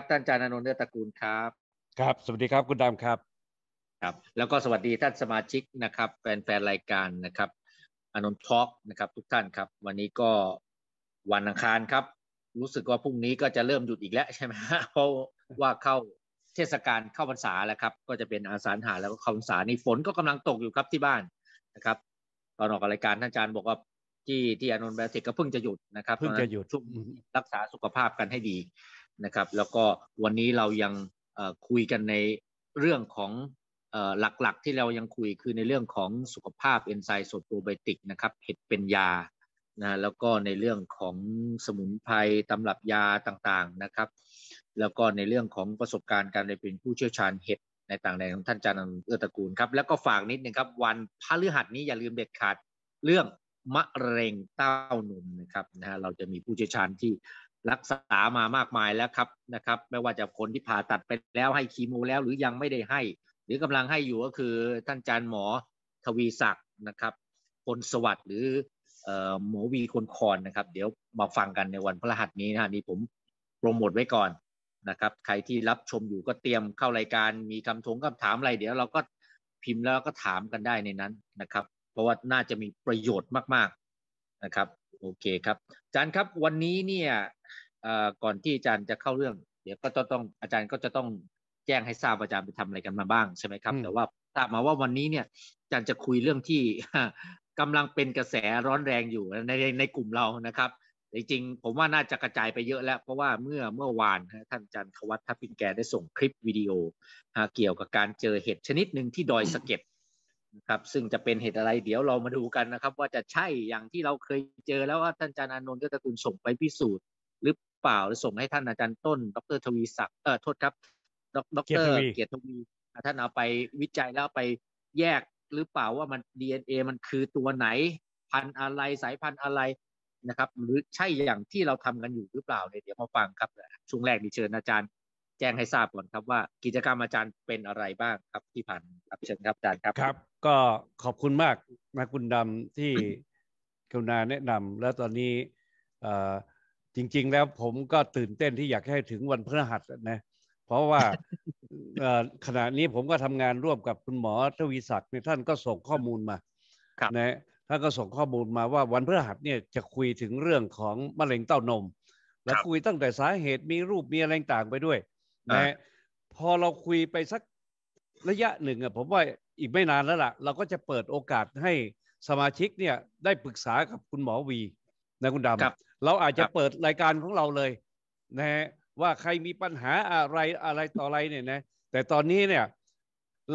ับท่านจารนนท์เนื้อตระกูลครับ ครับสวัสดีครับคุณดำครับ ครับ แล้วก็สวัสดีท่านสมาชิกนะครับ แฟนๆรายการนะครับ อนนท์ทอล์กนะครับ ทุกท่านครับ วันนี้ก็วันอังคารครับ รู้สึกว่าพรุ่งนี้ก็จะเริ่มหยุดอีกแล้วใช่ไหมเพราะว่าเข้าเทศกาลเข้าพรรษาแล้วครับ ก็จะเป็นอาสาหาแล้วก็เข้าพรรษานี่ฝนก็กำลังตกอยู่ครับที่บ้านนะครับ ตอนออกรายการท่านอาจารย์บอกว่าที่ที่อนนท์แบติกก็เพิ่งจะหยุดนะครับเพิ่งจะหยุดช่วงรักษาสุขภาพกันให้ดีนะครับแล้วก็วันนี้เรายังคุยกันในเรื่องของหลักๆ ที่เรายังคุยคือในเรื่องของสุขภาพเอนไซม์โซโปรไบติกนะครับเห็ดเป็นยานะแล้วก็ในเรื่องของสมุนไพรตำรับยาต่างๆนะครับ แล้วก็ในเรื่องของประสบการณ์การเป็นผู้เชี่ยวชาญเห็ดในต่างแดนของท่านอาจารย์เอื้อตระกูลครับแล้วก็ฝากนิดนึงครับวันพฤหัสนี้อย่าลืมเด็ดขาดเรื่องมะเร็งเต้านมนะครับนะฮะเราจะมีผู้เชี่ยวชาญที่รักษามามากมายแล้วครับนะครับ ไม่ว่าจะคนที่ผ่าตัดไปแล้ว ให้คีโมแล้วหรือยังไม่ได้ให้ หรือกำลังให้อยู่ก็คือท่านอาจารย์หมอทวีศักดิ์นะครับพลสวัสดิ์หรือหมอวีคนคอนนะครับ เดี๋ยวมาฟังกันในวันพฤหัสนี้นะนี่ผมโปรโมทไว้ก่อนนะครับ ใครที่รับชมอยู่ก็เตรียมเข้ารายการมีคำทงคำถามอะไร เดี๋ยว เราก็พิมพ์แล้วก็ถามกันได้ในนั้นนะครับเพราะว่าน่าจะมีประโยชน์มาก ๆนะครับโอเคครับอาจารย์ครับวันนี้เนี่ยก่อนที่อาจารย์จะเข้าเรื่องเดี๋ยวก็จะต้องอาจารย์ก็จะต้องแจ้งให้ทราบอาจารย์ไปทำอะไรกันมาบ้างใช่ไหมครับแต่ว่าทราบมาว่าวันนี้เนี่ยอาจารย์จะคุยเรื่องที่กำลังเป็นกระแสร้อนแรงอยู่ในในกลุ่มเรานะครับจริงๆผมว่าน่าจะกระจายไปเยอะแล้วเพราะว่าเมื่อเมื่อวานท่านอาจารย์ทวัตทัพปินแกได้ส่งคลิปวิดีโอเกี่ยวกับการเจอเห็ดชนิดหนึ่งที่ดอยสะเก็ดนะครับซึ่งจะเป็นเหตุอะไรเดี๋ยวเรามาดูกันนะครับว่าจะใช่อย่างที่เราเคยเจอแล้วว่าท่านอาจารย์อนนท์ก็ตะกุณส่งไปพิสูจน์หรือเปล่าหรือส่งให้ท่านอาจารย์ต้นดรทวีศักดิ์เออโทษครับดรเกียรติทวีท่านเอาไปวิจัยแล้วไปแยกหรือเปล่าว่ามัน DNA มันคือตัวไหนพันธ์อะไรสายพันธุ์อะไรนะครับ หรือใช่อย่างที่เราทำกันอยู่หรือเปล่าเนี่ยเดี๋ยวมาฟังครับช่วงแรกดิเชิญอาจารย์แจ้งให้ทราบก่อนครับว่ากิจกรรมอาจารย์เป็นอะไรบ้างครับที่ผ่านครับเชิญครับอาจารย์ครับครับ ก็ขอบคุณมากนะคุณ ดำที่คุณนาแนะนำแล้วตอนนี้จริง ๆ แล้วผมก็ตื่นเต้นที่อยากให้ถึงวันพฤหัสนะเพราะว่าขณะนี้ผมก็ทำงานร่วมกับคุณหมอทวีศักดิ์ท่านก็ส่งข้อมูลมานะท่านก็ส่งข้อมูลมาว่าวันพฤหัสเนี่ยจะคุยถึงเรื่องของมะเร็งเต้านม และคุยตั้งแต่สาเหตุมีรูปมีอะไรต่างไปด้วยนะพอเราคุยไปสักระยะหนึ่งอ่ะผมว่าอีกไม่นานแล้วล่ะ เราก็จะเปิดโอกาสให้สมาชิกเนี่ยได้ปรึกษากับคุณหมอวีนะคุณดำเราอาจจะเปิดรายการของเราเลยนะฮะว่าใครมีปัญหาอะไรอะไรต่ออะไรเนี่ยนะ แต่ตอนนี้เนี่ย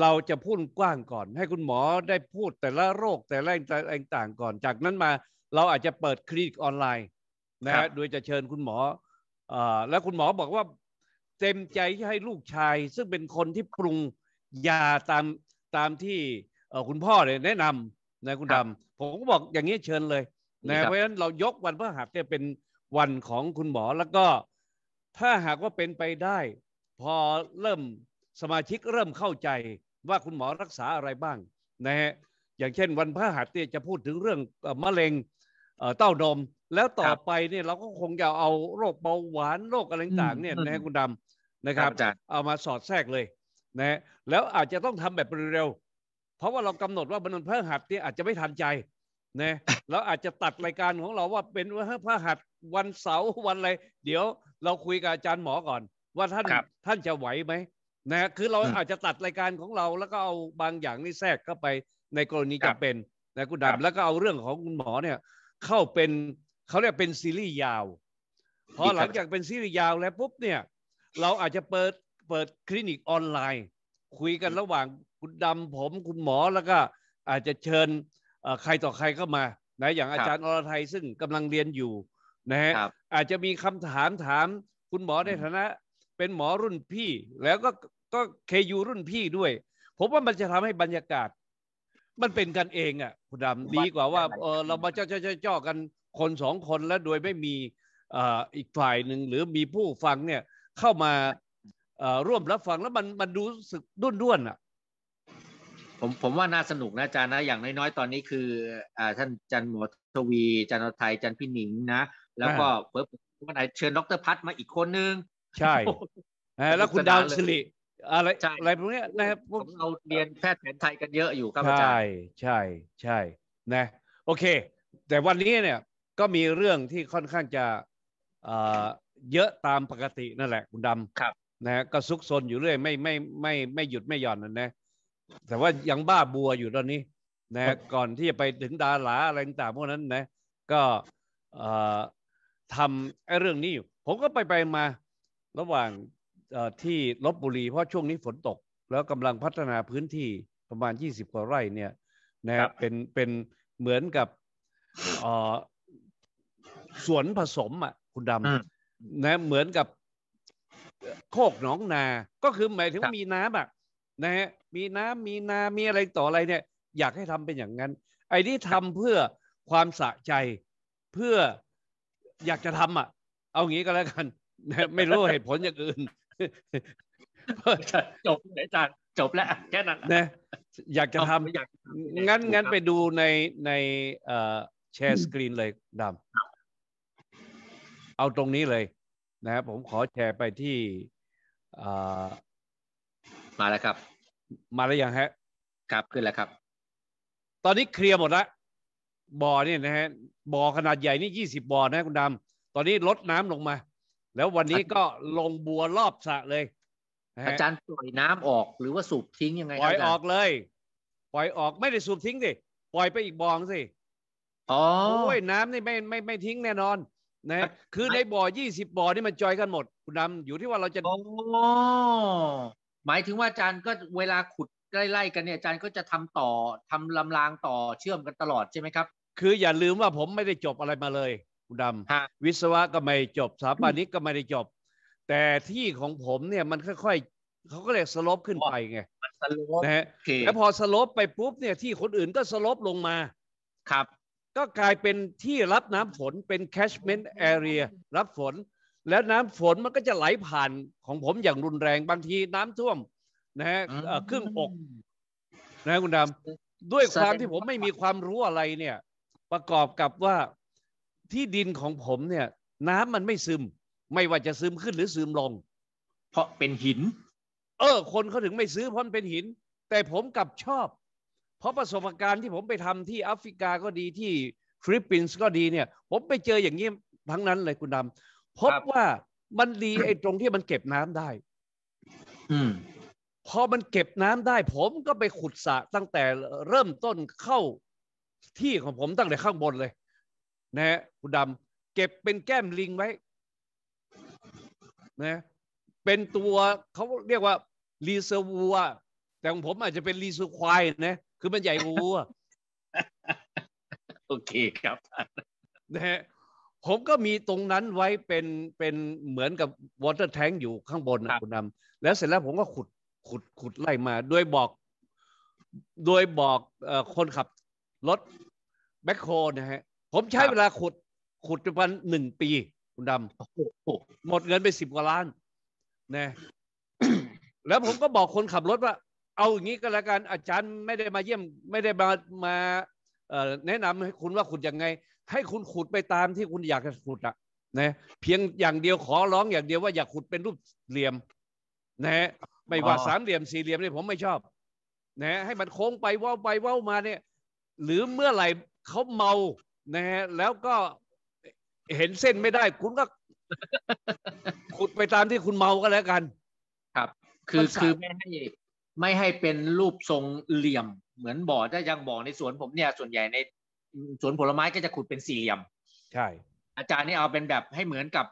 เราจะพูดกว้างก่อน ให้คุณหมอได้พูดแต่ละโรคแต่ละต่างก่อน จากนั้นมาเราอาจจะเปิดคลินิกออนไลน์นะฮะโดยจะเชิญคุณหมออแล้วคุณหมอบอกว่าเต็มใจให้ลูกชายซึ่งเป็นคนที่ปรุงยาตามตามที่คุณพ่อเนี่ยแนะนำนะคุณดำผมก็บอกอย่างนี้เชิญเลย นะ เพราะฉะนั้นเรายกวันพฤหัสเนี่ยเป็นวันของคุณหมอ แล้วก็ถ้าหากว่าเป็นไปได้ พอเริ่มสมาชิกเริ่มเข้าใจว่าคุณหมอรักษาอะไรบ้างนะฮะอย่างเช่นวันพฤหัสเนี่ยจะพูดถึงเรื่องมะเร็งเต้านมแล้วต่อไปเนี่ยเราก็คงจะเอาโรคเบาหวานโรคอะไรต่างเนี่ยนะคุณดำนะครับเอามาสอดแทรกเลยนะแล้วอาจจะต้องทำแบบเร็วเพราะว่าเรากำหนดว่าบันพระหั์เนี่ยอาจจะไม่ทันใจนะเราอาจจะตัดรายการของเราว่าเป็นว่าพระหั์วันเสาร์วันอะไร เดี๋ยว เราคุยกับอาจารย์หมอก่อนว่าท่านท่านจะไหวไหมนะคือเราอาจจะตัดรายการของเราแล้วก็เอาบางอย่างนี่แทรกเข้าไปในกรณีจำเป็นนะคุณดำแล้วก็เอาเรื่องของคุณหมอเนี่ยเข้าเป็นเขาเรียกเป็นซีรีส์ยาว พอหลังจากเป็น ซีรีส์ยาวแล้วปุ๊บเนี่ย เราอาจจะเปิดเปิดคลินิกออนไลน์ คุยกันระหว่างคุณดำผมคุณหมอแล้วก็ อาจจะเชิญใครต่อใครเข้ามานะอย่างอาจารย์อรไทยซึ่งกำลังเรียนอยู่ นะฮะอาจจะมีคำถามถาม คุณหมอในฐานะ เป็นหมอรุ่นพี่ แล้วก็ก็เคยูรุ่นพี่ด้วย ผมว่ามันจะทำให้บรรยากาศ มันเป็นกันเองอ่ะคุณดำดีกว่าว่าเออเรามาเจ้าเจ้าเจ้ากันคนสองคนและ โดยไม่มีอีกฝ่ายหนึ่ง หรือมีผู้ฟังเนี่ยเข้ามา ร่วมรับฟังแล้วมันมัน ดู สึก ด้วนด้วนอ่ะ ผมผมว่า น่าสนุกนะอาจารย์นะ อย่าง น้อยๆตอนนี้คืออท่านจันหมอ ทวีจันทไทยจันพี่หนิง นะ แล้วก็เพิ่มวันไหนเชิญดรพัฒมาอีกคนนึง ใช่แล้วคุณดาวสิริอะไรอะไรพวกนี้นะครับพวกเราเรียนแพทย์แผนไทยกันเยอะอยู่ครับอาจารย์ใช่ใช่ใช่ นะ โอเค แต่วันนี้เนี่ยก็มีเรื่องที่ค่อนข้างจะเยอะตามปกตินั่นแหละ คุณดำนะก็ซุกซนอยู่เรื่อยไม่ไม่ไม่ไม่หยุดไม่หย่อนนะแต่ว่ายังบ้าบัวอยู่ตอนนี้นะก่อนที่จะไปถึงดาราอะไรต่างพวกนั้นนะก็ทำไอ้เรื่องนี้อยู่ผมก็ไปไปมาระหว่างที่ลบบุรีเพราะช่วงนี้ฝนตก แล้วกำลังพัฒนาพื้นที่ประมาณ 20กว่าไร่เนี่ยนะเป็นเป็นเหมือนกับสวนผสมอ่ะ คุณดำนะ เหมือนกับโคกหนองนาก็คือหมายถึงมีน้ำอ่ะ นะฮะมีน้ำมีนา มีอะไรต่ออะไรเนี่ย อยากให้ทำเป็นอย่างนั้น ไอ้นี่ทำเพื่อความสะใจเพื่ออยากจะทำอ่ะ เอางี้ก็แล้วกัน นะ ไม่รู้เหตุผลอย่างอื่น จบไหนจานจบแล้วแค่นั้นนะ อยากจะทำงั้น งั้นไปดูในในแชร์สกรีนเลยดำเอาตรงนี้เลยนะครับผมขอแชร์ไปที่มาแล้วครับมาแล้วยังฮะ กลับขึ้นแล้วครับ ตอนนี้เคลียร์หมดละบ่อเนี่ยนะฮะบ่อขนาดใหญ่นี่ยี่สิบบ่อนะคุณดำตอนนี้ลดน้ำลงมา แล้ววันนี้ก็ลงบัวรอบสระเลยอาจารย์ปล่อยน้ำออกหรือว่าสูบทิ้งยังไงปล่อยออกเลย ปล่อยออกไม่ได้สูบทิ้งสิปล่อยไปอีกบอสิอ๋อโอ้ยน้ำนี่ไม่ไม่ไม่ทิ้งแน่นอนนะคือในบ่อยี่สิบบ่อนี่มันจอยกันหมด คุณดำอยู่ที่ว่าเราจะโอ้หมายถึงว่าอาจารย์ก็เวลาขุดไล่ ๆ กันเนี่ยอาจารย์ก็จะทำต่อทำลำรางต่อเชื่อมกันตลอดใช่ไหมครับ คืออย่าลืมว่าผมไม่ได้จบอะไรมาเลย คุณดำวิศวะก็ไม่จบสถาปนิกก็ไม่ได้จบ แต่ที่ของผมเนี่ยมันค่อย ๆ เขาก็เลยสลบขึ้นไปไงนะฮะแล้วพอสลบไปปุ๊บเนี่ย ที่คนอื่นก็สลบลงมา ครับก็กลายเป็นที่รับน้ำฝนเป็น catchment area รับฝน แล้วน้ำฝนมันก็จะไหลผ่านของผมอย่างรุนแรงบางที น้ำท่วม นะฮะครึ่งอก นะคุณดำด้วยความที่ผมไม่มีความรู้อะไรเนี่ย ประกอบกับว่าที่ดินของผมเนี่ย น้ำมันไม่ซึม ไม่ว่าจะซึมขึ้นหรือซึมลง เพราะเป็นหิน เออ คนเขาถึงไม่ซื้อเพราะมันเป็นหิน แต่ผมกลับชอบราะประสบการณ์ที่ผมไปทำที่แอฟริกาก็ดีที่ฟิลิปปินส์ก็ดีเนี่ย ผมไปเจออย่างนี้ทั้งนั้นเลยคุณดำพบว่ามันดีไอ้ตรงที่มันเก็บน้ำได้ อืมพอมันเก็บน้ำได้ ผมก็ไปขุดสระตั้งแต่เริ่มต้นเข้าที่ของผมตั้งแต่ข้างบนเลย นะคุณดำเก็บเป็นแก้มลิงไว้นะเป็นตัวเขาเรียกว่ารีเซวัวแต่ของผมอาจจะเป็นรีเซควายนะคือมันใหญ่กว่าวัวโอเคครับนะฮะผมก็มีตรงนั้นไว้เป็นเป็นเหมือนกับวอเตอร์แทงอยู่ข้างบนนะคุณนำแล้วเสร็จแล้วผมก็ขุดขุดขุดไล่มาโดยบอกโดยบอกคนขับรถแบ็คโฮนะฮะผมใช้เวลาขุดขุดประมาณหนึ่งปีคุณดำหมดเงินไปสิบกว่าล้าน นะ แล้วผมก็บอกคนขับรถว่าเอาอย่างนี้ก็แล้วกันอาจารย์ไม่ได้มาเยี่ยม ไม่ได้มามาแนะนำให้คุณว่าขุดยังไง ให้คุณขุดไปตามที่คุณอยากจะขุดอะนะ เพียงอย่างเดียวขอร้องอย่างเดียวว่าอย่าขุดเป็นรูปเหลี่ยม นะไม่ว่าสามเหลี่ยมสี่เหลี่ยมเนี่ยผมไม่ชอบ นะ ให้มันโค้งไปว่าวไปว่าวมาเนี่ยหรือเมื่อไหร่เขาเมานะฮะแล้วก็ เห็นเส้นไม่ได้ คุณก็ ขุดไปตามที่คุณเมาก็แล้วกัน ครับ คือคือไม่ให้ไม่ให้เป็นรูปทรงเหลี่ยม เหมือนบ่อถ้ายังบ่อในสวนผมเนี่ยส่วนใหญ่ในสวนผลไม้ก็จะขุดเป็นสี่เหลี่ยม ใช่ อาจารย์นี่เอาเป็นแบบให้เหมือนกับ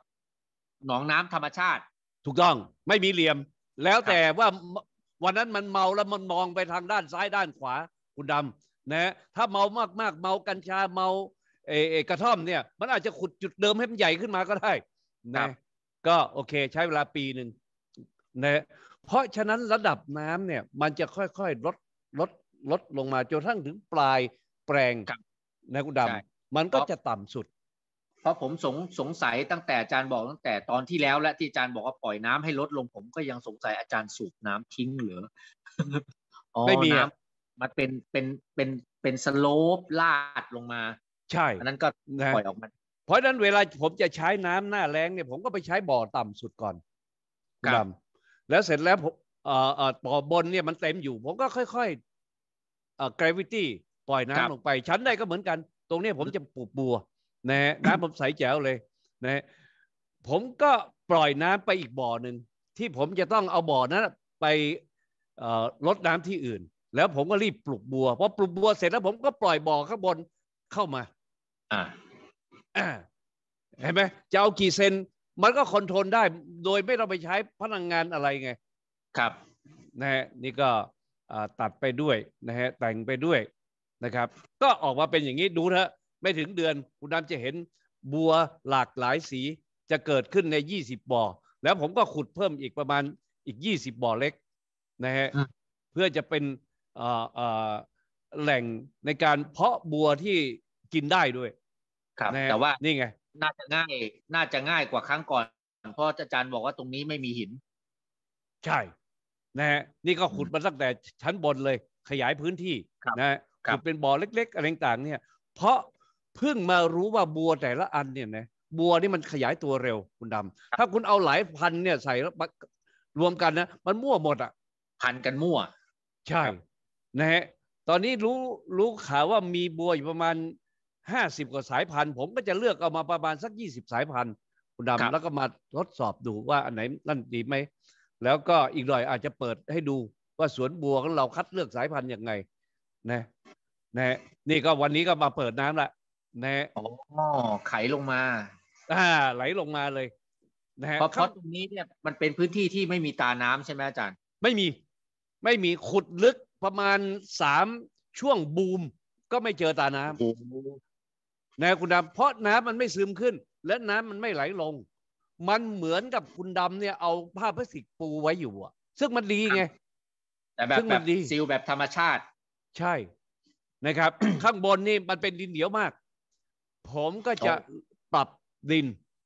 หนองน้ำธรรมชาติ ถูกต้อง ไม่มีเหลี่ยม แล้วแต่ว่าวันนั้นมันเมาแล้วมันมองไปทางด้านซ้ายด้านขวาคุณดำนะ ถ้าเมามากๆเมากัญชาเมาเอเอกระท่อมเนี่ยมันอาจจะขุดจุดเดิมให้มันใหญ่ขึ้นมาก็ได้นะก็โอเค ใช้เวลาปีหนึ่งนะเพราะฉะนั้นระดับน้ำเนี่ยมันจะค่อยๆลดลดลดลงมาจนทั้งถึงปลายแปลงนกุดดำมันก็จะต่ำสุด เพราะผมสงสงสัยตั้งแต่อาจารย์บอกตั้งแต่ตอนที่แล้วและที่อาจารย์บอกว่าปล่อยน้ำให้ลดลงผมก็ยังสงสัยอาจารย์สูบน้ำทิ้งเหรือไม่มีน้ำมันเป็นเป็นเป็นเป็นสโลปลาดลงมา ใช่อันนั้นก็ปล่อยออกมาเพราะนั้นเวลาผมจะใช้น้ำหน้าแรงเนี่ย ผมก็ไปใช้บ่อต่ำสุดก่อนครับแล้วเสร็จแล้วป่อบนเนี่ยมันเต็มอยู่ ผมก็ค่อยๆ gravity ปล่อยน้ำลงไปชั้นได้ก็เหมือนกัน ตรงนี้ผมจะปลูกบัว นะฮะน้ำผมใสแจ๋วเลย นะ ผมก็ปล่อยน้ำไปอีกบ่อหนึ่งที่ผมจะต้องเอาบ่อนั้นไปลดน้ำที่อื่น แล้ว ผมก็รีบปลูกบัวพอปลูกบัวเสร็จแล้ว ผมก็ปล่อยบ่อข้างบนเข้ามา อ่าเห็นไหมจะเอากี่เซนมันก็คอนโทรลได้โดยไม่ต้องไปใช้พลังงานอะไรไง ครับ นะฮะนี่ก็ตัดไปด้วยนะฮะแต่งไปด้วยนะครับ ก็ออกมาเป็นอย่างนี้ดูเถอะไม่ถึงเดือน คุณน้ำจะเห็นบัวหลากหลายสีจะเกิดขึ้นใน 20บ่อแล้วผมก็ขุดเพิ่มอีกประมาณอีก20บ่อเล็กนะฮะเพื่อจะเป็นแหล่งในการเพาะบัวที่กินได้ด้วย ครับ แต่ว่านี่ไงน่าจะง่าย น่าจะง่ายกว่าครั้งก่อน เพราะอาจารย์บอกว่าตรงนี้ไม่มีหิน ใช่ นะฮะนี่ก็ขุดมาตั้งแต่ชั้นบนเลย ขยายพื้นที่ นะขุดเป็นบ่อเล็ก ๆ อะไรต่างเนี่ย เพราะเพิ่งมารู้ว่าบัวแต่ละอันเนี่ยนะ บัวนี่มันขยายตัวเร็ว คุณดำ ถ้าคุณเอาหลายพันเนี่ยใส่แล้วรวมกันนะ มันมั่วหมดอ่ะ พันกันมั่ว ใช่ นะฮะ ตอนนี้รู้ รู้ข่าวว่ามีบัวอยู่ประมาณห้าสิบกว่าสายพันธุ์ ผมก็จะเลือกเอามาประมาณสักยี่สิบสายพันธุ์ คุณดำแล้วก็มาทดสอบดูว่าอันไหนนั่นดีไหมแล้วก็อีกหน่อยอาจจะเปิดให้ดู ว่าสวนบัวของเราคัดเลือกสายพันธุ์ยังไง นะ นะ นี่ก็วันนี้ก็มาเปิดน้ำละ นะอ๋อไขลงมาอ่าไหลลงมาเลย นะฮะเพราะเพราะตรงนี้เนี่ยมันเป็นพื้นที่ที่ไม่มีตาน้ำใช่ไหมอาจารย์ไม่มี ไม่มีขุดลึกประมาณสามช่วงบูม ก็ไม่เจอตาน้ำนะคุณดำเพราะน้ำมันไม่ซึมขึ้น และน้ำมันไม่ไหลลง มันเหมือนกับคุณดำเนี่ยเอาผ้าพลาสติกปูไว้อยู่อะซึ่งมันดีไงแต่แบบนดีซิลแบบธรรมชาติ ใช่ นะครับ ข้างบนนี่มันเป็นดินเหนียวมาก ผมก็จะปรับดิน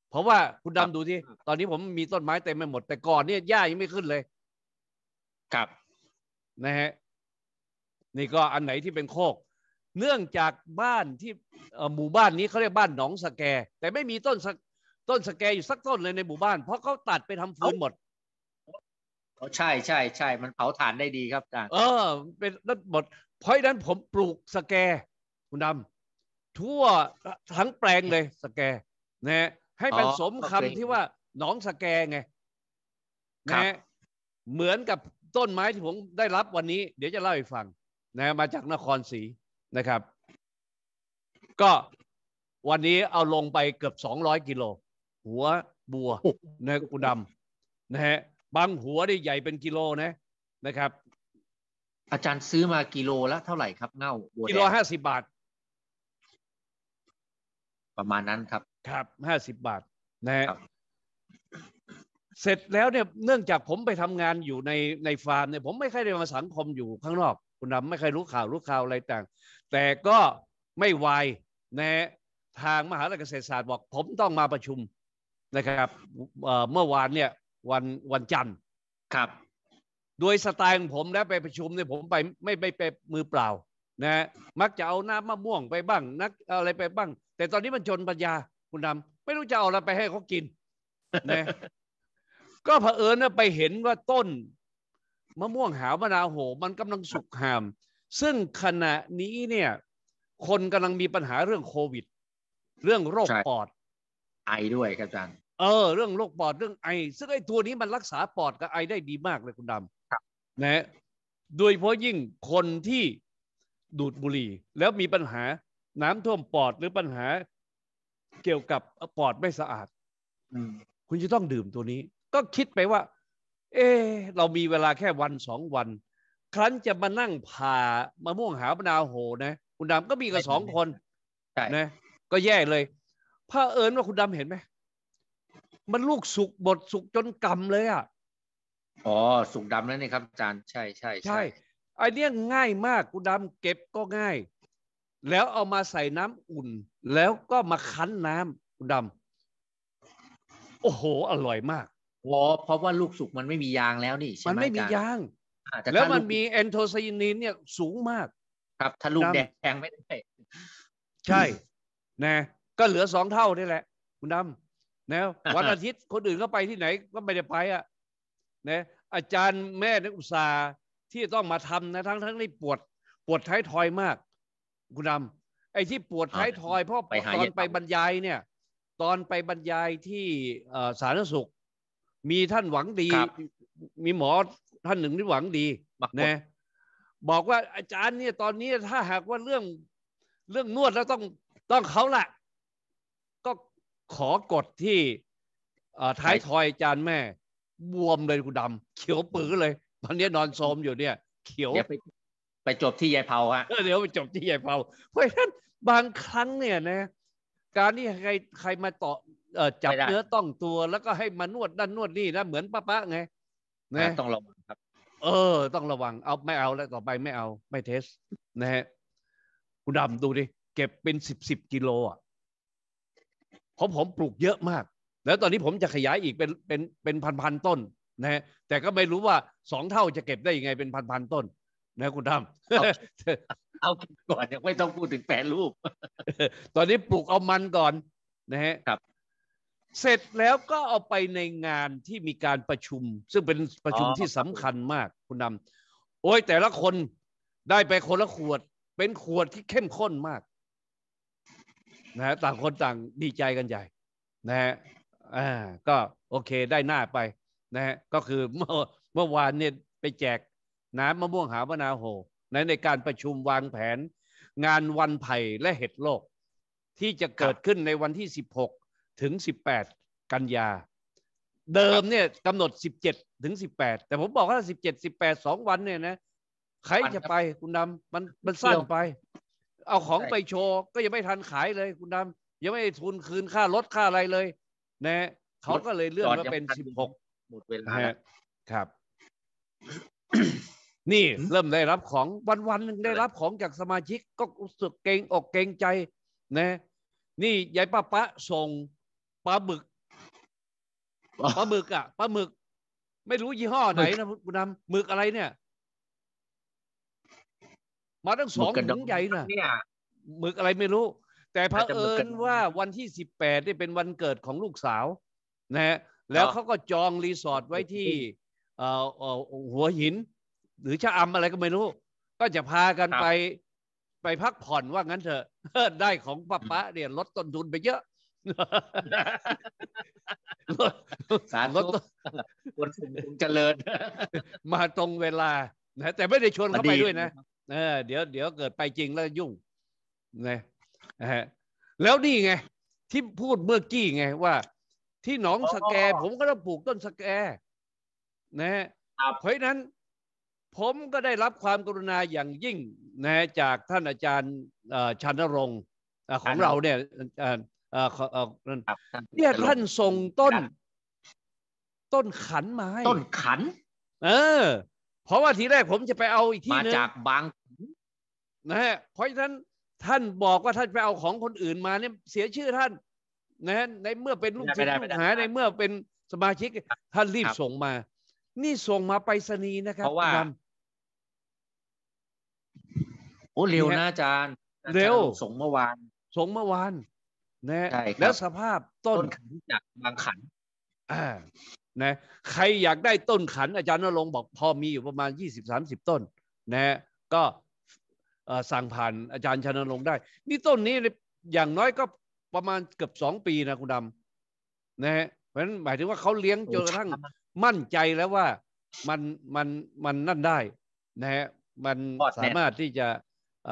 เพราะว่าคุณดำดูที่ตอนนี้ผมมีต้นไม้เต็มไปหมดแต่ก่อนเนี่ยหญ้ายังไม่ขึ้นเลยครับนะฮะนี่ก็อันไหนที่เป็นโคกเนื่องจากบ้านที่หมู่บ้านนี้เขาเรียกบ้านหนองสะแก แต่ไม่มีต้นต้นสะแกอยู่สักต้นเลยในหมู่บ้าน เพราะเขาตัดไปทำฟืนหมดเขาใช่ใช่ใช่มันเผาถ่านได้ดีครับอาจารย์เออ เป็นนั่นหมด เพราะนั้นผมปลูกสแกคุณดำทั่วทั้งแปลงเลยสแกนะให้มันสมคำที่ว่าหนองสแกไงนะเหมือนกับต้นไม้ที่ผมได้รับวันนี้ เดี๋ยวจะเล่าให้ฟัง นะ มาจากนครศรีนะครับ ก็วันนี้เอาลงไปเกือบสองร้อยกิโลหัวบัวนะคุณดำนะฮะบางหัวได้ใหญ่เป็นกิโลนะ นะครับ อาจารย์ซื้อมากิโลละเท่าไหร่ครับเง่าบัวกิโลห้าสิบบาท ประมาณนั้นครับครับห้าสิบบาท นะฮะเสร็จแล้วเนี่ยเนื่องจากผมไปทำงานอยู่ในในฟาร์มเนี่ยผมไม่เคยได้มาสังคมอยู่ข้างนอกคุณดำไม่เคยรู้ข่าวรู้ข่าวอะไรต่างแต่ก็ไม่ไวในทางมหาวิทยาลัยเกษตรศาสตร์บอก ผมต้องมาประชุมนะครับ เมื่อวานเนี่ยวันวันจันทร์ครับโดยสไตล์ของผมแล้วไปประชุมเนี่ยผมไปไม่ไปไปมือเปล่า นะ มักจะเอาน้ำมะม่วงไปบ้างนักอะไรไปบ้าง แต่ตอนนี้มันจนปัญญาคุณดำไม่รู้จะเอาอะไรไปให้เขากินนะ ก็เผอิญไปเห็นว่าต้นมะม่วงหาวมะนาวโหมันกำลังสุกหามซึ่งขณะนี้เนี่ย คนกำลังมีปัญหาเรื่องโควิด เรื่องโรคปอด ไอด้วยครับอาจารย์เออเรื่องโรคปอดเรื่องไอ ซึ่งไอตัวนี้มันรักษาปอดกับไอได้ดีมากเลยคุณดำนะ โดยเพราะยิ่งคนที่ดูดบุหรี่แล้วมีปัญหาน้ำท่วมปอดหรือปัญหาเกี่ยวกับปอดไม่สะอาดคุณจะต้องดื่มตัวนี้ ก็คิดไปว่า เออเรามีเวลาแค่วันสองวันครั้นจะมานั่งผ่ามะม่วงหามะนาวโหนะคุณดำก็มีกับสองคนนะก็แย่เลยพระเอิญว่าคุณดำเห็นไหมมันลูกสุกบดสุกจนกำเลยอ่ะอ๋อสุกดำแล้วนี่ครับอาจารย์ใช่ใช่ใช่ไอเนี้ยง่ายมาก คุณดำเก็บก็ง่าย แล้วเอามาใส่น้ำอุ่นแล้วก็มาคั้นน้ำคุณดำโอ้โห อร่อยมากอ๋อเพราะว่าลูกสุกมันไม่มียางแล้วนี่มันไม่มียางแล้วมันมีแอนโทไซนินเนี่ยสูงมาก ครับทะลุแดงแงไม่ได้ใช่ นะ ก็เหลือสองเท่านี่แหละ คุณดำนะวันอาทิตย์คนอื่นก็ไปที่ไหนก็ไม่ได้ไปอ่ะ นะ อาจารย์แม่นักอุตสาห์ที่ต้องมาทำนะทั้งทั้งนี่ปวด ปวดท้ายทอยมาก คุณดำไอ้ที่ปวดท้ายทอย เพราะตอนไปบรรยายเนี่ย ตอนไปบรรยายที่สาธารณสุข มีท่านหวังดี มีหมอท่านหนึ่งที่หวังดีบกนะบอกว่าอาจารย์เนี่ยตอนนี้ถ้าหากว่าเรื่องเรื่องนวดแล้วต้องต้องเขาละก็ขอกดที่ท้ายทอยอาจารย์แม่ บวมเลยคุณดำเขียวปื้อเลยตอนนี้นอนโซมอยู่เนี่ย เขียว ไปไปจบที่ยายเผาฮะเดี๋ยวไปจบที่ยายเผาเพราะฉะนั้นบางครั้งเนี่ยนะการที่ใครใครมาต่อจับเนื้อต้องตัว แล้วก็ให้มานวดด้านนวดนี่นะเหมือนป้าๆไง นะ ต้องรองเออต้องระวังเอาไม่เอาแล้วต่อไปไม่เอา ไม่เทส นะฮะคุณดำดูดิเก็บเป็นสิบสิบกิโลอ่ะเพราะผมปลูกเยอะมาก แล้วตอนนี้ผมจะขยายอีกเป็นเป็นเป็นพันพันต้น นะฮะแต่ก็ไม่รู้ว่าสองเท่าจะเก็บได้ยังไงเป็นพันพันต้น นะ คุณดำเอาก่อนยังไม่ต้องพูดถึงแปรรูปตอนนี้ปลูกเอามันก่อน นะฮะครับเสร็จแล้วก็เอาไปในงานที่มีการประชุม ซึ่งเป็นประชุมที่สำคัญมาก คุณนำโอ้ยแต่ละคนได้ไปคนละขวด เป็นขวดที่เข้มข้นมาก นะ ต่างคนต่างดีใจกันใหญ่ นะฮะอ่าก็โอเค ได้หน้าไปนะฮะก็คือเมื่อเมื่อวานเนี่ยไปแจก น้ำมะม่วงหาวนาโหในในการประชุมวางแผน งานวันไผ่และเห็ดโลก ที่จะเกิดขึ้นในวันที่ 16ถึง 18 กันยา เดิมเนี่ยกำหนด 17 ถึง 18 แต่ผมบอกว่า 17 18 2 วันเนี่ยนะใครจะไปคุณดำมันมันสั้นไป เอาของไปโชว์ก็ยังไม่ทันขายเลยคุณดำยังไม่ทุนคืนค่ารถค่าอะไรเลย นะเขาก็เลยเลื่อนมาเป็น 16 หมดเวลา ครับ นี่เริ่มได้รับของวันวันหนึ่งได้รับของจากสมาชิกก็รู้สึกเก่งอกเก่งใจ นะ นี่ยายป้าปะส่งปลาหมึกปลาหมึกอ่ะปลาหมึก ไม่รู้ยี่ห้อไหนนะคุณนำหมึกอะไรเนี่ย มาตั้งสองถุงใหญ่น่ะหมึกอะไรไม่รู้ แต่พระเอิญว่าวันที่สิบแปดนี่เป็นวันเกิดของลูกสาว นะฮะแล้วเขาก็จองรีสอร์ทไว้ที่หัวหิน หรือชะอำอะไรก็ไม่รู้ ก็จะพากันไป ไปพักผ่อนว่างั้นเถอะได้ของป้าป้าเนี่ยลดต้นทุนไปเยอะสารรถคนสุเจริญมาตรงเวลานะแต่ไม่ได้ชวนเข้าไปด้วยนะเออเดี๋ยวเดี๋ยวเกิดไปจริงแล้วยุ่งนะฮะแล้วนี่ไง ที่พูดเมื่อกี้ไงว่า ที่หนองสแกผมก็ต้องปลูกต้นสแกนะเพราะนั้น ผมก็ได้รับความกรุณาอย่างยิ่ง นะจากท่านอาจารย์ชันรงค์ ของเราเนี่ยเอ่อเอ่อเนี่ยท่านทรงต้น ต้นขันไม้ต้นขันเออ เพราะว่าทีแรกผมจะไปเอาอีกที่นึงมาจากบาง นะฮะเพราะฉะนั้นท่านบอกว่าท่านไปเอา ของคนอื่นมาเนี่ยเสียชื่อท่านนะฮะในเมื่อเป็นลูกศิษย์ลูกหา ในเมื่อเป็นสมาชิก ท่านรีบส่งมา นี่ส่งมาไปรษณีนะครับเพราะว่าโอ้เร็วนะอาจารย์เร็วส่งเมื่อวานส่งเมื่อวานนะแล้วสภาพต้นขันจากบางขันอ่านะ ใครอยากได้ต้นขันอาจารย์นรงบอกพอมีอยู่ประมาณ 20-30 ต้น นะ ก็สั่งผ่านอาจารย์ชนรงได้ นี่ต้นนี้อย่างน้อยก็ประมาณเกือบสองปีนะคุณดำนะฮะเพราะฉะนั้นหมายถึงว่าเขาเลี้ยงจนกระทั่งมั่นใจแล้วว่ามันมันมันนั่นได้ นะฮะมันสามารถที่จะเ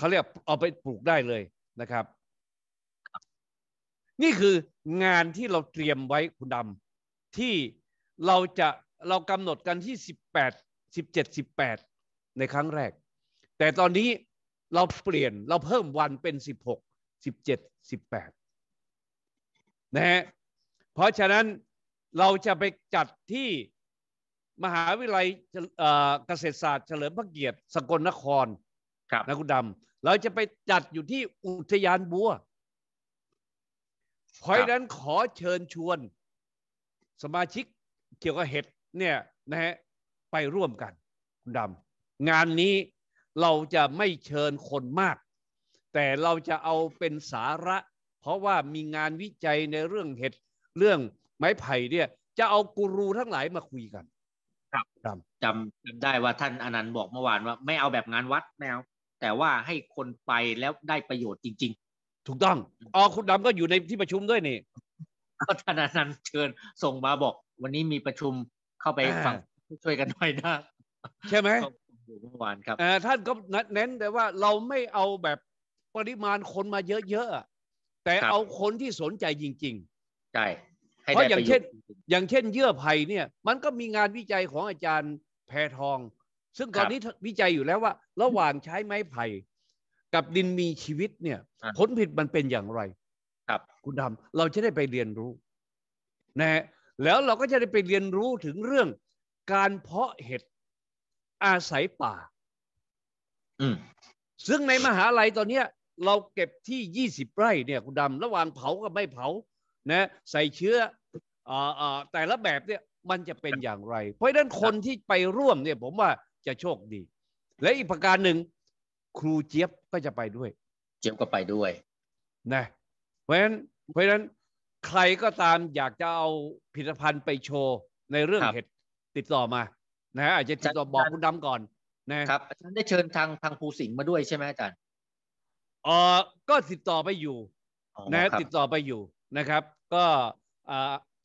ขาเรียกเอาไปปลูกได้เลยนะครับนี่คืองานที่เราเตรียมไว้คุณดำที่เราจะเรากำหนดกันที่ 18 17 18 ในครั้งแรก แต่ตอนนี้เราเปลี่ยนเราเพิ่มวันเป็น 16 17 18นะฮะเพราะฉะนั้นเราจะไปจัดที่มหาวิทยาลัยเกษตรศาสตร์เฉลิมพระเกียรติสกลนครครับนะคุณดำเราจะไปจัดอยู่ที่อุทยานบัวเพราะฉะนั้นขอเชิญชวน สมาชิกเกี่ยวกับเห็ดเนี่ยนะฮะไปร่วมกันคุณดำงานนี้เราจะไม่เชิญคนมาก แต่เราจะเอาเป็นสาระ เพราะว่ามีงานวิจัยในเรื่องเห็ดเรื่องไม้ไผ่เนี่ยจะเอากูรูทั้งหลายมาคุยกันครับจำจำได้ว่าท่านอนันต์บอกเมื่อวานว่า ไม่เอาแบบงานวัดแนวแต่ว่าให้คนไปแล้วได้ประโยชน์จริงถูกต้องอ๋อคุณดำก็อยู่ในที่ประชุมด้วย นี่ก็ธนานันเชิญส่งมาบอกวันนี้มีประชุมเข้าไปฟังช่วยกันหน่อยนะ ใช่ไหมเมื่อวานครับท่านก็เน้นแต่ว่าเราไม่เอาแบบปริมาณคนมาเยอะๆแต่เอาคนที่สนใจจริงๆใช่เพราะอย่างเช่น อย่างเช่นเยื่อไผ่เนี่ย มันก็มีงานวิจัยของอาจารย์แพทอง ซึ่งตอนนี้วิจัยอยู่แล้วว่า ระหว่างใช้ไม้ไผ่กับดินมีชีวิตเนี่ยผลผิดมันเป็นอย่างไร ครับ คุณดำเราจะได้ไปเรียนรู้นะฮะแล้วเราก็จะได้ไปเรียนรู้ถึงเรื่องการเพาะเห็ดอาศัยป่า อืมซึ่งในมหาลัยตอนเนี้ยเราเก็บที่ยี่สิบไร่ เนี่ย คุณดำระหว่างเผากับไม่เผานะใส่เชื้ออ่าอแต่ละแบบเนี่ยมันจะเป็นอย่างไร เพราะฉะนั้นคนที่ไปร่วมเนี่ย ผมว่าจะโชคดี และอีกประการหนึ่งครูเจี๊ยบก็จะไปด้วย เจี๊ยบก็ไปด้วย นะเพราะฉะนั้นเพราะฉะนั้นใครก็ตามอยากจะเอาผลิตภัณฑ์ไปโชว์ในเรื่องเห็ดติดต่อมา นะฮะอาจจะติดต่อบอกคุณดำก่อน นะ ครับ อาจารย์ได้เชิญทางทางภูสิงห์มาด้วยใช่ไหมอาจารย์ เออก็ติดต่อไปอยู่ นะ ติดต่อไปอยู่ นะครับ ก็อ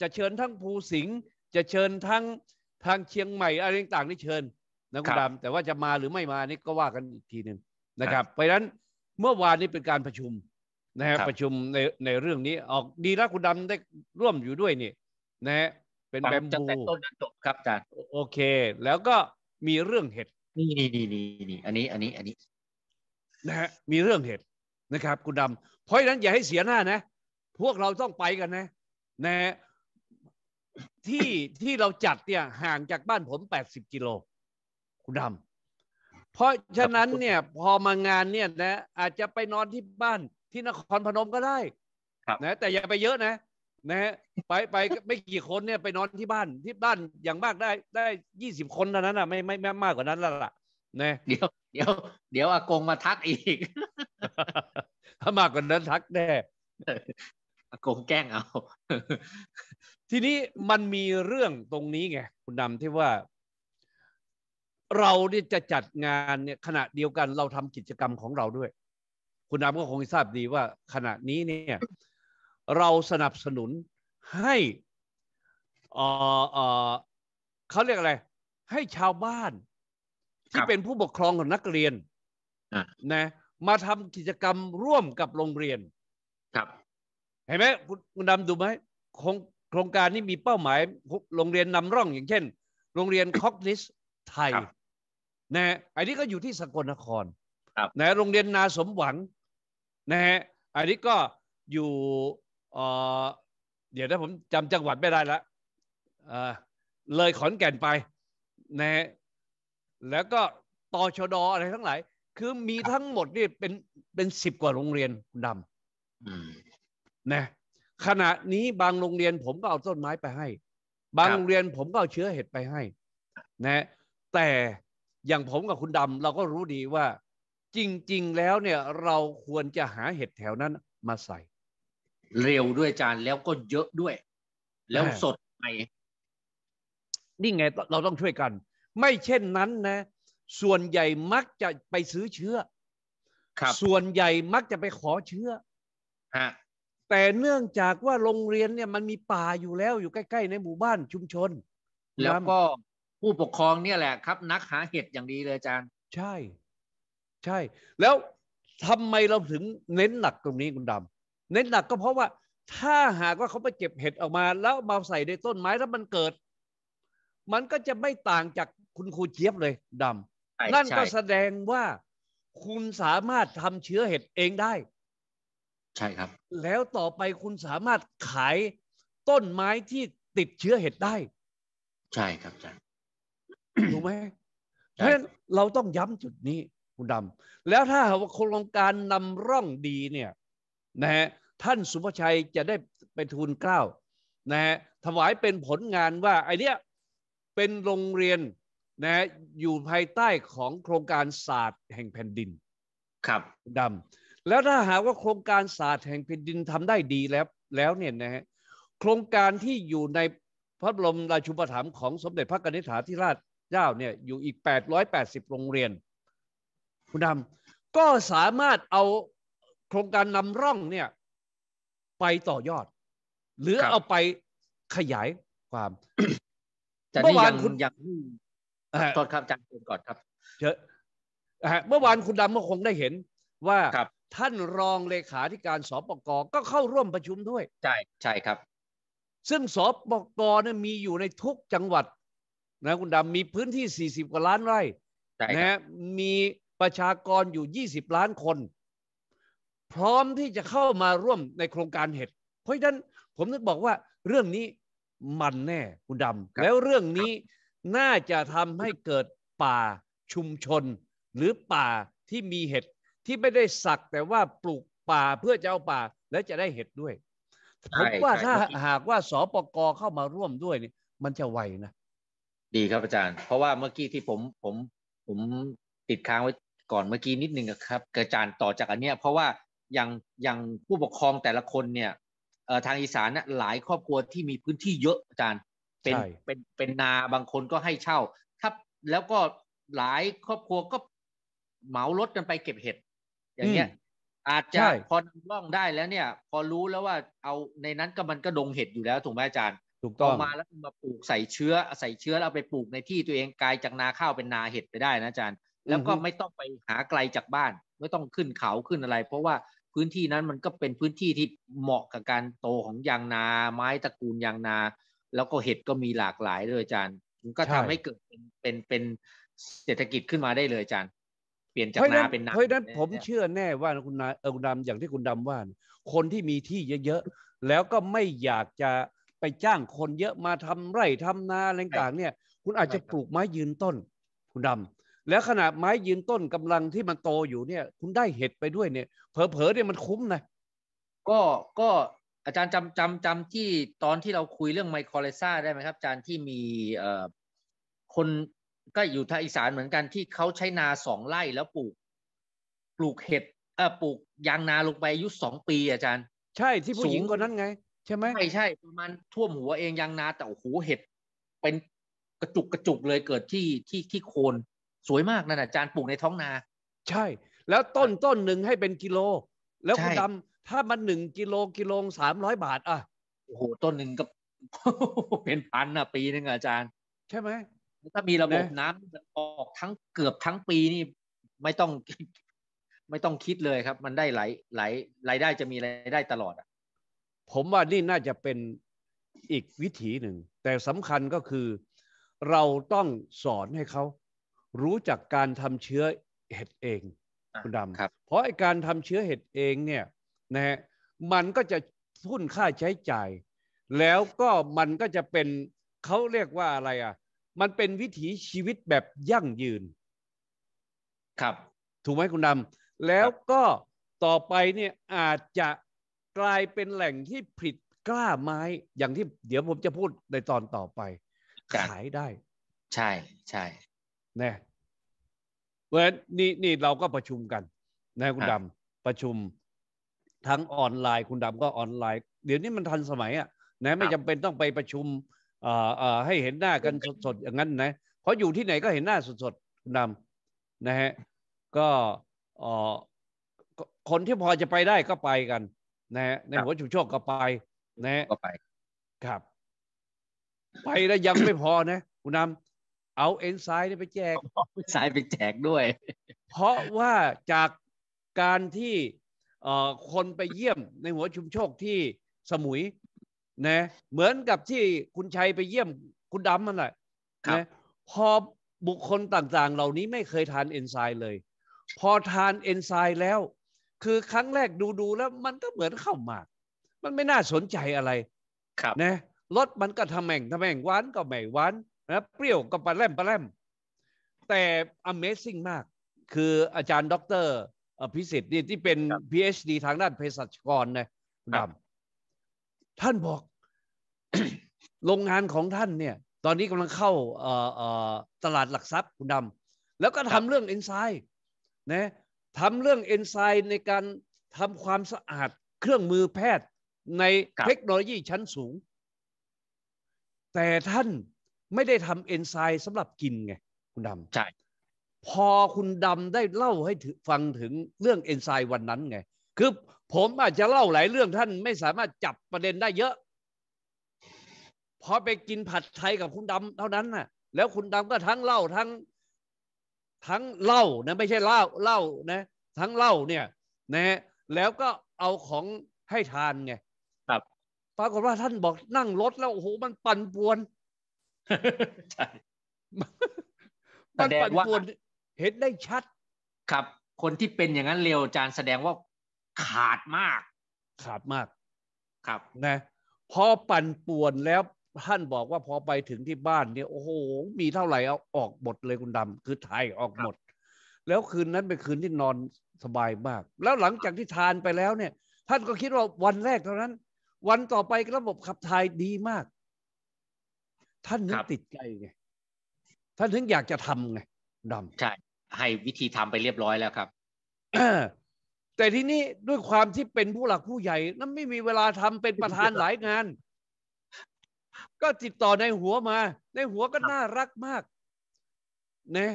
จะเชิญทั้งภูสิงห์ จะเชิญทั้งทางเชียงใหม่อะไรต่างๆนี่เชิญนะคุณดำแต่ว่าจะมาหรือไม่มานี่ก็ว่ากันอีกทีหนึ่งนะครับเพราะฉะนั้นเมื่อวานนี้เป็นการประชุม นะฮะประชุมในในเรื่องนี้ออกดีแล้วคุณดำได้ร่วมอยู่ด้วยนี่นะฮะเป็นแบมบูต้นจบครับอาจารย์โอเค แล้วก็มีเรื่องเห็ดนี่นี่นี่นี่อันนี้อันนี้อันนี้ นะฮะมีเรื่องเห็ดนะครับ คุณดำเพราะฉะนั้นอย่าให้เสียหน้านะพวกเราต้องไปกันนะ นะฮะที่ที่เราจัดเนี่ยห่างจากบ้านผมแปดสิบกิโล คุณดเพราะฉะนั้นเนี่ยพอมางานเนี่ย นะ อาจจะไปนอนที่บ้านที่นครพนมก็ได้นะ แต่อย่าไปเยอะนะนะไปไปไม่กี่คนเนี่ยไปนอนที่บ้านที่บ้านอย่างมากได้ ได้ยี่สิบคนเท่านั้นอ่ะ ไม่ไม่มากกว่านั้นแล้วล่ะนะ เดี๋ยว เดี๋ยว เดี๋ยวอากงมาทักอีก ถ้ามากกว่านั้นทักแน่อากงแกล้งเอาทีนี้มันมีเรื่องตรงนี้ไงคุณดำที่ว่าเราเนี่ยจะจัดงานเนี่ยขณะเดียวกัน เราทำกิจกรรมของเราด้วย คุณน้ำก็คงทราบดีว่าขณะนี้เนี่ยเราสนับสนุนให้อ่อเออเขาเรียกอะไรให้ชาวบ้านที่เป็นผู้ปกครองของนักเรียนนะ มาทำกิจกรรมร่วมกับโรงเรียนครับ เห็นไหมคุณดำดูไหมโครงโครงการนี้มีเป้าหมาย โรงเรียนนำร่อง อย่างเช่น โรงเรียนคอกนิสไทยนะอ้ นี้ก็อยู่ที่สกลนครนะ โรงเรียน นาสมหวัง นะฮะ ไอ้ นี้ก็ อยู่เดี๋ยว ถ้า ผมจำจังหวัด ไม่ ได้ละเลย ขอนแก่น ไปนะฮะแล้วก็ ตชด อะไร ทั้ง หลาย คือมีทั้งหมดนี่เป็น เป็นสิบกว่าโรงเรียนคุณดำนะ ขณะนี้บางโรงเรียนผม ก็ เอา ต้นไม้ ไปให้ บาง โรงเรียน ผม ก็เอาเชื้อ เห็ด ไป ให้ นะแต่อย่างผมกับคุณดำเราก็รู้ดีว่า จริงๆแล้วเนี่ย เราควรจะหาเห็ดแถวนั้น มาใส่ เร็วด้วยจานแล้วก็เยอะด้วย แล้วสดใหม่นี่ไงเราต้องช่วยกัน ไม่เช่นนั้นนะ ส่วนใหญ่มักจะไปซื้อเชื้อส่วนใหญ่มักจะไปขอเชื้อฮะแต่เนื่องจากว่าโรงเรียนเนี่ยมันมีป่าอยู่แล้ว อยู่ใกล้ๆในหมู่บ้านชุมชน แล้วก็ผู้ปกครองเนี่ยแหละครับ นักหาเห็ดอย่างดีเลยอาจารย์ ใช่ ใช่ แล้วทำไมเราถึงเน้นหนักตรงนี้คุณดำ เน้นหนักก็เพราะว่า ถ้าหากว่าเขาไปเก็บเห็ดออกมา แล้วมาใส่ในต้นไม้แล้วมันเกิด มันก็จะไม่ต่างจากคุณครูเจี๊ยบเลย ดำ นั่นก็แสดงว่าคุณสามารถทำเชื้อเห็ดเองได้ ใช่ครับ แล้วต่อไปคุณสามารถขายต้นไม้ที่ติดเชื้อเห็ดได้ ใช่ครับอาจารย์ถูกไหมเพราะฉะนั้นเราต้องย้ำจุดนี้คุณดำแล้วถ้าหาว่าโครงการนำร่องดีเนี่ย นะฮะท่านสุภชัยจะได้ไปทูลเกล้านะฮะถวายเป็นผลงานว่า ไอเนี้ยเป็นโรงเรียนนะฮะอยู่ภายใต้ของโครงการศาสตร์แห่งแผ่นดิน ครับดำแล้วถ้าหากว่าโครงการศาสตร์แห่งแผ่นดินทำได้ดีแล้วแล้วเนี่ยนะฮะโครงการที่อยู่ในพระบรมราชูปถัมภ์ของสมเด็จพระกนิษฐาธิราชจ้าเนี่ยอยู่อีก 880 โรงเรียน คุณดำก็สามารถเอาโครงการนำร่องเนี่ยไปต่อยอด หรือเอาไปขยายความเมื่อวานคุณยังตอนครับจาจารยก่อนครับเจอเมื่อวานคุณดำก็คงได้เห็นว่าท่านรองเลขาธิการสปกก็เข้าร่วมประชุมด้วย ใช่ใช่ครับ ซึ่งสปกเนี่ยมีอยู่ในทุกจังหวัดนะคุณดำมีพื้นที่ 40 กว่าล้านไร่นะ มีประชากรอยู่ 20 ล้านคน พร้อมที่จะเข้ามาร่วมในโครงการเห็ด เพราะฉะนั้นผมนึกบอกว่าเรื่องนี้มันแน่คุณดำแล้วเรื่องนี้น่าจะทำให้เกิดป่าชุมชนหรือป่าที่มีเห็ดที่ไม่ได้สักแต่ว่าปลูกป่าเพื่อจะเอาป่าและจะได้เห็ดด้วยผมว่าถ้าหากว่าสปกเข้ามาร่วมด้วยนี่มันจะไวนะดีครับอาจารย์ เพราะว่าเมื่อกี้ที่ผมผมผมติดค้างไว้ก่อนเมื่อกี้นิดนึงนะครับอาจารย์ต่อจากอันเนี้ยเพราะว่าอย่างอย่างผู้ปกครองแต่ละคนเนี่ยทางอีสานนะหลายครอบครัวที่มีพื้นที่เยอะอาจารย์เป็นเป็นเป็นนาบางคนก็ให้เช่าถ้าแล้วก็หลายครอบครัวก็เหมารถกันไปเก็บเห็ดอย่างเงี้ยอาจจะพอล่องได้แล้วเนี่ย พอรู้แล้วว่า เอาในนั้นก็มันก็ดงเห็ดอยู่แล้วถูกไหมอาจารย์ถูกต้องมาแล้วมาปลูกใส่เชื้อใส่เชื้อแล้วไปปลูกในที่ตัวเองกลายจากนาข้าวเป็นนาเห็ดไปได้นะอาจารย์ แล้วก็ไม่ต้องไปหาไกลจากบ้าน ไม่ต้องขึ้นเขาขึ้นอะไร เพราะว่าพื้นที่นั้นมันก็เป็นพื้นที่ที่เหมาะกับการโตของยางนา ไม้ตระกูลยางนา แล้วก็เห็ดก็มีหลากหลายเลยอาจารย์มันก็ทำให้เกิดเป็นเป็นเป็น เศรษฐกิจขึ้นมาได้เลยอาจารย์ เปลี่ยนจากนาเป็นนาเพราะนั้นผมเชื่อแน่ว่าคุณนาเออคุณดำอย่างที่คุณดำว่า คนที่มีที่เยอะๆแล้วก็ไม่อยากจะไปจ้างคนเยอะมาทำไร่ทำนาอะไรต่างเนี่ย คุณอาจจะปลูกไม้ยืนต้น คุณดำ แล้วขนาดไม้ยืนต้นกำลังที่มันโตอยู่เนี่ย คุณได้เห็ดไปด้วยเนี่ยเผลอๆเนี่ยมันคุ้มนะก็ก็อาจารย์จำจำจำที่ตอนที่เราคุยเรื่องไมโครเลซ่าได้ไหมครับ อาจารย์ที่มีเอ่อคนก็อยู่ทางอีสานเหมือนกันที่เขาใช้นาสองไร่แล้วปลูก ปลูกเห็ดเออปลูกยางนาลงไปอายุสองปี อาจารย์ใช่ที่ผู้หญิงคนนั้นไงใช่ไหมใช่ใช่ประมาณท่วมหัวเองยางนาแต่โอ้โหเห็ดเป็นกระจุกกระจุกเลยเกิดที่ที่ที่โคนสวยมากนั่นอาจารย์ปลูกในท้องนา ใช่ แล้วต้นต้นหนึ่งให้เป็นกิโล แล้วคุณดำถ้ามันหนึ่งกิโลกิโลสามร้อยบาทอ่ะโอ้โห ต้นหนึ่งก็เป็นพันอ่ะปีนึงอาจารย์ ใช่ไหมถ้ามีระบบน้ำออกทั้งเกือบทั้งปีนี่ ไม่ต้องไม่ต้องคิดเลยครับ มันได้ไหล ไหลรายได้จะมีรายได้ตลอดอ่ะผมว่านี่น่าจะเป็นอีกวิถีหนึ่ง แต่สำคัญก็คือ เราต้องสอนให้เขา รู้จัก การทำเชื้อเห็ดเองคุณดำเพราะไอการทำเชื้อเห็ดเองเนี่ยนะฮะมันก็จะทุ่นค่าใช้จ่าย แล้วก็มันก็จะเป็นเขาเรียกว่าอะไรอ่ะ มันเป็นวิถีชีวิตแบบยั่งยืน ครับ ถูกไหมคุณดำแล้วก็ต่อไปเนี่ยอาจจะกลายเป็นแหล่งที่ผลิตกล้าไม้อย่างที่เดี๋ยวผมจะพูดในตอนต่อไปขายได้ ใช่ใช่นยเพราะนี่นี่เราก็ประชุมกัน นะคุณดำ ประชุมทั้งออนไลน์ คุณดำก็ออนไลน์ เดี๋ยวนี้มันทันสมัยอ่ะนะไม่จำเป็นต้องไปประชุมอ่เอ่อให้เห็นหน้ากันสดๆอย่างนั้น นะ เพราะอยู่ที่ไหนก็เห็นหน้าสดๆคุณดำนะฮะก็คนที่พอจะไปได้ก็ไปกันนะในหัวฉุกโชคก็ไป นะก็ไป ครับ ไปแล้วยังไม่พอนะคุณนำเอาเอนไซม์ไปแจกเอนไซม์ไปแจกด้วย เพราะว่าจากการที่เอ่อคนไปเยี่ยมในหัวชุมโชคที่สมุย นะ เหมือนกับที่คุณชัยไปเยี่ยมคุณดำมันแหละนะพอบุคคลต่าง ๆ เหล่านี้ไม่เคยทานเอนไซม์เลย พอทานเอนไซม์แล้วคือครั้งแรกดูดูแล้วมันก็เหมือนข้าวหมาก มันไม่น่าสนใจอะไร ครับนะรสมันก็ทำแม่งทำแม่งหวาน ก็ไม่หวานนะเปรี้ยวก็ปลาแลมปลาแลมแต่ Amazing มาก คืออาจารย์ด็อกเตอร์พิสิทธิ์นี่ ที่เป็น PhD ทางด้านเภสัชกรนะดำ ท่านบอก โรงงานของท่านเนี่ย ตอนนี้กำลังเข้าตลาดหลักทรัพย์คุณดำ แล้วก็ทำเรื่องเอนไซม์นะทำเรื่องเอนไซม์ในการทำความสะอาดเครื่องมือแพทย์ในเทคโนโลยีชั้นสูง แต่ท่านไม่ได้ทำเอนไซม์สำหรับกินไง คุณดำใช่พอคุณดำได้เล่าให้ฟังถึงเรื่องเอนไซม์วันนั้นไง คือผมอาจจะเล่าหลายเรื่องท่านไม่สามารถจับประเด็นได้เยอะ พอไปกินผัดไทยกับคุณดำเท่านั้นน่ะแล้วคุณดำก็ทั้งเล่าทั้งทั้งเหล้านะไม่ใช่เหล้าเหล้านะทั้งเหล้าเนี่ยนะแล้วก็เอาของให้ทานไงครับปรากฏว่าท่านบอกนั่งรถ แล้วโอ้โหมันปั่นป่วนใช่มันปั่นป่วนเห็นได้ชัดครับคนที่เป็นอย่างนั้นเร็วจานแสดงว่าขาดมาก ขาดมาก ครับ นะ พอปั่นป่วนแล้วท่านบอกว่าพอไปถึงที่บ้าน เนี่ยโอ้โหมีเท่าไหร่เอาออกหมดเลยคุณดำคือถ่ายออกหมด แล้วคืนนั้นเป็นคืนที่นอนสบายมาก แล้วหลังจากที่ทานไปแล้วเนี่ย ท่านก็คิดว่าวันแรกเท่านั้น วันต่อไประบบขับถ่ายดีมาก ท่านนึกติดใจไงท่านถึงอยากจะทำไงดำใช่ให้วิธีทำไปเรียบร้อยแล้วครับแต่ทีนี้ด้วยความที่เป็นผู้หลักผู้ใหญ่ นั้นไม่มีเวลาทำเป็นประธานหลายงานก็ติดต่อในหัวมาในหัวก็น่ารักมากนะ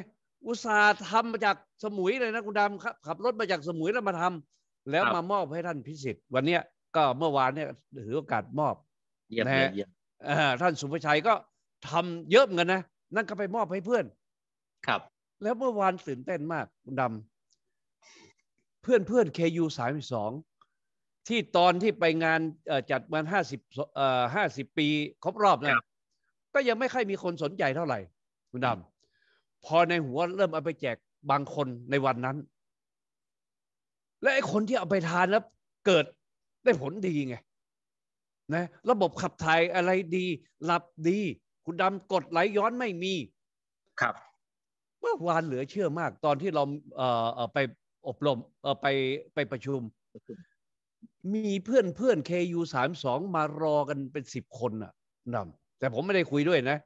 อุตสาห์ทำมาจากสมุยเลยนะคุณดำขับรถมาจากสมุยแล้วมาทำ แล้วมามอบให้ท่านพิสิทธิ์วันเนี้ย ก็เมื่อวานเนี่ยถือโอกาสมอบนะฮะท่านสุภชัยก็ทำเยอะเหมือนกันนะนั่นก็ไปมอบให้เพื่อน ครับ แล้วเมื่อวานตื่นเต้นมากคุณดำเพื่อนเพื่อนเคยูสามสองที่ตอนที่ไปงานจัดงานห้าสิบห้าสิบปีครบรอบนะก็ยังไม่ค่อยมีคนสนใจเท่าไหร่ คุณดำ พอในหัวเริ่มเอาไปแจกบางคนในวันนั้น และไอ้คนที่เอาไปทานแล้วเกิดได้ผลดีไง นะ ระบบขับถ่ายอะไรดี หลับดี คุณดำกดไหลย้อนไม่มี ครับ เมื่อวานเหลือเชื่อมาก ตอนที่เราเอ่อไปอบรมเอ่อไปไปประชุมมีเพื่อนเพื่อนเคยูสามสองมารอกันเป็นสิบคนน่ะนำแต่ผมไม่ได้คุยด้วยนะ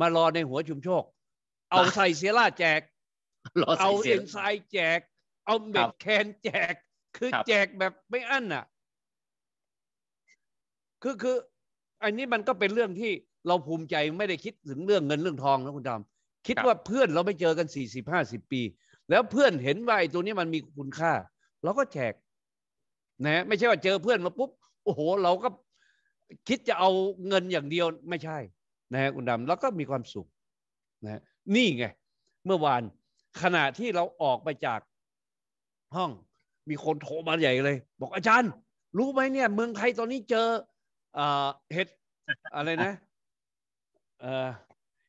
มารอในหัวชุมโชค เอาใส่เสียล่าแจกเอาเอ็นไซแจกเอาเบ็ดแคนแจกคือแจกแบบไม่อั้นน่ะ คือคืออันนี้มันก็เป็นเรื่องที่เราภูมิใจไม่ได้คิดถึงเรื่องเงินเรื่องทองนะคุณดำคิดว่าเพื่อนเราไม่เจอกันสี่สิบห้าสิบปี แล้วเพื่อนเห็นว่าไอ้ตัวนี้มันมีคุณค่าเราก็แจกนะไม่ใช่ว่าเจอเพื่อนมาปุ๊บ โอ้โห เราก็คิดจะเอาเงินอย่างเดียวไม่ใช่ นะคุณดำแล้วก็มีความสุข นะนี่ไง เมื่อวานขณะที่เราออกไปจาก ห้องมีคนโทรมาใหญ่เลย บอกอาจารย์ รู้ไหมเนี่ย เมืองไทยตอนนี้เจอเห็ดอะไรนะ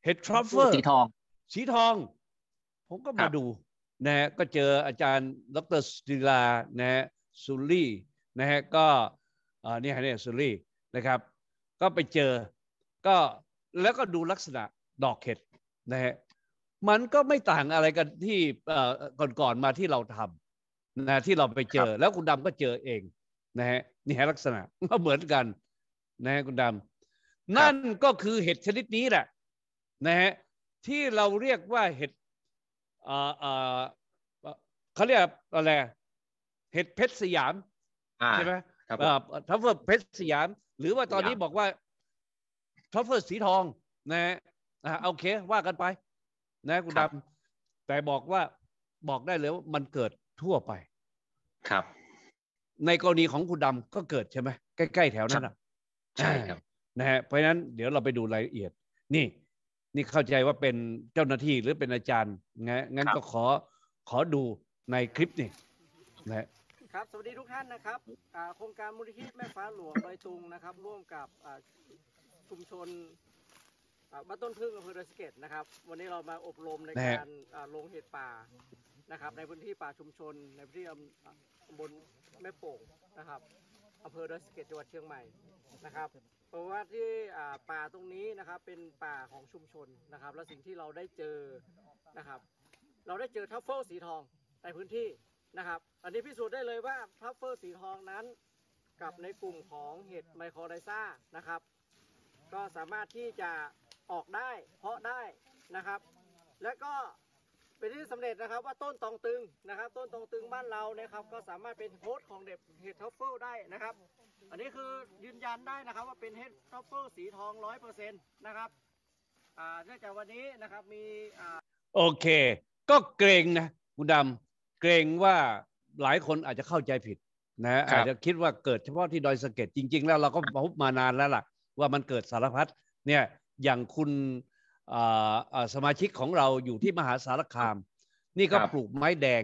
เห็ดทรัฟเฟอร์สีทองสีทอง ผมก็มาดู นะ ก็เจออาจารย์ ดรสติลานะซูรี่นะฮะก็เนี่ยเนี่ยซูรี่นะครับ ก็ไปเจอก็แล้วก็ดูลักษณะดอกเห็ดนะฮะมันก็ไม่ต่างอะไรกันที่ก่อนๆมาที่เราทำนะที่เราไปเจอ แล้วคุณดำก็เจอเองนะฮะนี่ลักษณะก็เหมือนกันนะฮะคุณดำนั่นก็คือเห็ดชนิดนี้แหละนะฮะที่เราเรียกว่าเห็ดเขาเรียกอะไรเห็ดเพชรสยามใช่ไหมครับทัฟเฟอร์เพชรสยาม หรือว่าตอนนี้บอกว่าทัฟเฟอร์สีทอง นะฮะโอเคว่ากันไป นะ คุณดำแต่บอกว่าบอกได้เลยว่ามันเกิดทั่วไป ครับ ในกรณีของคุณดำก็เกิดใช่ไหม ใกล้ๆแถวนั้นใช่ครับนะฮะเพราะนั้นเดี๋ยวเราไปดูรายละเอียด นี่ นี่เข้าใจว่าเป็นเจ้าหน้าที่หรือเป็นอาจารย์งั้นก็ขอขอดูในคลิปนี่ นะครับ สวัสดีทุกท่านนะครับ โครงการมูลนิธิแม่ฟ้าหลวงใบตุงนะครับ ร่วมกับชุมชนบ้านต้นพึ่งอำเภอรอสะเกตนะครับ วันนี้เรามาอบรมในการลงเห็ดป่านะครับ ในพื้นที่ป่าชุมชนในพื้นที่อำาบลแม่โป่งนะครับอำเภอรอสะเกตจังหวัดเชียงใหม่นะครับ เพราะว่าที่ป่าตรงนี้นะครับเป็นป่าของชุมชนนะครับ และสิ่งที่เราได้เจอนะครับ เราได้เจอทัฟเฟิลสีทองในพื้นที่นะครับอันนี้พิสูจน์ได้เลยว่าพัฟเฟอร์สีทองนั้นกับในกลุ่มของเห็ดไมโครไดซ่านะครับก็สามารถที่จะออกได้เพาะได้นะครับ และก็เป็นที่สำเร็จนะครับว่าต้นตองตึงนะครับต้นตองตึงบ้านเรานะครับก็สามารถเป็นโฮสต์ของเด็บเห็ดทัฟเฟิลได้นะครับ อันนี้คือยืนยันได้นะครับว่าเป็นเห็ดทัฟเฟิลสีทองร้อยเปอร์เซ็นต์นะครับเนื่องจากวันนี้นะครับมีโอเค ก็เกรงนะคุณดำเกรงว่าหลายคนอาจจะเข้าใจผิดนะอาจจะคิดว่าเกิดเฉพาะที่ดอยสะเก็ดจริงๆ แล้วเราก็พบมานานแล้วล่ะ ว่ามันเกิดสารพัดเนี่ยอย่างคุณสมาชิกของเราอยู่ที่มหาสารคาม นี่ก็ปลูกไม้แดง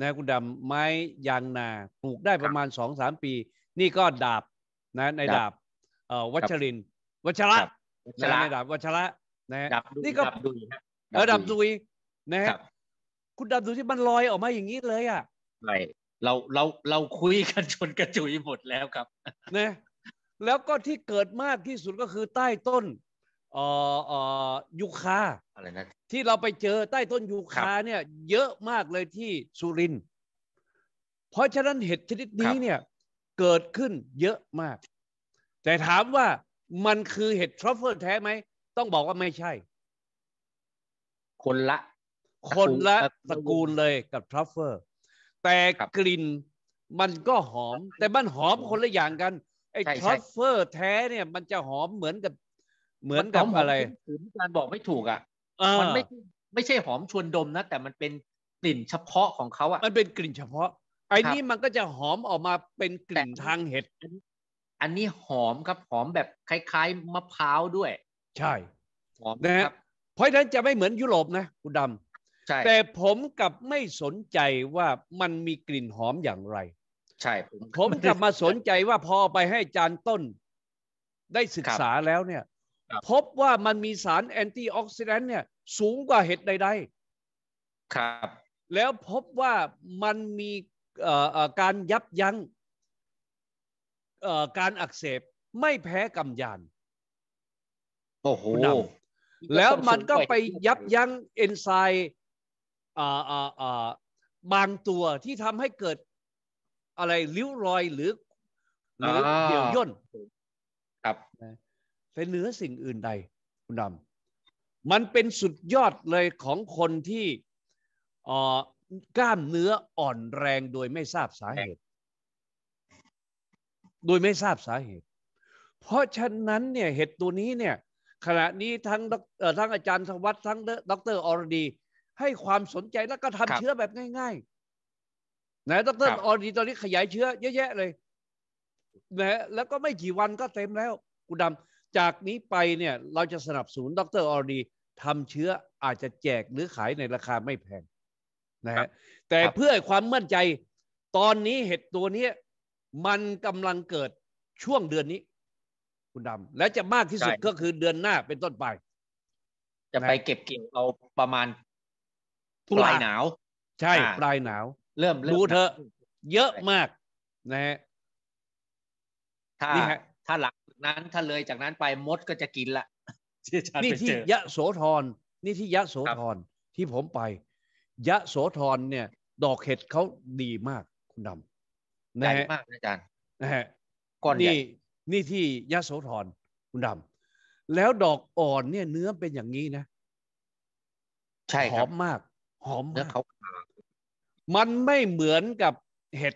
นะคุณดำไม้ยางนาปลูกได้ประมาณสองสามปี นี่ก็ดาบนะในดาบวัชรินวัชระในดาบวัชระนะนี่ก็ดูออดาบดุยนะคุณดำดูที่มันลอยออกมาอย่างนี้ เลยอ่ะ ใช่ เราเราเราคุยกันชนกระจุยหมดแล้วครับ เนะแล้วก็ที่เกิดมากที่สุดก็คือใต้ต้นเอ่อเอ่อยูคา อะไรนะ ที่เราไปเจอใต้ต้นยูคาเนี่ย เยอะมากเลยที่สุรินทร์เพราะฉะนั้นเห็ดชนิดนี้เนี่ย เกิดขึ้นเยอะมาก แต่ถามว่ามันคือเห็ดทรัฟเฟิลแท้ไหม ต้องบอกว่าไม่ใช่ คนละคนละตระกูลเลยกับทรัฟเฟอร์แต่กลิ่น มันก็หอม แต่มัน หอมคนละอย่างกันไอ้ทรัฟเฟอร์ แท้เนี่ย มันจะหอมเหมือนกับเหมือนกับอะไรอการบอกไม่ถูกอ่ะมันไม่ไม่ใช่หอมชวนดมนะแต่มันเป็นกลิ่นเฉพาะของเขาอ่ะ มันเป็นกลิ่นเฉพาะไอ้นี่มันก็จะหอมออกมาเป็นกลิ่นทางเห็ดอันนี้หอมครับหอมแบบคล้ายๆมะพร้าวด้วย ใช่ หอมนะครับเพราะฉะนั้นจะไม่เหมือนยุโรปนะคุณดำช่แต่ผมกับไม่สนใจว่ามันมีกลิ่นหอมอย่างไร ใช่ ผมผมกลับมาสนใจว่าพอไปให้อาจารย์ต้น ได้ศึกษาแล้วเนี่ยพบว่ามันมีสารแอนตี้ออกซิแดนต์เนี่ยสูงกว่าเห็ดใดๆครับ แล้วพบว่ามันมีการยับยั้งการอักเสบไม่แพ้กำยานโอ้โหแล้วมันก็ไปยับยั้งเอนไซมบางตัวที่ทำให้เกิดอะไร ริ้วรอย หรือหรือเดี่ยวย่นครับเป็นเนื้อสิ่งอื่นใดคุณดำมันเป็นสุดยอดเลยของคนที่กล้ามเนื้ออ่อนแรงโดยไม่ทราบสาเหตุ โดย ไม่ทราบสาเหตุ เพราะฉะนั้นเนี่ยเหตุตัวนี้เนี่ย ขณะ นี้ทั้งทั้งอาจารย์ สวัสด์ทั้งดรอรดีให้ความสนใจแล้วก็ทำเชื้อแบบง่ายๆนะดร ออดี ตอนนี้ขยายเชื้อ เยอะแยะเลย นะ แล้วก็ไม่กี่วันก็เต็มแล้วกูดดำจากนี้ไปเนี่ย เราจะสนับสนุนดร ออดีทำเชื้ออาจจะแจกหรือขายในราคาไม่แพงนะฮะแต่เพื่อความมั่นใจ ตอนนี้เห็ดตัวนี้มันกำลังเกิดช่วงเดือนนี้ คุณดำและจะมากที่สุดก็คือเดือนหน้าเป็นต้นไป จะไปเก็บเกี่ยวเอาประมาณทุปลายหนาว ใช่ปลายหนาว เริ่มดูเธอเยอะมากนะฮะถ้าถ้าหลังนั้นถ้าเลยจากนั้นไปมดก็จะกินละนี่ที่ยะโสธรนี่ที่ยะโสธรที่ผมไป ยะโสธรเนี่ย ดอกเห็ดเขาดีมากคุณดำใหญ่มากอาจารย์นะฮะก่อนนี่นี่ที่ยะโสธรคุณดำแล้วดอกอ่อนเนี่ยเนื้อเป็นอย่างนี้นะ ใช่หอมมากหอมเนื้อขามันไม่เหมือนกับเห็ด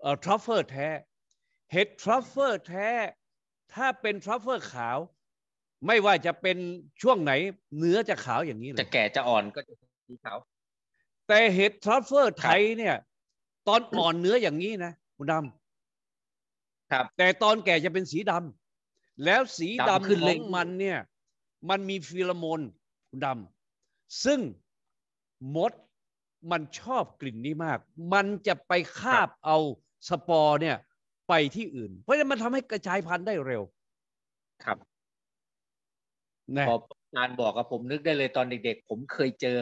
เอ่อทรัฟเฟอร์แท้ เห็ดทรัฟเฟอร์แท้ ถ้าเป็นทรัฟเฟอร์ขาว ไม่ว่าจะเป็นช่วงไหน เนื้อจะขาวอย่างนี้เลยจะแก่จะอ่อนก็จะสีขาวแต่เห็ดทรัฟเฟอร์ไทยเนี่ย ตอนอ่อนเนื้ออย่างนี้นะคุณดำครับ แต่ตอนแก่จะเป็นสีดำแล้วสีดำของมันเนี่ยมันมีฟีโรโมนคุณดำซึ่งมดมันชอบกลิ่นนี้มาก มันจะไปคาบเอาสปอร์เนี่ยไปที่อื่น เพราะฉะนั้นมันทำให้กระจายพันธุ์ได้เร็ว ครับนะพอนานารบอกกับผมนึกได้เลยตอนเด็กๆผมเคยเจอ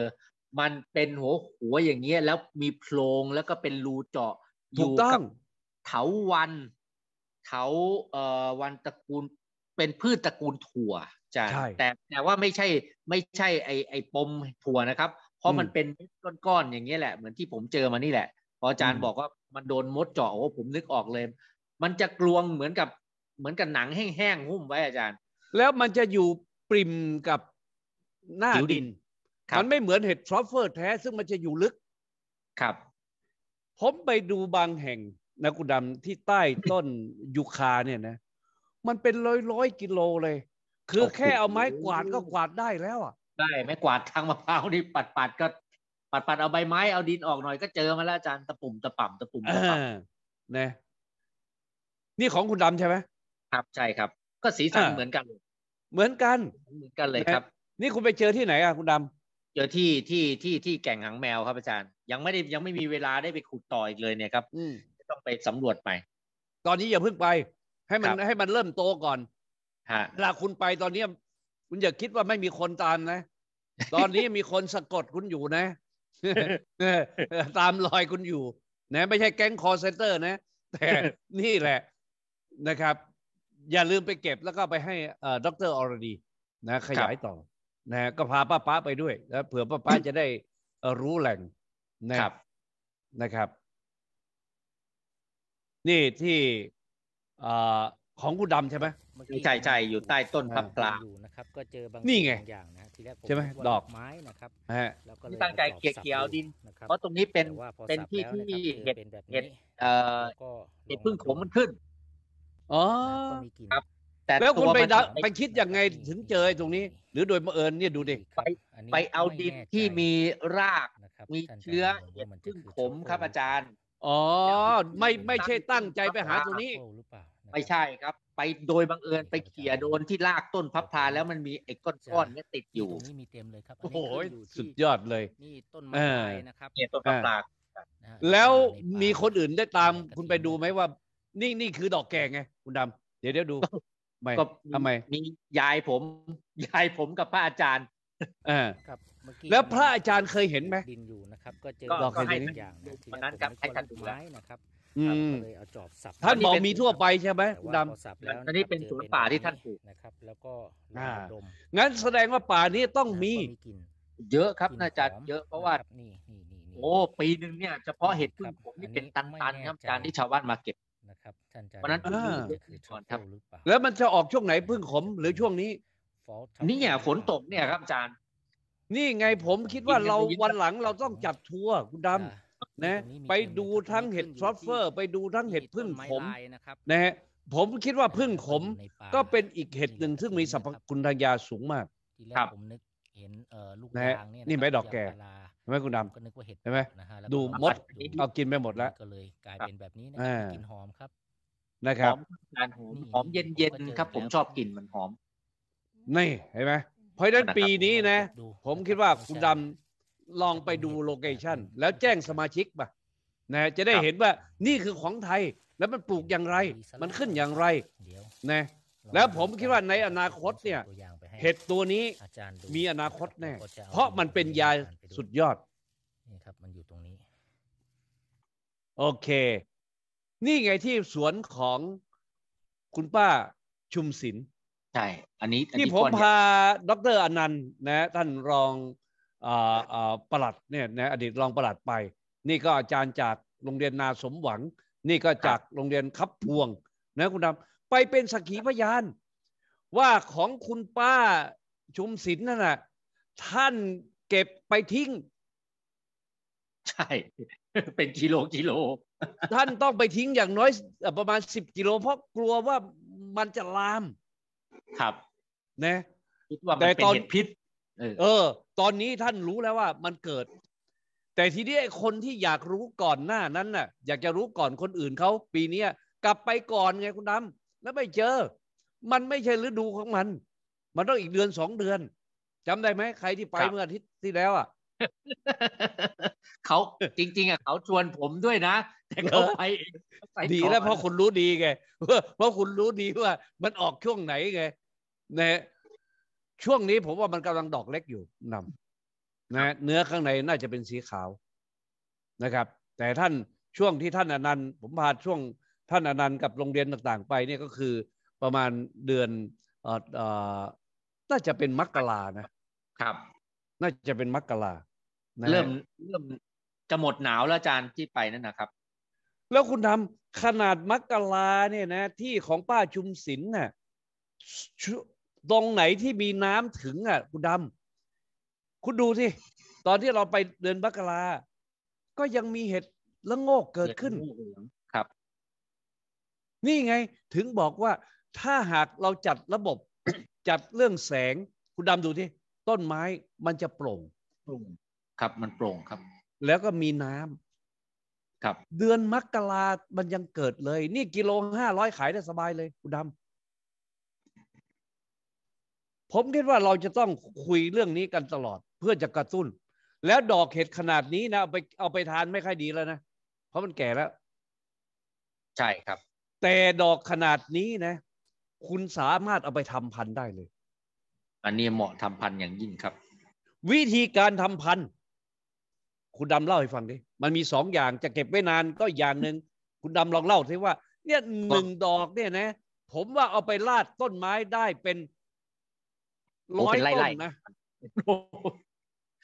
มันเป็นหัวหัวอย่างเงี้ย แล้วมีโพรงแล้วก็เป็นรูเจาะอยู่กับเถาวันเถาเอ่อวันตระกูล เป็นพืชตระกูลถั่วจ้ะแต่แต่ว่าไม่ใช่ ไม่ใช่ไอไอปมถั่วนะครับราะมันเป็นก้อนๆ อย่างเงี้ยแหละเหมือนที่ผมเจอมานี่แหละ พออาจารย์บอกว่ามันโดนมดเจาะโอ้ผมนึกออกเลยมันจะกลวงเหมือนกับเหมือนกับหนังแห้งๆหุ้มไว้อาจารย์ แล้วมันจะอยู่ปริมกับหน้าดินมันไม่เหมือนเห็ดทรัฟเฟอร์แท้ ซึ่งมันจะอยู่ลึกครับ ผมไปดูบางแห่งนะคุณดำที่ใต้ต้นยูคาเนี่ยนะ มันเป็นร้อยร้อยกิโลเลยคือแค่เอาไม้กวาดก็กวาดได้แล้วอ่ะใช่ไม่กวาดทางมะพร้าวนี่ปัดปัดก็ปัดปัดเอาใบไม้เอาดินออกหน่อยก็เจอมาแล้วอาจารย์ตะปุ่มตะป่ำตะปุ่มตะป่ำนะนี่ของคุณดำใช่ไหมครับใช่ครับก็สีสันเหมือนกัน เหมือนกันเหมือนกันเลยครับ นี่คุณไปเจอที่ไหนอ่ะคุณดำ เจอที่ที่ที่ที่แก่งหางแมวครับอาจารย์ ยังไม่ได้ยังไม่มีเวลาได้ไปขุดต่ออีกเลยเนี่ยครับต้องไปสำรวจไปตอนนี้อย่าเพิ่งไปให้มันให้มันเริ่มโตก่อนฮะเวลาคุณไปตอนนี้คุณอย่าคิดว่าไม่มีคนตามนะ ตอนนี้มีคนสะกดคุณอยู่นะ ตามรอยคุณอยู่ นะไม่ใช่แก๊งคอร์เซนเตอร์นะ แต่นี่แหละนะครับ อย่าลืมไปเก็บแล้วก็ไปให้ด็อกเตอร์ออรดี นะ ขยายต่อ นะก็พาป้าป้าไปด้วยแล้วเผื่อป้าป้าจะได้รู้แหล่งนะครับนะครับ นี่ที่ของคุณดำใช่ไหม่ใช่ใช่อยู่ใต้ต้นพับกลาอยู่นะครับ ก็เจอบางนี่ไงอย่างนะทีแรกใช่ไหมดอกไม้นะครับ ฮะแล้วก็เลที่ตั้งใจเกลี่ยเกลี่ยวดิน เพราะตรงนี้เป็นเป็นที่ที่เห็ด เห็ดเอ่อ็เห็ดพึ่งขมมันขึ้น อ๋อมีกลิ่นครับ แต่แล้วคุณไปไปคิดยังไงถึงเจอตรงนี้ หรือโดยบังเอิญเนี่ยดูดิไปไปเอาดินที่มีราก มีเชื้อเห็ดพึ่งขมครับอาจารย์ อ๋อ ไม่ไม่ใช่ตั้งใจไปหาตรงนี้หรือเปล่าไม่ใช่ครับ ไปโดยบังเอิญไปเขี่ยโดนที่รากต้นพับพาแล้วมันมีไอ้ก้อนๆนี่ติดอยู่นี่มีเต็มเลยครับโอ้โหสุดยอดเลย นี่ต้นไม้นะครับเนี่ยต้นพับพาแล้วมีคนอื่นได้ตามคุณไปดูไหมว่า นี่นี่คือดอกแกงไงคุณดำเดี๋ยวเดี๋ยวดูไม่ทำไมมียายผม ยายผมกับพระอาจารย์เออครับแล้วพระอาจารย์เคยเห็นไหมดินอยู่นะครับ ก็เจอดอกแกงอย่างนั้นกับให้กัานดูไม้นะครับอืมเอาจอบสับท่านบอกมีทั่วไปใช่ไหมคุณาดำอสับแล้ว อันนี้เป็นสวนป่าที่ท่านปลูกนะครับ แล้วก็งดมงั้นแสดงว่าป่านี้ต้องมีกิน เยอะครับน่าจะเยอะเพราะว่านี่นี่นี่โอ้ปีหนึ่งเนี่ยเฉพาะเห็ดพึ่งผมนี่เป็นตันๆครับอาจารย์ที่ชาวบ้านมาเก็บนะครับท่านจะเพราะวันนั้นเออ่าดคือก่อนครับหรือเปล่าแล้วมันจะออกช่วงไหนพึ่งขมหรือช่วงนี้นี่เนี่ยฝนตกเนี่ยครับอาจารย์นี่ไงผมคิดว่าเราวันหลังเราต้องจัดทัวร์คุณดำนะไปดูทั้งเห็ดทรัฟเฟอร์ ไปดูทั้งเห็ดพึ่งขมนะฮะผมคิดว่าพึ่งขมก็เป็นอีกเห็ดหนึ่งซึ่งมีสรรพคุณทางยาสูงมากครับผมนึกเห็นเอ่อลูกยางเนี่ยนี่ไหมดอกแก่ใช่ไหมคุณดำก็นึกว่าเห็ดใช่ไหมดูมดเอากินไปหมดแล้วก็เลย กลายเป็นแบบนี้นะกินหอมครับ นะครับหอมหอมเย็นเย็นครับ ผมชอบกลิ่นมันหอม นี่เห็นไหมเพราะฉะนั้นปีนี้นะ ผมคิดว่าคุณดำลองไปดูโลเคชันแล้วแจ้งสมาชิกมานะ จะได้เห็นว่า นี่คือของไทย แล้วมันปลูกอย่างไร มันขึ้นอย่างไรนะ แล้วผมคิดว่าในอนาคตเนี่ย เห็ดตัวนี้มีอนาคตแน่ เพราะมันเป็นยาสุดยอด นี่ครับมันอยู่ตรงนี้ โอเค นี่ไงที่สวนของคุณป้าชุมศิลป์ใช่ อันนี้ที่ผมพาดร อนันต์นะ ท่านรองประหลัดเนี่ยในอดีตรองประหลัดไป นี่ก็อาจารย์จากโรงเรียนนาสมหวัง นี่ก็จากโรงเรียนคับพวงนะคุณดำไปเป็นสักขีพยาน ว่าของคุณป้าชุมศิลป์นั่นน่ะท่านเก็บไปทิ้ง ใช่เป็นกิโลกิโล ท่านต้องไปทิ้งอย่างน้อยประมาณสิบกิโลเพราะกลัวว่ามันจะลามครับ นะแต่ตอนพิษเออ ตอนนี้ท่านรู้แล้วว่า มันเกิด แต่ทีนี้ไอ้คนที่อยากรู้ก่อนหน้านั้นน่ะ อยากจะรู้ก่อนคนอื่นเขาปีเนี้ยกลับไปก่อนไงคุณดำแล้วไม่เจอ มันไม่ใช่ฤดูของมัน มันต้องอีกเดือนสองเดือนจำได้ไหมใครที่ไปเมื่ออาทิตย์ที่แล้วอ่ะเขาจริง ๆอ่ะเขาชวนผมด้วยนะ แต่เขาไปดีแล้วเพราะคุณรู้ดีไงเพราะคุณรู้ดีว่ามันออกช่วงไหนไงนะช่วงนี้ผมว่ามันกำลังดอกเล็กอยู่นำนะเนื้อข้างในน่าจะเป็นสีขาวนะครับ แต่ท่านช่วงที่ท่านอนันต์ผมพาช่วงท่านอนันต์กับโรงเรียนต่างๆไปเนี่ยก็คือประมาณเดือนเอ่อน่าจะเป็นมกรานะ ครับ น่าจะเป็นมกราเริ่มเริ่มจะหมดหนาวแล้วอาจารย์ที่ไปนั่นนะครับ แล้วคุณทำขนาดมกราเนี่ยนะ ที่ของป้าชุมศิลป์น่ะตรงไหนที่มีน้ำถึงอ่ะ คุณดำ คุณดูสิตอนที่เราไปเดินบักลาก็ยังมีเห็ดละโงกเกิดขึ้นครับ นี่ไงถึงบอกว่าถ้าหากเราจัดระบบ จัดเรื่องแสงคุณดำดูที่ต้นไม้มันจะโปร่งโปร่งครับมันโปร่งครับ แล้วก็มีน้ำครับ เดือนมกรามันยังเกิดเลย นี่กิโลห้าร้อยขายได้สบายเลย คุณดำผมคิดว่าเราจะต้องคุยเรื่องนี้กันตลอด เพื่อจะกระตุ้น แล้วดอกเห็ดขนาดนี้นะ เอาไป เอาไปทานไม่ค่อยดีแล้วนะเพราะมันแก่แล้วใช่ครับ แต่ดอกขนาดนี้นะ คุณสามารถเอาไปทำพันธุ์ได้เลย อันนี้เหมาะทำพันธุ์อย่างยิ่งครับ วิธีการทำพันธุ์ คุณดำเล่าให้ฟังดิมันมีสองอย่างจะเก็บไว้นานก็อย่างหนึ่งคุณดำลองเล่าสิว่า เนี่ยหนึ่งดอกเนี่ยนะผมว่าเอาไปลาดต้นไม้ได้เป็นร้อยต้นนะ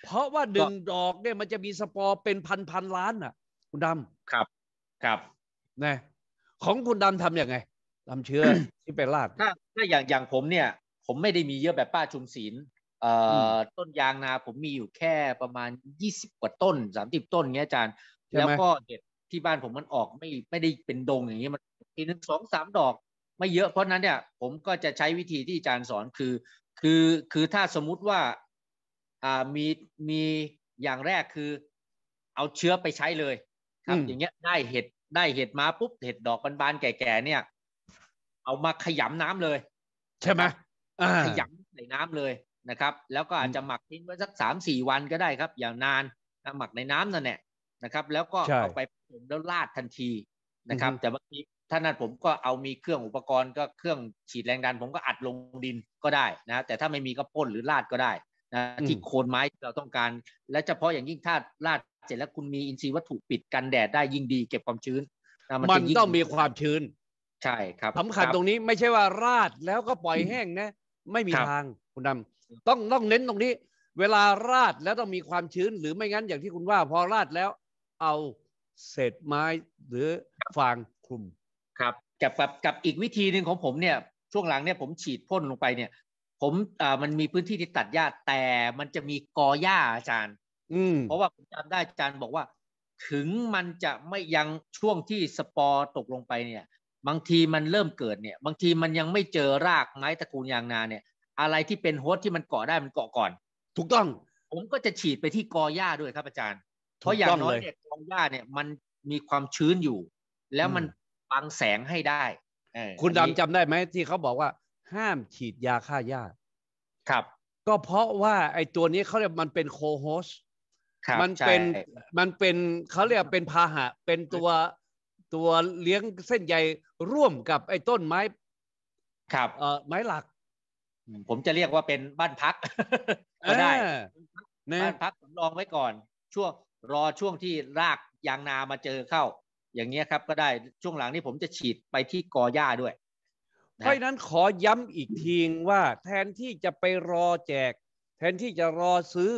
เพราะว่าดึงดอกเนี่ยมันจะมีสปอร์เป็นพันพันล้านอ่ะ คุณดำครับครับนะของคุณดำทำยังไงดำเชื้อที่เป็นลาดถ้าถ้าอย่างอย่างผมเนี่ย ผมไม่ได้มีเยอะแบบป้าชุมศีลเอ่อต้นยางนาผมมีอยู่แค่ประมาณยี่สิบกว่าต้นสามสิบต้นเงี้ยอาจารย์ แล้วก็เด็ดที่บ้านผมมันออกไม่ไม่ได้เป็นดงอย่างเงี้ยมันทีนึงสองสามดอกไม่เยอะ เพราะนั้นเนี่ย ผมก็จะใช้วิธีที่อาจารย์สอนคือคือคือถ้าสมมุติว่าอ่ามีมีอย่างแรกคือเอาเชื้อไปใช้เลย ครับอย่างเงี้ยได้เห็ดได้เห็ดมาปุ๊บ เห็ดดอกบานๆแก่ ๆ เนี่ย เอามาขยำน้ำเลย ใช่ไหมขยำในน้ำเลยนะครับ แล้วก็อาจจะหมักทิ้งไว้สักสามสี่วันก็ได้ครับ อย่างนานหมักในน้ำนั่นแหละนะครับ แล้วก็เอาไปผสมแล้วราดทันทีนะครับแต่บางทีถ้านั้นผมก็เอามีเครื่องอุปกรณ์ก็เครื่องฉีดแรงดัน ผมก็อัดลงดินก็ได้นะ แต่ถ้าไม่มีก็พ่นหรือลาดก็ได้นะที่โคนไม้เราต้องการ และเฉพาะอย่างยิ่งถ้าลาดเสร็จแล้วคุณมีอินทรีย์วัตถุปิดกันแดดได้ยิ่งดีเก็บความชื้นนะมันต้องมีความชื้น ใช่ครับสำคัญตรงนี้ไม่ใช่ว่าราดแล้วก็ปล่อยแห้งนะไม่มีทางคุณดำต้องต้องเน้นตรงนี้ เวลาราดแล้วต้องมีความชื้นหรือไม่งั้นอย่างที่คุณว่าพอราดแล้ว เอาเศษไม้หรือฟางคลุมครับกับกับกับอีกวิธีหนึ่งของผมเนี่ย ช่วงหลังเนี่ยผมฉีดพ่นลงไปเนี่ย ผมอ่ามันมีพื้นที่ที่ตัดหญ้า แต่มันจะมีกอหญ้าอาจารย์ อืมเพราะว่าผมจำได้อาจารย์บอกว่า ถึงมันจะไม่ยังช่วงที่สปอร์ตกลงไปเนี่ย บางทีมันเริ่มเกิดเนี่ย บางทีมันยังไม่เจอรากไม้ตระกูลยางนาเนี่ย อะไรที่เป็นโฮสที่มันเกาะได้มันเกาะก่อน ถูกต้องผมก็จะฉีดไปที่กอหญ้าด้วยครับอาจารย์เพราะอย่างน้อยเนี่ยกอหญ้าเนี่ยมันมีความชื้นอยู่ แล้วมันบังแสงให้ได้คุณดำจำได้ไหมที่เขาบอกว่า ห้ามฉีดยาฆ่าหญ้าครับ ก็เพราะว่า ไอ้ตัวนี้เขาเรียกมันเป็นโคโฮสมันเป็นมันเป็นเขาเรียกเป็นพาหะ เป็นตัวตัวเลี้ยงเส้นใยร่วมกับไอ้ต้นไม้ ครับเอ่อไม้หลัก ผมจะเรียกว่าเป็นบ้านพักก็ได้บ้านพักสำรองไว้ก่อน ช่วง รอช่วงที่รากยางนามาเจอเข้าอย่างเงี้ยครับ ก็ได้ช่วงหลังนี้ผมจะฉีดไปที่กอหญ้าด้วย เพราะนั้นขอย้ำอีกทีว่าแทนที่จะไปรอแจก แทนที่จะรอซื้อ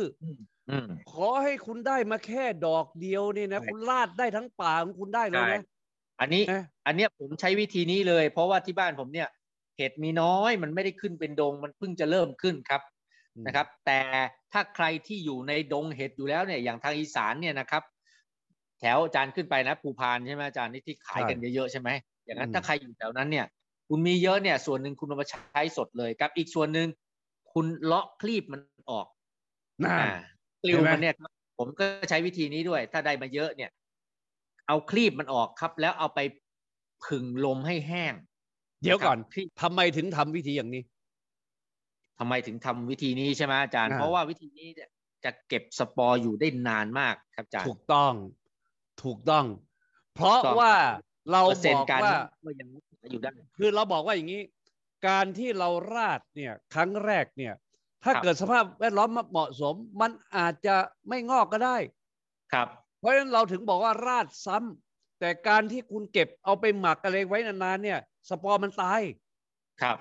ขอให้คุณได้มาแค่ดอกเดียวนี่นะ คุณลาดได้ทั้งป่าของคุณได้เลยนะอันนี้ อันนี้ผมใช้วิธีนี้เลย เพราะว่าที่บ้านผมเนี่ย เห็ดมีน้อย มันไม่ได้ขึ้นเป็นดงมันเพิ่งจะเริ่มขึ้นครับนะครับ แต่ถ้าใครที่อยู่ในดงเห็ดอยู่แล้วเนี่ย อย่างทางอีสานเนี่ยนะครับแถวอาจารย์ขึ้นไปนะภูพานใช่ไหมอาจารย์นี่ที่ขายกันเยอะๆใช่ไหมอย่างนั้นถ้าใครอยู่แถวนั้นเนี่ย คุณมีเยอะเนี่ย ส่วนหนึ่งคุณเอามาใช้สดเลยกับอีกส่วนหนึ่งคุณเลาะคลีบมันออกนะากลิวมันเนี่ย ผมก็ใช้วิธีนี้ด้วย ถ้าได้มาเยอะเนี่ยเอาคลีบมันออกครับ แล้วเอาไปผึ่งลมให้แห้ง เดี๋ยวก่อนทำไมถึงทำวิธีอย่างนี้ ทำไมถึงทำวิธีนี้ใช่ไหมอาจารย์เพราะว่าวิธีนี้จะเก็บสปอร์อยู่ได้นานมากครับอาจารย์ถูกต้องถูกต้อง เพราะว่าเราบอกว่าอยู่ได้คือเราบอกว่าอย่างนี้ การที่เราราดเนี่ยครั้งแรกเนี่ย ถ้าเกิดสภาพแวดล้อมเหมาะสมมันอาจจะไม่งอกก็ได้ครับ เพราะฉะนั้นเราถึงบอกว่าราดซ้ำ แต่การที่คุณเก็บเอาไปหมักอะไรไว้นานๆ เนี่ย สปอร์มันตายครับ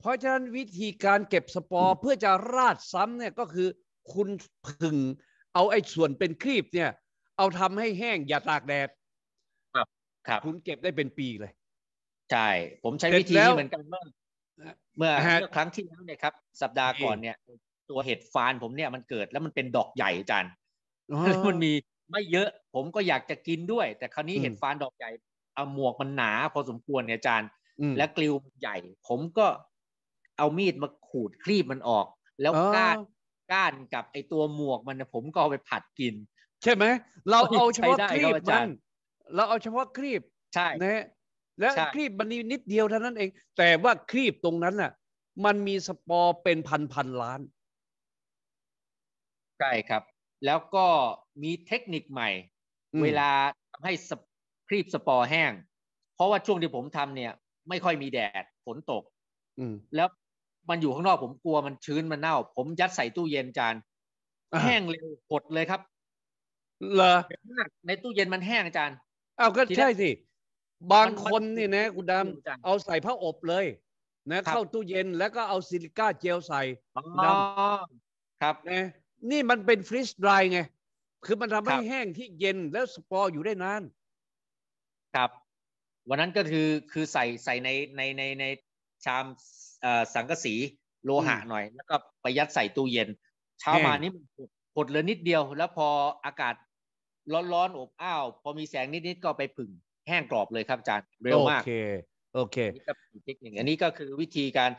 เพราะฉะนั้นวิธีการเก็บสปอร์เพื่อจะราดซ้ำเนี่ยก็คือคุณพึงเอาไอ้ส่วนเป็นครีบเนี่ยเอาทำให้แห้งอย่าตากแดดครับครับคุณเก็บได้เป็นปีเลย ใช่ผมใช้วิธีนี้เหมือนกัน เมื่อเมื่อครั้งที่แล้วเนี่ยครับ สัปดาห์ก่อนเนี่ย ตัวเห็ดฟานผมเนี่ย มันเกิดแล้วมันเป็นดอกใหญ่จันแล้วมันมีไม่เยอะ ผมก็อยากจะกินด้วย แต่คราวนี้เห็ดฟานดอกใหญ่เอาหมวกมันหนา พอสมควรเนี่ยจานและกลิวใหญ่ ผมก็เอามีดมาขูดครีบมันออก แล้วก้านก้านกับไอตัวหมวกมัน ผมก็เอาไปผัดกินใช่ไหมเราเอาเฉพาะครีบมันเราเอาเฉพาะครีบ ใช่นะและครีบมันนิดเดียวเท่านั้น เอง แต่ว่าครีบตรงนั้นน่ะ มันมีสปอร์เป็นพันพันล้านใช่ครับ แล้วก็มีเทคนิคใหม่ เวลาทำให้ครีบสปอร์แห้ง เพราะว่าช่วงที่ผมทำเนี่ย ไม่ค่อยมีแดดฝนตกแล้วมันอยู่ข้างนอกผมกลัวมันชื้นมันเน่า ผมยัดใส่ตู้เย็นจานแห้งเร็วหดเลยครับเหรอในตู้เย็นมันแห้งอาจารย์อ้าวก็ใช่สิบางคนนี่นะคุณดำเอาใส่ผ้าอบเลยนะ เข้าตู้เย็นแล้วก็เอาซิลิก้าเจลใส่ดำครับนะนี่มันเป็นฟรีสไดร์ไง คือมันทำให้แห้งที่เย็นแล้วสปอร์อยู่ได้นาน ครับวันนั้นก็คือคือใส่ใส่ในในในในชามสังกะสีโลหะหน่อย แล้วก็ไปยัดใส่ตู้เย็นเช้ามานี่มันหดเหลือนิดเดียวแล้วพออากาศร้อนๆอบอ้าว พอมีแสงนิดๆก็ไปผึ่งแห้งกรอบเลยครับอาจารย์เร็วมากโอเค โอเคเทคนิคอันนี้ก็คือวิธีการ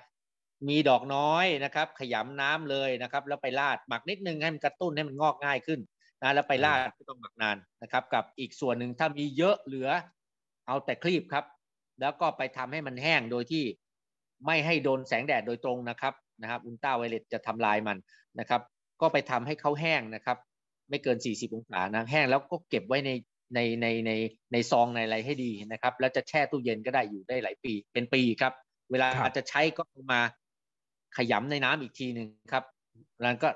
มีดอกน้อยนะครับ ขยำน้ำเลยนะครับ แล้วไปลาดหมักนิดนึงให้มันกระตุ้นให้มันงอกง่ายขึ้นนะแล้วไปลาดไม่ต้องหมักนานนะครับ กับอีกส่วนหนึ่งถ้ามีเยอะเหลือ เอาแต่ครีบครับ แล้วก็ไปทำให้มันแห้งโดยที่ ไม่ให้โดนแสงแดดโดยตรงนะครับ นะครับอุลตราไวเลตจะทำลายมันนะครับก็ไปทำให้เขาแห้งนะครับ ไม่เกิน40องศานะแห้งแล้วก็เก็บไว้ในในในในในซองในอะไรให้ดีนะครับ แล้วจะแช่ตู้เย็นก็ได้อยู่ได้หลายปีเป็นปีครับ เวลาอาจจะใช้ก็มาขยำในน้ำอีกทีหนึ่งครับ แล้วก็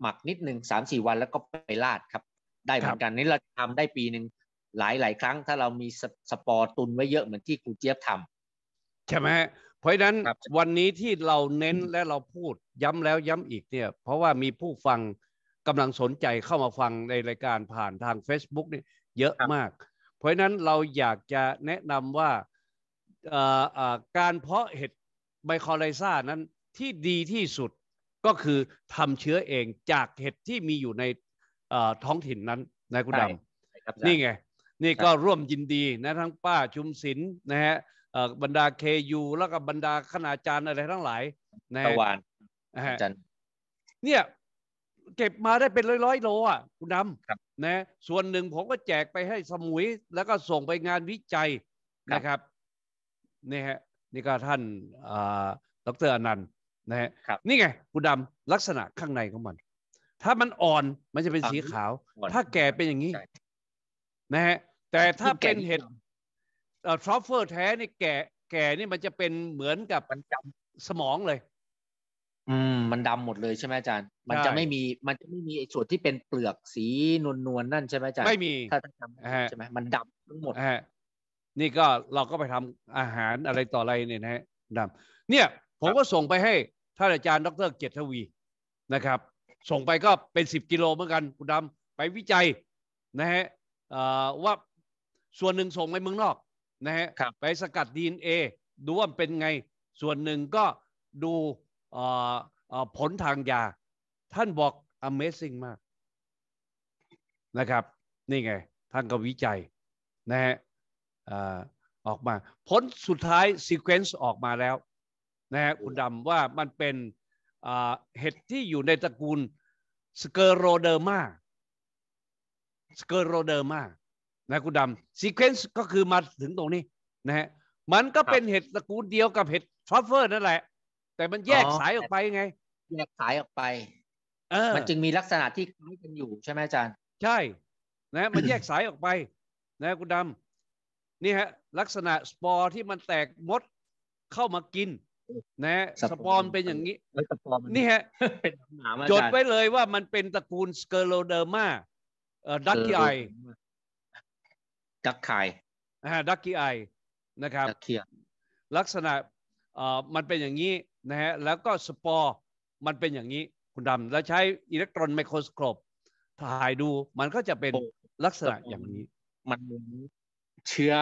หมักนิดหนึ่งสามสี่วันแล้วก็ไปลาดครับ ได้เหมือนกันนี่เราทำได้ปีหนึ่งหลายหลายครั้ง ถ้าเรามีสปอร์ตุนไว้เยอะเหมือนที่ครูเจี๊ยบทำใช่ไหมเพราะฉะนั้นวันนี้ที่เราเน้นและเราพูดย้ำแล้วย้ำอีกเนี่ยเพราะว่ามีผู้ฟังกำลังสนใจเข้ามาฟังในรายการผ่านทาง Facebook เนี่ยเยอะมาก เพราะฉะนั้นเราอยากจะแนะนำว่าการเพราะเห็ดไบคอไลซ่านั้นที่ดีที่สุดก็คือทำเชื้อเองจากเห็ดที่มีอยู่ในท้องถิ่นนั้นนายคุณดำนี่ไงนี่ก็ร่วมยินดีนะทั้งป้าชุมศิลป์นะฮะบรรดาเคยูแล้วก็บรรดาคณาจารย์อะไรทั้งหลายนตะวันจันเนี่ย เก็บมาได้เป็นร้อยๆโลอ่ะคุณดำนะ ส่วนหนึ่งผมก็แจกไปให้สมุย แล้วก็ส่งไปงานวิจัยนะครับนี่ฮะนี่ก็ท่านดร อนันต์นะฮะนี่ไงคุณดำลักษณะข้างในของมัน ถ้ามันอ่อนมันจะเป็นสีขาว ถ้าแก่เป็นอย่างนี้ นะฮะแต่ถ้าเป็นเห็ดทรัฟเฟอร์แท้นี่แก่แก่นี่มันจะเป็นเหมือนกับมันจำสมองเลย อืมมันดำหมดเลยใช่ไหมอาจารย์ มันจะไม่มี มันจะไม่มีส่วนที่เป็นเปลือกสีนวลนวลนั่นใช่ไหมอาจารย์ไม่มีถ้าจำใช่ไหมมันดำทั้งหมดนี่ก็เราก็ไปทำอาหารอะไรต่ออะไรเนี่ยนะฮะดำเนี่ย ผมก็ส่งไปให้ท่านอาจารย์ ดรเกียรติทวีนะครับ ส่งไปก็เป็นสิบกิโลเหมือนกันคุณดำไปวิจัย นะฮะว่าส่วนหนึ่งส่งไปเมืองนอกนะฮะไปสกัด DNA ดูว่าเป็นไง ส่วนหนึ่งก็ดูผลทางยา ท่านบอก Amazing มาก นะครับ นี่ไง ท่านก็วิจัยนะฮะออกมา ผลสุดท้ายซีเควนซ์ออกมาแล้วนะฮะคุณดำว่ามันเป็นเห็ดที่อยู่ในตระกูลสเกโรเดอร์มาสเกโรเดอร์มานะคุณดำซีเควนซ์ก็คือมาถึงตรงนี้ นะฮะมันก็เป็นเห็ดตระกูลเดียวกับเห็ดทรัฟเฟิลนั่นแหละ แต่มันแยกสายออกไปไงแยกสายออกไปมันจึงมีลักษณะที่คล้ายกันอยู่ใช่ไหมอาจารย์ ใช่ นะมันแยกสายออกไปนะคุณดำนี่ฮะลักษณะสปอร์ที่มันแตกมดเข้ามากินนะสปอร์เป็นอย่างนี้นี่ฮะจดไว้เลยว่ามันเป็นตระกูลสเกโลเดอร์มาดักกี้ไอดักไข่ฮะดักกี้ไอ นะครับกียลักษณะเอ่อมันเป็นอย่างนี้ นะฮะ แล้วก็สปอร์ มันเป็นอย่างนี้คุณดำ แล้วใช้อิเล็กตรอนไมโครสโคปถ่ายดูมันก็จะเป็นลักษณะอย่างนี้ มันเชื้อ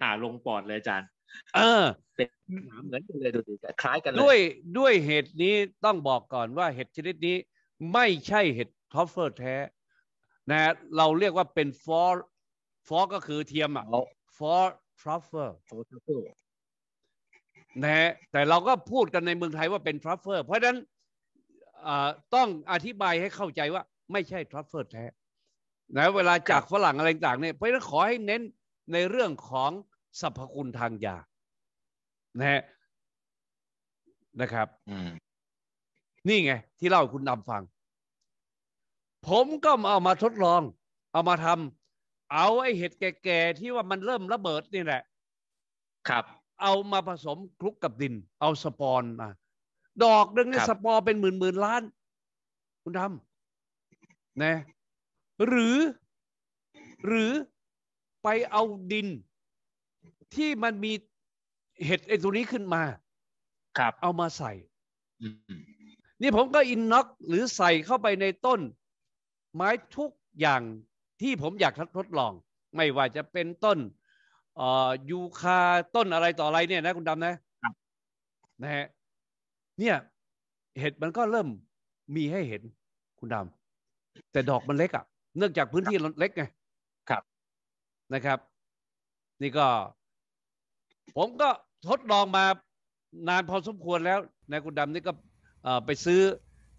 หาลงปอดเลยอาจารย์ เออเป็นเหมือนกันเลยดูดิคล้ายกันเลยด้วยด้วยเห็ดนี้ต้องบอกก่อนว่าเห็ดชนิดนี้ไม่ใช่เห็ดทอฟเฟอร์แท้ นะ เราเรียกว่าเป็นฟอร์ฟอก็คือเทียมอ่ะฟอทรัฟเฟอร์นะแต่เราก็พูดกันในเมืองไทยว่าเป็นทรัฟเฟอร์เพราะฉะนั้นต้องอธิบายให้เข้าใจว่าไม่ใช่ทรัฟเฟอร์แท้นะ เวลาจากฝรั่งอะไรต่างเนี่ย เพราะฉะนั้นขอให้เน้นในเรื่องของสรรพคุณทางยานะนะครับนี่ไงที่เล่าคุณนำฟัง ผมก็เอามาทดลอง เอามาทำเอาไอ้เห็ดแก่ๆ ที่ว่ามันเริ่มระเบิดนี่แหละ ครับ เอามาผสมคลุกกับดิน เอาสปอร์มา ดอกดึงในสปอร์เป็นหมื่นหมื่นล้าน คุณทำนะ หรือ หรือไปเอาดินที่มันมีเห็ดไอ้ตัวนี้ขึ้นมาครับเอามาใส่ นี่ผมก็อินน็อกหรือใส่เข้าไปในต้น ไม้ทุกอย่างที่ผมอยากทดลอง ไม่ว่าจะเป็นต้นยูคาต้นอะไรต่ออะไร เนี่ย นะคุณดำนะนะฮะเนี่ย เห็ดมันก็เริ่มมีให้เห็นคุณดำแต่ดอกมันเล็กอะ่ะเนื่องจากพื้นที่เล็กไงครับนะครับ นี่ก็ ผมก็ทดลองมานานพอสมควรแล้วนะคุณดำนี่ก็ไปซื้อ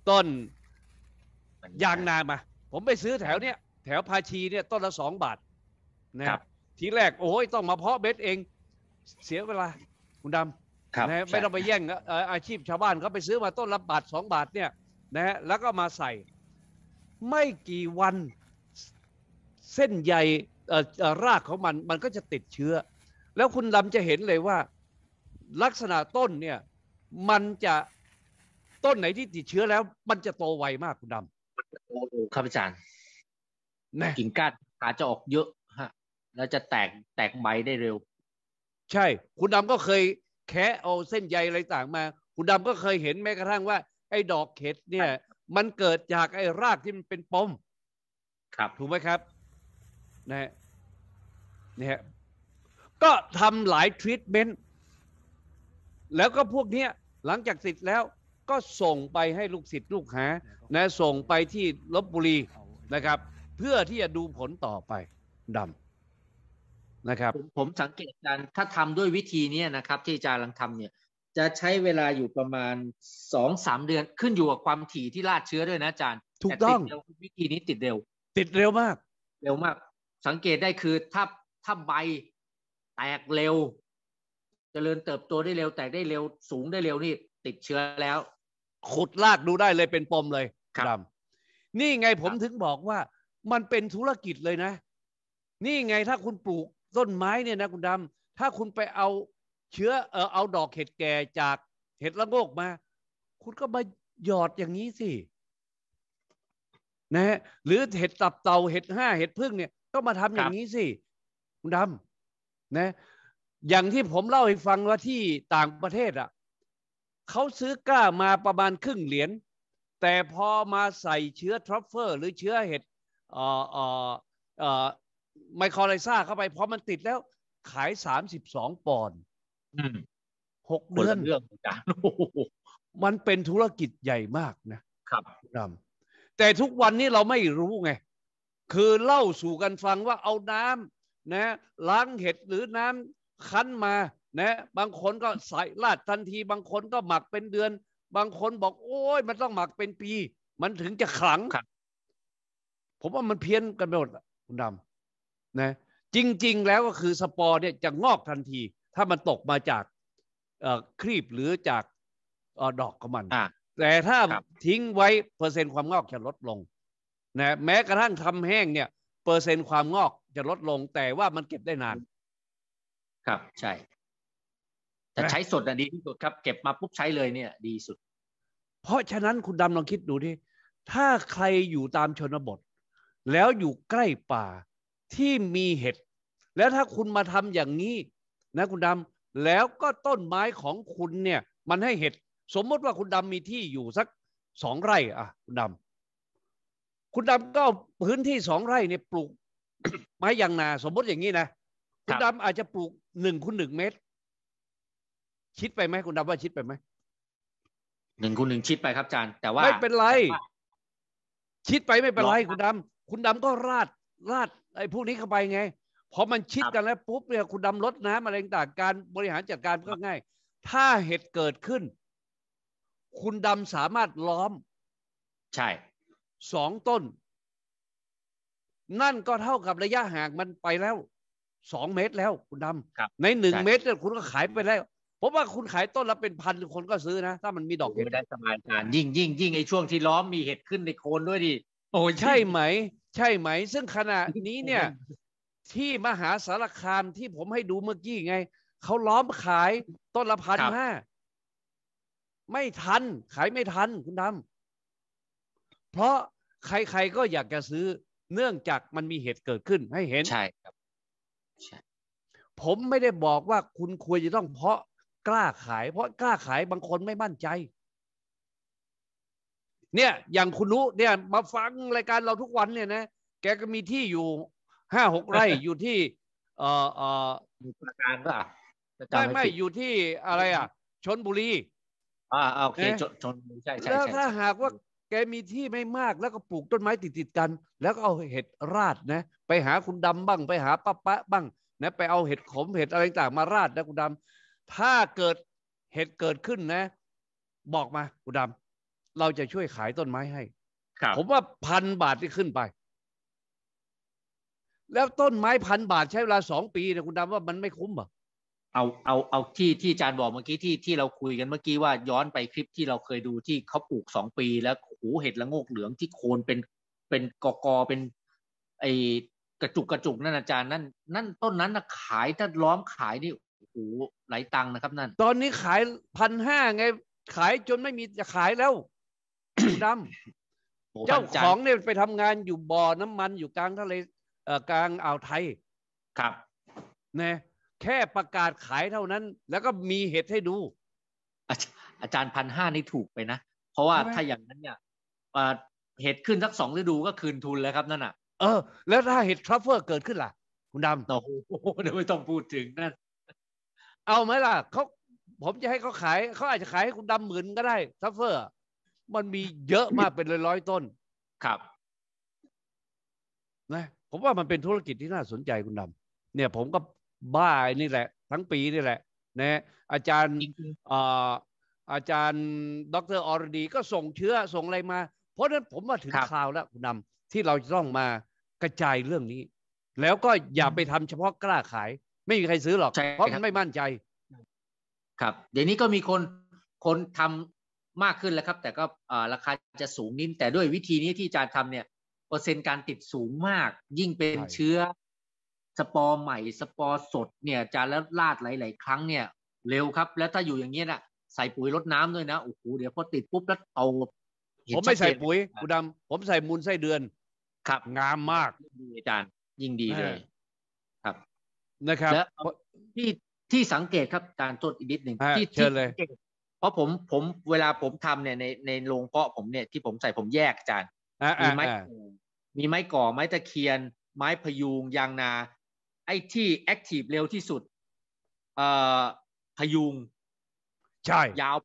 ต้นยางนามา ผมไปซื้อแถวเนี้ยแถวภาชีเนี่ยต้นละสองบาทนะครับทีแรกโอ้ยต้องมาเพาะเบ็ดเอง เสียเวลา คุณดำนะฮะไม่ต้องไปแย่งอาชีพชาวบ้านเขาไปซื้อมาต้นละบาทสองบาทเนี่ยนะฮะแล้วก็มาใส่ ไม่กี่วัน เส้นใยรากของมัน มันก็จะติดเชื้อ แล้วคุณลำจะเห็นเลยว่าลักษณะต้นเนี่ยมันจะต้นไหนที่ติดเชื้อแล้วมันจะโตไวมากคุณดำครับอาจารย์กิ่งก้านขาจะออกเยอะฮะแล้วจะแตกแตกใบได้เร็ว ใช่ คุณดำก็เคยแคะเอาเส้นใยอะไรต่างมา คุณดำก็เคยเห็นแม้กระทั่งว่า ไอ้ดอกเข็ดเนี่ย มันเกิดจากไอ้รากที่มันเป็นปม ครับ ถูกไหมครับ นะ เนี่ยก็ทำหลาย ทรีทเมนต์ แล้วก็พวกเนี้ยหลังจากเสร็จแล้ว ก็ส่งไปให้ลูกศิษย์ลูกหา นะส่งไปที่ลบบุรีนะครับเพื่อที่จะดูผลต่อไปดำนะครับ ผมสังเกตการถ้าทำด้วยวิธีนี้นะครับ ที่อาจารย์กำลังทำเนี่ย จะใช้เวลาอยู่ประมาณสองสามเดือน ขึ้นอยู่กับความถี่ที่ลาดเชื้อด้วยนะอาจารย์ถูกต้องวิธีนี้ติดเร็ว ติดเร็วมาก เร็วมาก สังเกตได้คือถ้าถ้าใบแตกเร็วจเจริญเติบโตได้เร็ว แตกได้เร็วสูงได้เร็วนี่ติดเชื้อแล้ว ขุดลากดูได้เลยเป็นปมเลยครับนี่ไงผมถึงบอกว่ามันเป็นธุรกิจเลยนะ นี่ไงถ้าคุณปลูกต้นไม้เนี่ยนะ คุณดำถ้าคุณไปเอาเชื้อเออเอาดอกเห็ดแก่จากเห็ดละโงกมา คุณก็มาหยอดอย่างนี้สิ นะฮะ หรือเห็ดตับเต่า เห็ดห้า เห็ดพึ่งเนี่ย ก็มาทำอย่างนี้สิ คุณดำนะ อย่างที่ผมเล่าให้ฟังว่าที่ต่างประเทศอะ่ะเขาซื้อกล้ามาประมาณครึ่งเหรียญ แต่พอมาใส่เชื้อทรัฟเฟอร์หรือเชื้อเห็ดเอ่อเอ่อเอ่อไมคอไลซ่าเข้าไป เพราะมันติดแล้วขายสามสิบสองปอนด์หกเดือนเรื่องจ้ะมันเป็นธุรกิจใหญ่มากนะครับนะแต่ทุกวันนี้เราไม่รู้ไง คือเล่าสู่กันฟังว่าเอาน้ำนะ ล้างเห็ดหรือน้ำคั้นมา นะ บางคนก็ใส่ลาดทันทีบางคนก็หมักเป็นเดือน บางคนบอกโอ้ยมันต้องหมักเป็นปี มันถึงจะขลังผมว่ามันเพี้ยนกันไปหมดคุณดำนะ จริง ๆ แล้วก็คือสปอร์เนี่ยจะงอกทันที ถ้ามันตกมาจากครีบหรือจากอดอกของมันแต่ถ้าทิ้งไว้เปอร์เซ็นต์ความงอกจะลดลงนะแม้กระทั่งทำแห้งเนี่ยเปอร์เซ็นต์ความงอกจะลดลง แต่ว่ามันเก็บได้นาน ครับ ใช่แต่ใช้สดนดีที่สุดครับเก็บมาปุ๊บใช้เลยเนี่ย ดีสุด เพราะฉะนั้นคุณดำลองคิดดูดิถ้าใครอยู่ตามชนบทแล้วอยู่ใกล้ป่าที่มีเห็ดแล้วถ้าคุณมาทำอย่างนี้นะคุณดำแล้วก็ต้นไม้ของคุณเนี่ย มันให้เห็ดสมมติว่าคุณดำมีที่อยู่สักสองไร่ อ่ะคุณดำคุณดำก็พื้นที่สองไร่เนี่ยปลูกไม้ยางนา สมมติอย่างนี้นะคุณดำอาจจะปลูกหนึ่งคูณหนึ่งเมตรชิดไปไหมคุณดำว่าชิดไปไหมหนึ่งคูณหนึ่งชิดไปครับอาจารย์ แต่ว่าไม่เป็นไรชิดไปไม่เป็นไร คุณดำคุณดำก็ราดราดไอ้พวกนี้เข้าไปไง พอมันชิดกันแล้วปุ๊บเนี่ยคุณดำลดน้ำอะไรต่างการบริหารจัดการก็ง่าย ถ้าเหตุเกิดขึ้น คุณดำสามารถล้อม ใช่สองต้น นั่นก็เท่ากับระยะห่างมันไปแล้วสองเมตรแล้วคุณดำในหนึ่งเมตรเนี่ยคุณก็ขายไปแล้วผมว่าคุณขายต้นละเป็นพันคนก็ซื้อนะ ถ้ามันมีดอกเห็ดได้สมานการยิ่งยิ่งยิ่งไอ้ช่วงที่ล้อมมีเห็ดขึ้นในโคนด้วยดิโอ้ใช่ไหมใช่ไหม ซึ่งขณะนี้เนี่ย ที่มหาสารคามที่ผมให้ดูเมื่อกี้ไง เขาล้อมขายต้นละพันห้า ไม่ทัน ขายไม่ทันคุณดำเพราะใครๆก็อยากจะซื้อเนื่องจากมันมีเหตุเกิดขึ้นให้เห็นใช่ครับใช่ผมไม่ได้บอกว่าคุณควรจะต้องเพาะกล้าขายเพราะกล้าขายบางคนไม่มั่นใจเนี่ยอย่างคุณนุเนี่ยมาฟังรายการเราทุกวันเนี่ยนะแกก็มีที่อยู่ห้าหกไร่อยู่ที่ เอ่อเอ่อประการ่ะไม่ไม่อยู่ที่อะไรอ่ะชนบุรีอ่าโอเคชนชนบุรีใช่ใช่แล้วถ้าหากว่าแกมีที่ไม่มากแล้วก็ปลูกต้นไม้ติดติดกัน แล้วก็เอาเห็ดราดนะ ไปหาคุณดำบ้างไปหาป้าปะบ้าง นะ ไปเอาเห็ดขมเห็ดอะไรต่างมาราดนะ คุณดำถ้าเกิดเห็ดเกิดขึ้นนะ บอกมาคุณดำเราจะช่วยขายต้นไม้ให้ผมว่าพันบาทที่ขึ้นไป แล้วต้นไม้พันบาทใช้เวลาสองปีนะคุณดำว่ามันไม่คุ้มหรอเอาเอาเอาที่ที่อาจารย์บอกเมื่อกี้ที่ที่เราคุยกันเมื่อกี้ว่าย้อนไปคลิปที่เราเคยดูที่เขาปลูกสองปี แล้วหูเห็ดละงกเหลืองที่โคนเป็นเป็นกอกอเป็น ไอกระจุกกระจุกนั่นอาจารย์นั่นนั่นต้นนั้นนะขายถ้าล้อมขายนี่โอ้โหหลตังนะครับ นั่น ตอนนี้ขายพันห้าไง ขายจนไม่มีจะขายแล้วดำเจ้าของเนี่ยไปทำงานอยู่บ่อน้ำมัน อยู่กลางทะเล เอ่อกลางอ่าวไทยครับ นะแค่ประกาศขายเท่านั้น แล้วก็มีเหตุให้ดู อาจารย์พันห้านี่ถูกไปนะ เพราะว่าถ้าอย่างนั้นเนี่ยเห็ดขึ้นสักสองฤดูก็คืนทุนแล้วครับนั่นอ่ะเออ แล้วถ้าเห็ดทรัฟเฟอร์เกิดขึ้นล่ะ คุณดำโอ้โหเดี๋ยวไม่ต้องพูดถึงนั่นเอาไหมล่ะเขาผมจะให้เขาขายเขาอาจจะขายให้คุณดำหมื่นก็ได้ทรัฟเฟอร์มันมีเยอะมากเป็นร้อยๆต้น ครับ นะ ผมว่ามันเป็นธุรกิจที่น่าสนใจคุณดำเนี่ย ผมก็บ้าไอ้นี่แหละ ทั้งปีนี่แหละ นะ อาจารย์อาจารย์ ดรอรดี ก็ส่งเชื้อส่งอะไรมา เพราะนั้นผมว่าถึงคราวแล้วคุณดำที่เราต้องมากระจายเรื่องนี้ แล้วก็อย่าไปทำเฉพาะกล้าขาย ไม่มีใครซื้อหรอก เพราะมันไม่มั่นใจ ครับ เดี๋ยวนี้ก็มีคน คนทำมากขึ้นแล้วครับ แต่ก็ราคาจะสูงนิดแต่ด้วยวิธีนี้ที่อาจารย์ทำเนี่ยเปอร์เซ็นต์การติดสูงมาก ยิ่งเป็นเชื้อสปอร์ใหม่สปอร์สดเนี่ยจารย์แล้วลาดหลาย ๆ ครั้งเนี่ย เร็วครับ แล้วถ้าอยู่อย่างเงี้ยนะใส่ปุ๋ยลดน้ำด้วยนะโอ้โหเดี๋ยวพอติดปุ๊บแล้วเอาผมไม่ใส่ปุ๋ยคุณดำผมใส่มูลไส้เดือน ครับงามมากดีอาจารย์ยิ่งดีเลยครับ นะครับที่ที่สังเกตครับอาจารย์จอีกนิดหนึ่งที่เชิญเลยราะผมผมเวลาผมทำเนี่ยในในโรงเพาะผมเนี่ยที่ผมใส่ผมแยกจานมีไม้มีไม้ก่อไม้ตะเคียน ไม้พยุงยางนาไอ้ที่แอคทีฟเร็วที่สุด เอ่อพยุงใช่ ยาว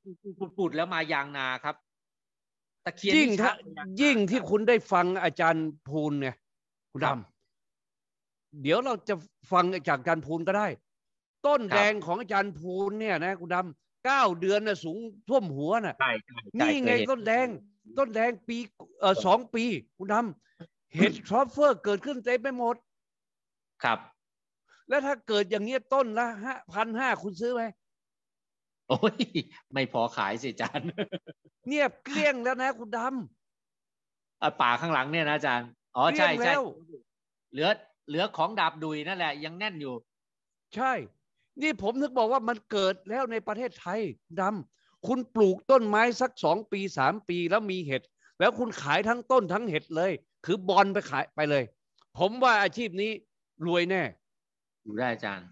ปุดๆแล้วมายางนาครับตะเคียนยิ่งยิ่งที่คุณได้ฟังอาจารย์พูนเนี่ยคุณดำเดี๋ยวเราจะฟังจากอาจารย์พูนก็ได้ ต้นแดงของอาจารย์พูนเนี่ยนะคุณดำเก้าเดือนน่ะสูงท่วมหัวน่ะนี่ไงต้นแดง ต้นแดงปี เออสองปี คุณทำเห็ดทรอฟเฟอร์เกิดขึ้นเต็มไปหมด ครับ แล้วถ้าเกิดอย่างเงี้ยต้นละห้าพันห้าคุณซื้อไหม โอ้ย ไม่พอขายสิจานเงียบเกลี้ยงแล้วนะ คุณดำ ป่าข้างหลังเนี่ยนะจารย์อ๋อใช่ใช่เหลือเหลือของดาบดุยนั่นแหละยังแน่นอยู่ ใช่นี่ผมนึกบอกว่ามันเกิดแล้วในประเทศไทยดำคุณปลูกต้นไม้สักสองปีสามปีแล้วมีเห็ดแล้วคุณขายทั้งต้นทั้งเห็ดเลย คือบอลไปขายไปเลย ผมว่าอาชีพนี้รวยแน่ได้อาจารย์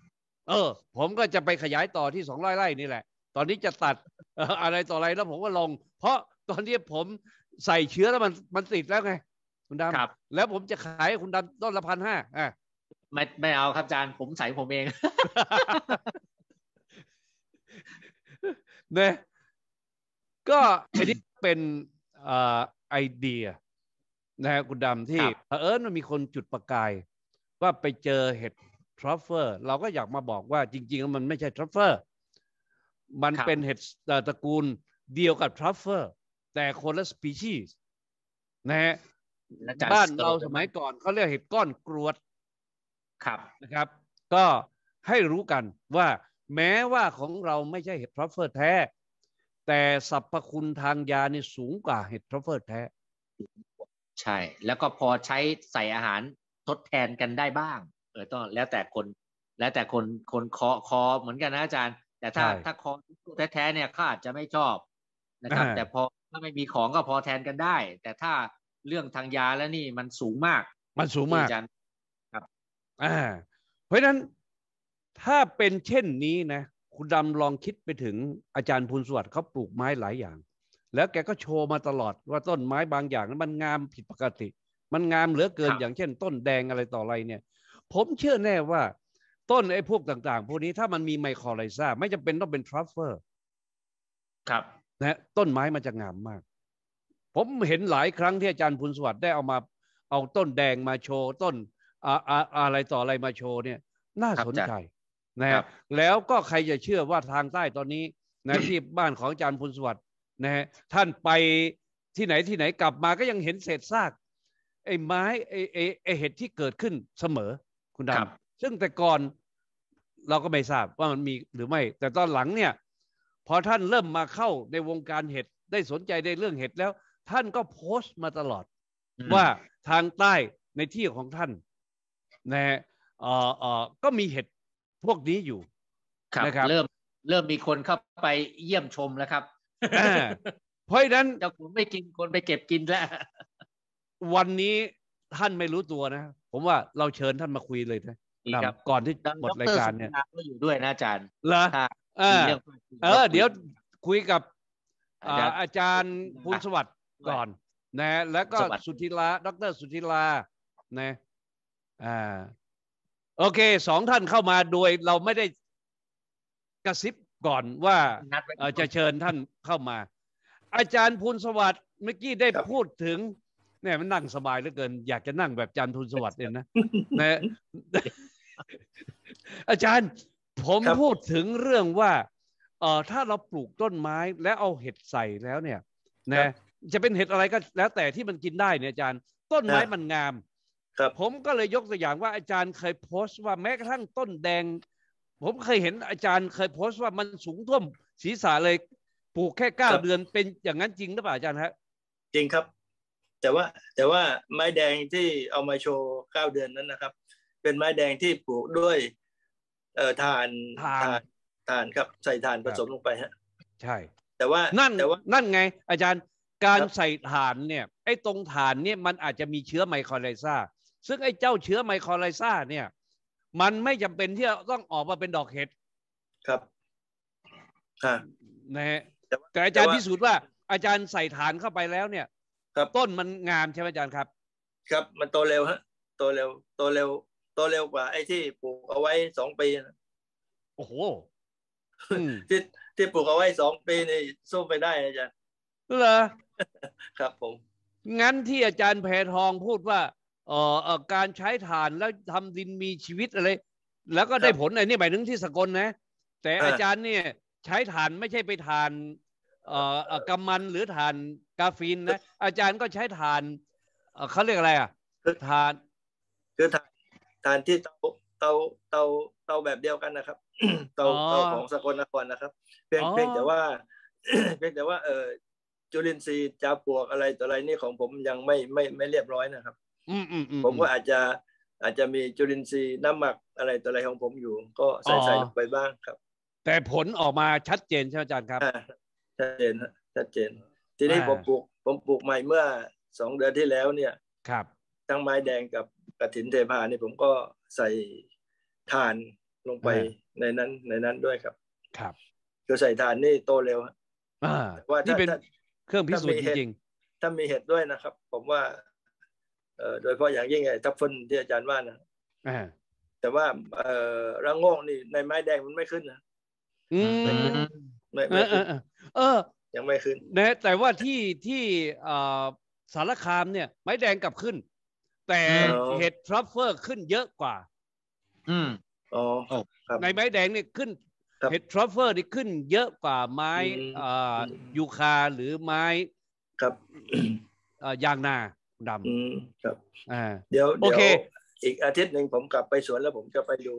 เออ ผมก็จะไปขยายต่อที่สองร้อยไร่นี่แหละ ตอนนี้จะตัดอะไรต่ออะไรแล้วผมก็ลงเพราะตอนนี้ผมใส่เชื้อแล้วมันมันติดแล้วไงคุณดำแล้วผมจะขายคุณดำต้นละพันห้าอ่ะไม่ไม่เอาครับอาจารย์ผมใส่ผมเองเนยก็อันนี้เป็นไอเดีย นะฮะคุณดำที่เผอิญมันมีคนจุดประกาย ว่าไปเจอเห็ดทรัฟเฟอร์เราก็อยากมาบอกว่าจริงๆ มันไม่ใช่ทรัฟเฟอร์มันเป็นเห็ดตระกูลเดียวกับทรัฟเฟอร์แต่คนละสปีชีส์นะฮะบ้านเราสมัยก่อนเขาเรียกเห็ดก้อนกรวดครับ นะครับ ก็ให้รู้กันว่าแม้ว่าของเราไม่ใช่เห็ดทรัฟเฟิลแท้ แต่สรรพคุณทางยานี่สูงกว่าเห็ดทรัฟเฟิลแท้ ใช่แล้วก็พอใช้ใส่อาหารทดแทนกันได้บ้างเออต้องแล้วแต่คน แล้วแต่คนคนคอคอเหมือนกันนะอาจารย์ แต่ถ้าถ้าคอแท้ๆเนี่ยข้าอาจจะไม่ชอบนะครับ แต่พอถ้าไม่มีของก็พอแทนกันได้ แต่ถ้าเรื่องทางยาแล้วนี่มันสูงมากมันสูงมากอาจารย์่าเพราะนั้นถ้าเป็นเช่นนี้นะ คุณดำลองคิดไปถึงอาจารย์พูนสวัสดิ์เขาปลูกไม้หลายอย่าง แล้วแกก็โชว์มาตลอดว่าต้นไม้บางอย่างนั้นมันงามผิดปกติ มันงามเหลือเกินอย่างเช่นต้นแดงอะไรต่ออะไรเนี่ย ผมเชื่อแน่ว่าต้นไอ้พวกต่าง ๆ พวกนี้ถ้ามันมีไมโครไลซ่าไม่จำเป็นต้องเป็นทรัฟเฟอร์ครับนะต้นไม้มันจะงามมาก ผมเห็นหลายครั้งที่อาจารย์พูนสวัสดิ์ได้เอามาเอาต้นแดงมาโชว์ต้นอะไรต่ออะไรมาโชว์เนี่ยน่าสนใจนะฮะแล้วก็ใครจะเชื่อว่าทางใต้ตอนนี้นะที่บ้านของอาจารย์พุนสวัสด์นะฮะท่านไปที่ไหนที่ไหนกลับมาก็ยังเห็นเศษซากไอ้ไม้ไอ้ไอ้เห็ดที่เกิดขึ้นเสมอคุณดำ ซึ่งแต่ก่อนเราก็ไม่ทราบ ว่ามันมีหรือไม่ แต่ตอนหลังเนี่ย พอท่านเริ่มมาเข้าในวงการเห็ดได้สนใจในเรื่องเห็ดแล้ว ท่านก็โพสต์มาตลอดว่าทางใต้ในที่ของท่านนะฮะเออเออก็มีเห็ดพวกนี้อยู่ครับเริ่มเริ่มมีคนเข้าไปเยี่ยมชมแล้วครับเพราะฉะนั้นเจะาคุณไม่กินคนไปเก็บกินแล้ว วันนี้ท่านไม่รู้ตัวนะผมว่าเราเชิญท่านมาคุยเลยนะครับก่อนที่หมดรายการเนี่ยก็อยู่ด้วยนะอาจารย์เหรอเออเดี๋ยวคุยกับอาจารย์ภูนสวัสดิ์ก่อน นะ แล้วก็สุธิลาดรสุธิลานะอ่าโอเคสองท่านเข้ามาโดยเราไม่ได้กระซิบก่อนว่าจะเชิญท่านเข้ามา อาจารย์พูนสวัสดิ์เมื่อกี้ ได้พูดถึงเนี่ยมันนั่งสบายเหลือเกิน อยากจะนั่งแบบอาจารย์พูนสวัสดิ์เนี่ยนะนะอาจารย์ ผมพูดถึงเรื่องว่าเออถ้าเราปลูกต้นไม้แล้วเอาเห็ดใส่แล้วเนี่ยนะ จะเป็นเห็ดอะไรก็แล้ว แต่ที่มันกินได้เนี่ยอาจารย์ต้นไม้มันงามผมก็เลยยกตัวอย่างว่าอาจารย์เคยโพสต์ว่าแม้กระทั่งต้นแดง ผมเคยเห็นอาจารย์เคยโพสต์ว่ามันสูงท่วมศีรษะเลยปลูกแค่เก้าเดือนเป็นอย่างนั้นจริงหรือเปล่าอาจารย์ฮะจริงครับ แต่ว่าแต่ว่าไม้แดงที่เอามาโชว์เก้าเดือนนั้นนะครับ เป็นไม้แดงที่ปลูกด้วยเอ่อถ่านถ่านถ่านครับใส่ถ่านผสมลงไปฮะใช่ แต่ว่านั่นแต่ว่านั่นไง อาจารย์การใส่ถ่านเนี่ยไอ้ตรงถ่านเนี่ยมันอาจจะมีเชื้อไมโครไลซ่าซึ่งไอ้เจ้าเชื้อไมโครไลซ่าเนี่ย มันไม่จำเป็นที่จะต้องออกมาเป็นดอกเห็ดครับนะฮะแต่อาจารย์พิสูจน์ว่าอาจารย์ใส่ฐานเข้าไปแล้วเนี่ย ครับต้นมันงามใช่ไหมอาจารย์ครับ ครับ มันโตเร็วฮะโตเร็วโตเร็วโตเร็วกว่า ไอ้ที่ปลูกเอาไว้สองปีนะโอ้โห ที่ที่ปลูกเอาไว้สองปี นี่สู้ไปได้อาจารย์เหรอ ครับผม งั้นที่อาจารย์แพทองพูดว่าเอ่อการใช้ถ่านแล้วทำดินมีชีวิตอะไร แล้วก็ได้ผลไอ้นี่หมายถึงที่สกลนะ แต่อาจารย์เนี่ยใช้ถ่านไม่ใช่ไปถ่าน เอ่อกำมันหรือถ่านกาฟีนนะอาจารย์ก็ใช้ถ่านเขาเรียกอะไรอ่ะคืถ่านคือถ่านถ่านที่เตาเตาเตาเตาแบบเดียวกันนะครับเตาเตาของสกลนครนะครับเพียงเพียงแต่ว่าเพียงแต่ว่าเออจุลินทรีย์จาปวกอะไรต่ออะไรนี่ของผมยังไม่ไม่ไม่เรียบร้อยนะครับผมก็อาจจะอาจจะมีจุลินทรีย์น้ำหมักอะไรตัวอะไรของผมอยู่ ก็ใส่ใส่ลงไปบ้างครับ แต่ผลออกมาชัดเจนใช่ไหมอาจารย์ครับ ชัดเจน ชัดเจน ทีนี้ผมปลูก ผมปลูกใหม่เมื่อสองเดือนที่แล้วเนี่ย ครับทั้งไม้แดงกับกระถินเทพานี่ผมก็ใส่่านลงไปในนั้น ในนั้นด้วยครับ ครับก็ใส่่านนี่โตเร็วว่านี่เป็นเครื่องพิสูจน์จริงถ้ามีเห็ดด้วยนะครับ ผมว่าโดยเพราะอย่างยิ่งไอ้ทับฟินที่อาจารย์ว่านะแต่ว่าเอ่ระงงนี่ในไม้แดงมันไม่ขึ้นนะอืมไม่ไม่เออยังไม่ขึ้นนะแต่ว่าที่ที่สารคามเนี่ยไม้แดงกลับขึ้น แต่เห็ดทรัฟเฟอร์ขึ้นเยอะกว่า อืมอ๋อในไม้แดงเนี่ยขึ้นเห็ดทรัฟเฟอร์นี่ขึ้น เยอะกว่าไม้อ่ายูคาหรือไม้ครับยางนาดำครับ อ่า เดี๋ยวโอเค อีกอาทิตย์หนึ่งผมกลับไปสวนแล้วผมจะไปดู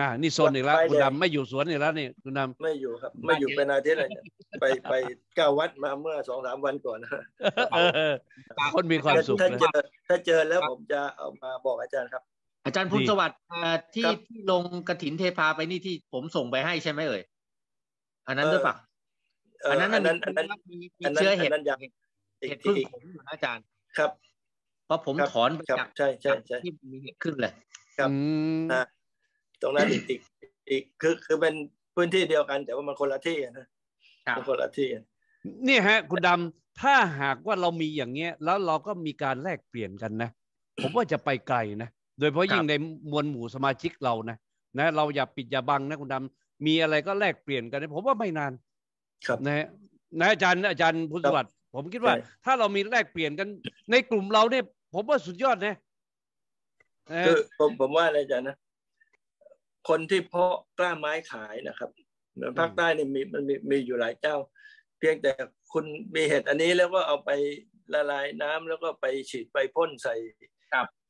อ่า นี่โซนอีกแล้วคุณดำไม่อยู่สวนอีกแล้วนี่คุณดำไม่อยู่ครับ ไม่อยู่เป็นอาทิตย์เลยไปไปก้าวัดมาเมื่อสองสามวันก่อนนะคนมีความสุขถ้าเจอ ถ้าเจอแล้วผมจะเอามาบอกอาจารย์ครับ อาจารย์พุทธสวัสดิ์ที่ที่ลงกระถินเทพาไปนี่ที่ผมส่งไปให้ใช่ไหมเอ่ยอันนั้นด้วยปะอันนั้นอันนั้นอันนั้นมีเชื้อเห็ดเห็ดพึ่งผม่นะอาจารย์ครับราะผมถอนไปจากที่มีเหตุขึ้นเลยครับนะตรงนั้นอีกอีกอีกคือคือเป็นพื้นที่เดียวกัน แต่ว่ามันคนละที่นะมคนละที่นี่ฮะคุณดำถ้าหากว่าเรามีอย่างเงี้ย แล้วเราก็มีการแลกเปลี่ยนกันนะ ผมว่าจะไปไกลนะ โดยเพราะยิ่ง ในมวลหมู่สมาชิกเรานะนะเราอย่าปิดอย่าบังนะ คุณดำมีอะไรก็แลกเปลี่ยนกันนะผมว่าไม่นาน ครับนะนะ อาจารย์ อาจารย์พุทธวัตรผมคิดว่าถ้าเรามีแลกเปลี่ยนกัน ในกลุ่มเราเนี่ยผมว่าสุดยอดเนยคือผมผมว่าอะไรจ๊ะนะ คนที่เพาะกล้าไม้ขายนะครับภาคใต้นี่มีมันมีมีอยู่หลายเจ้า เพียงแต่คุณมีเห็ดอันนี้แล้วก็เอาไปละลายน้ำแล้วก็ไปฉีดไปพ่นใส่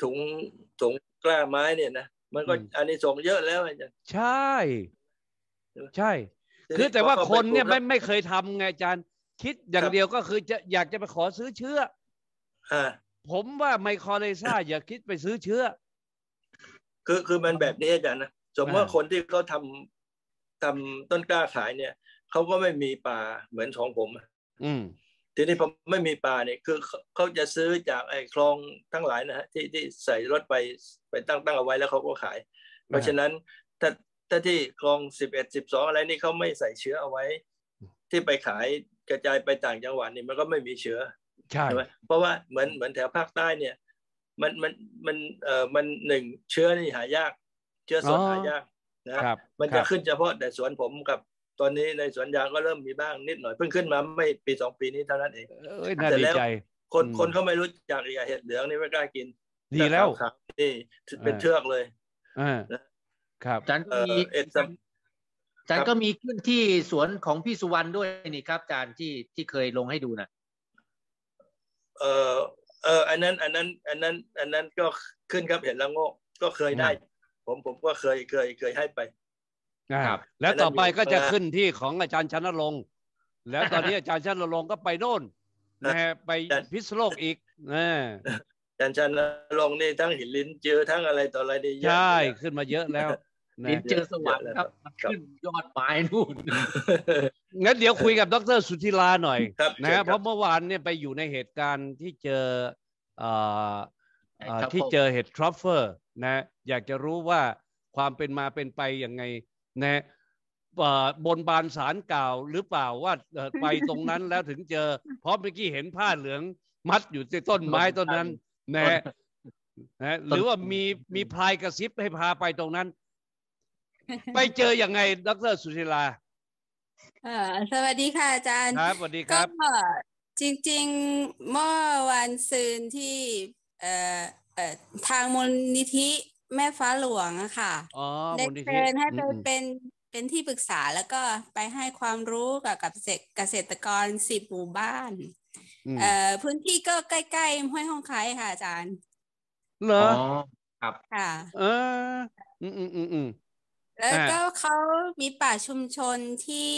ถุงถุงกล้าไม้เนี่ยนะ มันก็อันนี้ส่งเยอะแล้วอาจารย์ใช่ ใช่ คือแต่ว่าคนเนี่ยไม่ไม่เคยทำไงอาจารย์ คิดอย่างเดียวก็คือ จะอยากจะไปขอซื้อเชื้ออ่าผมว่าไมโครเลซ่าอย่าคิดไปซื้อเชื้อ คือคือมันแบบนี้อาจารย์นะ สมมติว่าคนที่เขาทำทำต้นกล้าขายเนี่ยเขาก็ไม่มีปลาเหมือนของผมอืมทีนี้ผมไม่มีปลาเนี่ยคือเขาจะซื้อจากไอ้คลองทั้งหลายนะฮะที่ที่ใส่รถไปไปตั้งตั้งเอาไว้แล้วเขาก็ขาย เพราะฉะนั้น ถ้าถ้าที่คลองสิบเอ็ดสิบสองอะไรนี่เขาไม่ใส่เชื้อเอาไว้ ที่ไปขายกระจายไปต่างจังหวัดนี่มันก็ไม่มีเชื้อใช่ไหมเพราะว่าเหมือนเหมือนแถวภาคใต้เนี่ย มันมันมัน เอ่อมันหนึ่งเชื้อนี่หายาก เชื้อสดหายากนะมันจะขึ้นเฉพาะแต่สวนผมกับ ตอนนี้ในสวนยางก็เริ่มมีบ้างนิดหน่อย เพิ่งขึ้นมาไม่ปีสองปีนี้เท่านั้นเองแต่แล้วคนคนเขาไม่รู้จักอีกเห็ดเหลืองนี่ไม่กล้ากิน ดีแล้วครับนี่เป็นเชือกเลยอ่าครับจันก็มีจันก็มีขึ้นที่สวนของพี่สุวรรณด้วยนี่ครับจานที่ที่เคยลงให้ดูนะเออเอออันนั้น อันนั้น อันนั้น อันนั้นก็ขึ้นครับ เห็นละโงก ก็เคยได้ ผม ผม ก็เคย เคย เคย ให้ไป ครับ แล้ว ต่อไปก็จะขึ้นที่ของอาจารย์ชนะลง แล้ว ตอนนี้ อาจารย์ชนะลงก็ไป โน่นนะฮะไปพิษโลก อีกนะอาจารย์ชนะลงนี่ ทั้ง หินลิ้นเจอ ทั้งอะไรต่ออะไร ได้เยอะ ใช่ ขึ้นมาเยอะแล้วลิ้นเจอสวรรค์ครับ ขึ้นยอดไม้นู่น งั้นเดี๋ยวคุยกับดรสุธิลาหน่อยนะเพราะเมื่อวานเนี่ยไปอยู่ในเหตุการณ์ที่เจอที่เจอเห็ดทรัฟเฟอร์นะ อยากจะรู้ว่าความเป็นมาเป็นไปยังไง นะบนบานสารกล่าวหรือเปล่าว่าไปตรงนั้นแล้วถึงเจอเพราะเมื่อกี้เห็นผ้าเหลืองมัดอยู่ที่ต้นไม้ต้นนั้นนะนะ หรือว่ามีมีพลายกระซิบให้พาไปตรงนั้นไปเจออย่างไงดรสุชิลาสวัสดีค่ะอาจารย์ ครับ สวัสดีครับก็จริงๆเมื่อวันซืนที่ เอ่อเอ่อทางมูลนิธิแม่ฟ้าหลวงอะค่ะได้เชิญให้ไปเป็นเป็นที่ปรึกษาแล้วก็ไปให้ความรู้กับกับเกษตรกรสิบหมู่บ้าน เอ่อพื้นที่ก็ใกล้ๆห้วยห้องไคค่ะ อาจารย์เหรอ ครับ ค่ะ เออ อืม อืมอืมแล้วก็เขามีป่าชุมชนที่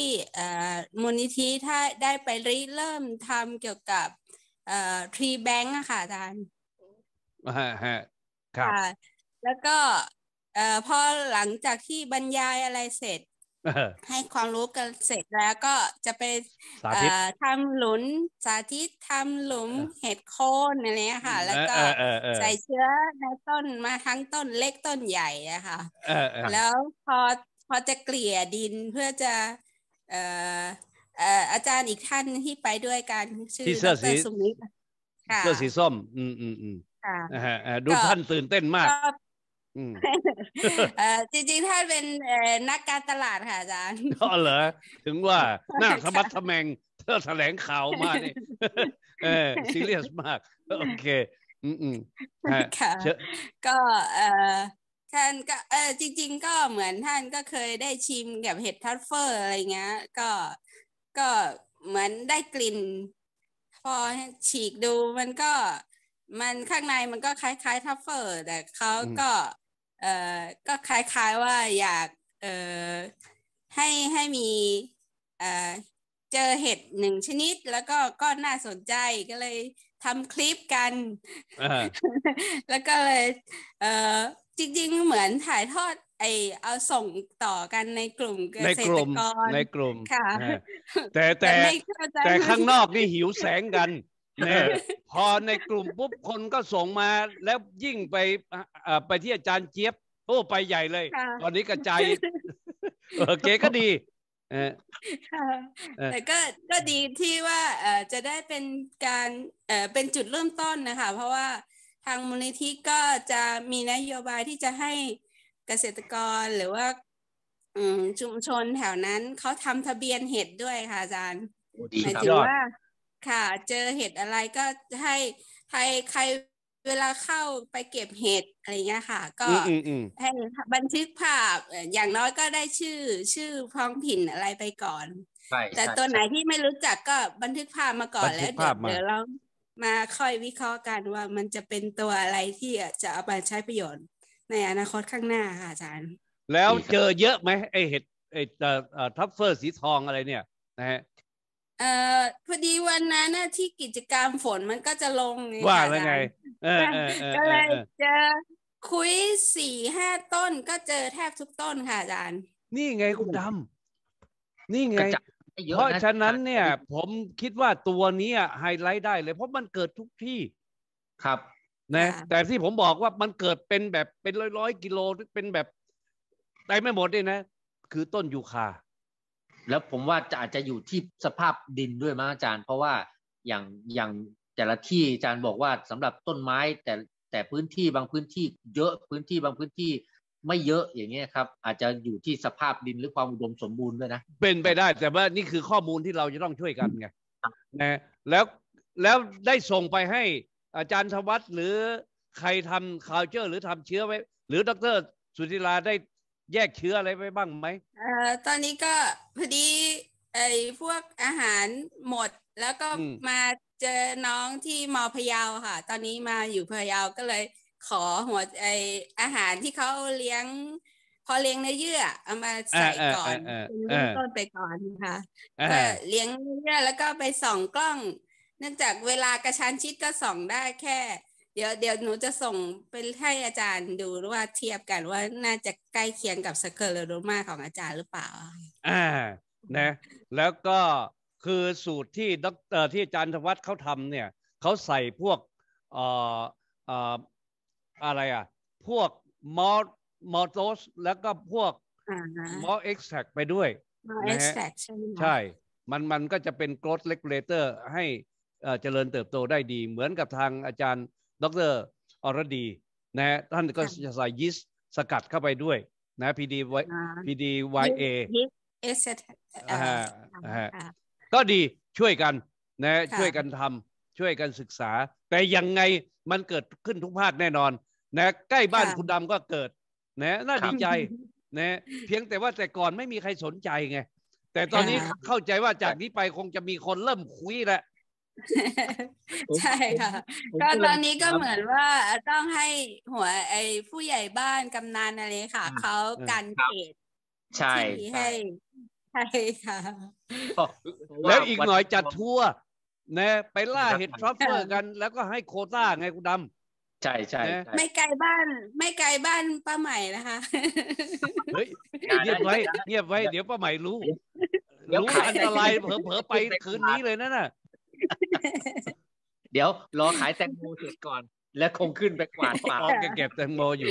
มูลนิธิถ้าได้ไปริเริ่มทำเกี่ยวกับทรีแบงค์อะค่ะอาจารย์ฮะฮะ ครับแล้วก็พอหลังจากที่บรรยายอะไรเสร็จให้ความรู้กันเสร็จแล้วก็จะไปทำหลุนสาธิตทำหลุมเห็ดโคนอะไรี้ค่ะแล้วก็ใส่เชื้อในต้นมาทั้งต้นเล็กต้นใหญ่อะค่ะแล้วพอพอจะเกลี่ยดินเพื่อจะอาจารย์อีกท่าน ที่ไปด้วยกัน ชื่อ้อสุมิตเสื้อสีส้มอืมอืมอืมดูท่านตื่นเต้นมากจริงๆถ้าเป็นนักการตลาดค่ะอาจารย์ก็เหรอถึงว่าหน้าสมัดทแมงเธอแถลงข่าวมาเนี่ยเออซีเรียสมากโอเค อืมอืมค่ะก็เออท่านก็เออจริง ๆ ก็เหมือนท่านก็เคยได้ชิมแบบเห็ดทัฟเฟอร์อะไรเงี้ยก็ก็เหมือนได้กลิ่น พอฉีกดูมันก็มันข้างในมันก็คล้ายๆทัฟเฟอร์ แต่เขาก็เอ่อก็คล้าย ๆว่าอยากเอ่อให้ให้มีเอ่อเจอเห็ดหนึ่งชนิด แล้วก็ก็น่าสนใจก็เลยทำคลิปกันแล้วก็เลยเอ่อจริงๆเหมือนถ่ายทอดไอเอาส่งต่อกันในกลุ่มเกษตรกรในกลุ่มค่ะแต่แต่แต่ข้างนอกนี่หิวแสงกันนี่ยพอในกลุ่มปุ๊บคนก็ส่งมาแล้วยิ่งไปไปที่อาจารย์เจี๊ยบโอ้ ไปใหญ่เลย ตอนนี้กระจายโอเค ก็ดีแต่ก็ก็ดีที่ว่าจะได้เป็นการเป็นจุดเริ่มต้นนะคะ เพราะว่าทางมูลนิธิก็จะมีนโยบายที่จะให้เกษตรกรหรือว่าชุมชนแถวนั้นเขาทำทะเบียนเห็ดด้วยค่ะอาจารย์หมายถึงว่าค่ะเจอเห็ดอะไรก็ให้ใครใครเวลาเข้าไปเก็บเห็ดอะไรเงี้ย ค่ะ ก็ให้บันทึกภาพอย่างน้อยก็ได้ชื่อชื่อพ้องถิ่นอะไรไปก่อน แต่ตัวไหนที่ไม่รู้จักก็บันทึกภาพมาก่อนแล้วเดี๋ยวเรามาค่อยวิเคราะห์กันว่ามันจะเป็นตัวอะไรที่จะเอาไปใช้ประโยชน์ในอนาคตข้างหน้าค่ะอาจารย์แล้วเจอเยอะไหมไอเห็ดไอทัฟเฟอร์สีทองอะไรเนี่ยนะฮะเอ่อพอดีวันนั้นที่กิจกรรมฝนมันก็จะลงว่าแล้วไงก็เลยเจอคุยสี่ห้าต้นก็เจอแทบทุกต้นค่ะอาจารย์นี่ไงคุณดำนี่ไงเพราะฉะนั้นเนี่ยผมคิดว่าตัวนี้ไฮไลท์ได้เลยเพราะมันเกิดทุกที่ครับ นะ แต่ที่ผมบอกว่ามันเกิดเป็นแบบเป็นร้อยร้อยกิโล เป็นแบบได้ไม่หมดเลยนะ คือต้นยูคาแล้วผมว่าจะอาจจะอยู่ที่สภาพดินด้วยมั้งอาจารย์ เพราะว่าอย่างอย่างแต่ละที่อาจารย์บอกว่าสำหรับต้นไม้แต่แต่พื้นที่บางพื้นที่เยอะพื้นที่บางพื้นที่ไม่เยอะอย่างเงี้ยครับ อาจจะอยู่ที่สภาพดินหรือความอุดมสมบูรณ์ด้วยนะเป็นไปได้ แต่ว่านี่คือข้อมูลที่เราจะต้องช่วยกันไงนะแล้วแล้วได้ส่งไปให้อาจารย์ธวัฒน์หรือ ใครทำคา u เจอร์หรือทำเชื้อไว้ หรือดรสุธิลาได้แยกเชื้ออะไรไปบ้างไหมเอ่อตอนนี้ก็พอดีไอ้พวกอาหารหมดแล้วก็มาเจอน้องที่มอพยาวค่ะ ตอนนี้มาอยู่พยาวก็เลยขอหัวไอ้อาหารที่เขาเลี้ยง พอเลี้ยงเนื้อเยื่อเอามาใส่ก่อนเป็นริ่มต้นไปก่อนค่ะก็เลี้ยงเนื้อเยื่อ แล้วก็ไปส่องกล้อง เนื่องจากเวลากระชันชิดก็ส่องได้แค่เดี๋ยวเดี๋ยวหนูจะส่งเป็นให้อาจารย์ดูว่าเทียบกันว่าน่าจะใกล้เคียงกับสเกลโรมาของอาจารย์หรือเปล่าอ่านะแล้วก็คือสูตรที่ดรที่อาจารย์ธวัฒน์เขาทำเนี่ยเขาใส่พวกเอ่อเอ่ออะไรอ่ะ พวกมอลมอลโตสแล้วก็พวกมอลเอ็กซ์แทกไปด้วยนะฮะใช่มันมันก็จะเป็นกรดเลกเลเตอร์ให้เจริญเติบโตได้ดีเหมือนกับทางอาจารย์ดรออรดีนะท่านก็จะใส่ยิสสกัดเข้าไปด้วยนะ PD PDYA ก็ดีช่วยกันนะช่วยกันทำช่วยกันศึกษา แต่ยังไงมันเกิดขึ้นทุกภาคแน่นอนนะใกล้บ้านคุณดำก็เกิด นะ น่าดีใจ นะ เพียงแต่ว่าแต่ก่อนไม่มีใครสนใจไงแต่ตอนนี้เข้าใจว่าจากนี้ไปคงจะมีคนเริ่มคุยแล้วใช่ค่ะ ก็ตอนนี้ก็เหมือนว่า ต้องให้หัวไอ้ผู้ใหญ่บ้านกำนันอะไรค่ะ เขากันเขตใช่ ให้ใช่ค่ะ แล้วอีกหน่อยจัดทัวร์นะ ไปล่าเห็ดทรัฟเฟอร์กัน แล้วก็ให้โคต้าไงคุณดำใช่ใช่ไม่ไกลบ้าน ไม่ไกลบ้านป้าใหม่นะคะเฮ้ยเงียบไว้เงียบไว้ เดี๋ยวป้าใหม่รู้รู้อันตรายเผลอๆไปคืนนี้เลยนั่นน่ะเดี๋ยว รอขายแตงโมเสร็จก่อน แล้วคงขึ้นไปกวาดป่าเก็บแตงโมอยู่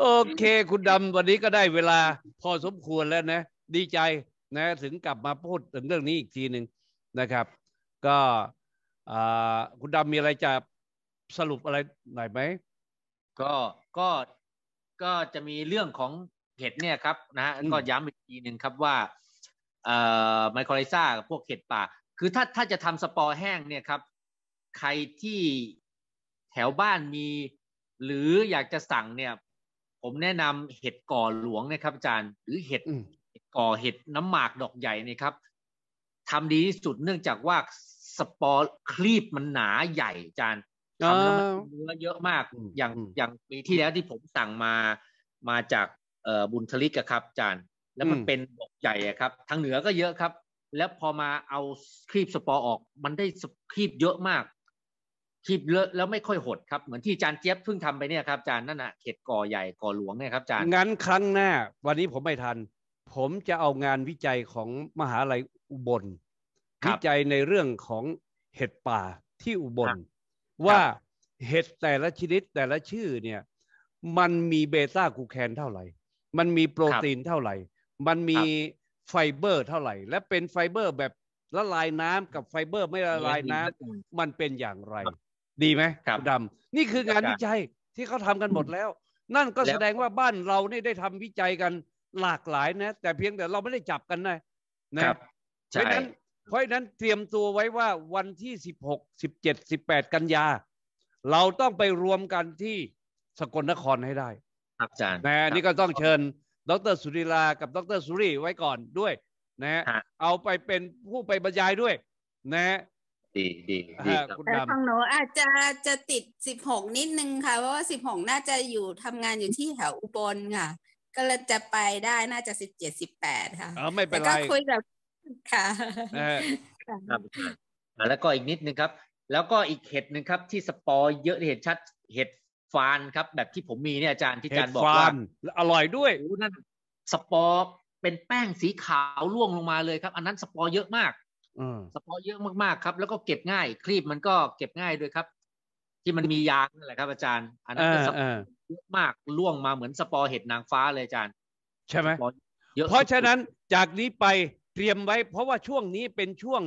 โอเค คุณดำวันนี้ก็ได้เวลาพอสมควรแล้วนะ ดีใจนะถึงกลับมาพูดถึงเรื่องนี้อีกทีหนึ่งนะครับ ก็คุณดำมีอะไรจะสรุปอะไรหน่อยไหมก็ก็ก็จะมีเรื่องของเห็ดเนี่ยครับ นะฮะก็ย้ำอีกทีหนึ่งครับว่าไมโครไลซ่าพวกเห็ดป่าคือถ้าถ้าจะทำสปอร์แห้งเนี่ยครับ ใครที่แถวบ้านมี หรืออยากจะสั่งเนี่ย ผมแนะนำเห็ดก่อหลวงนะครับอาจารย์ หรือเห็ดก่อเห็ดน้ำหมากดอกใหญ่นี่ครับทำดีที่สุดเนื่องจากว่าสปอร์คลีบมันหนาใหญ่อาจารย์ทำแล้วมันเนื้อเยอะมากอย่างอย่างปีที่แล้วที่ผมสั่งมามาจากบุญทลิกครับอาจารย์ แล้วมันเป็นดอกใหญ่ครับทางเหนือก็เยอะครับแล้วพอมาเอาครีบสปอร์ออก มันได้ครีบเยอะมาก ครีบเลอะแล้วไม่ค่อยหดครับเหมือนที่จานเจี๊ยบเพิ่งทำไปเนี่ยครับอาจารย์นั่นน่ะเขตก่อใหญ่ก่อหลวงเนี่ยครับอาจารย์งั้นครั้งหน้า วันนี้ผมไม่ทัน ผมจะเอางานวิจัยของมหาลัยอุบลวิจัยในเรื่องของเห็ดป่าที่อุบล ว่าเห็ดแต่ละชนิดแต่ละชื่อเนี่ย มันมีเบต้ากูแคนเท่าไหร่ มันมีโปรตีนเท่าไหร่ มันมีไฟเบอร์เท่าไหร่และเป็นไฟเบอร์แบบละลายน้ำกับไฟเบอร์ไม่ละลายน้ำ มันเป็นอย่างไรดีไหมคับดำนี่คืองานวิจัยที่เขาทำกันหมดแล้ว นั่นก็แสดงว่าบ้านเราเนี่ได้ทำวิจัยกันหลากหลายนะ แต่เพียงแต่เราไม่ได้จับกันนะนะเพราะนั้นเพราะนั้นเตรียมตัวไว้ว่าวันที่สิบหกสิบเจ็ดสิบแปดกันยา เราต้องไปรวมกันที่สกลนครให้ได้ครับอาจารย์นะนี่ก็ต้องเชิญดรสุริลากับดรสุริไว้ก่อนด้วยนะฮะเอาไปเป็นผู้ไปบรรยายด้วย นะ ดีดีดีคุณดำางหนูอาจจะจะติดสิบหกนิดนึงค่ะ เพราะว่าสิบหกน่าจะอยู่ทำงานอยู่ที่แถวอุบลค่ะ ก็เลยจะไปได้น่าจะสิบเจ็ดสิบแปดค่ะแตไม่เป็นไรก็คุยกับค่ะครับแล้วก็อีกนิดนึงครับ แล้วก็อีกเห็ดหนึ่งครับ ที่สปอยเยอะเห็ดชัดเห็ดฟานครับแบบที่ผมมีเนี่ยอาจารย์ที่อาจารย์บอกว่าอร่อยด้วยนั่นสปอร์เป็นแป้งสีขาวล่วงลงมาเลยครับ อันนั้นสปอร์เยอะมากสปอร์เยอะมากๆครับ แล้วก็เก็บง่ายครีบมันก็เก็บง่ายด้วยครับ ที่มันมียางนั่นแหละครับอาจารย์ อันนั้นสปอร์เยอะมากล่วงมาเหมือนสปอร์เห็ดนางฟ้าเลยอาจารย์ ใช่ไหมเพราะฉะนั้นจากนี้ไปเตรียมไว้ เพราะว่าช่วงนี้เป็นช่วง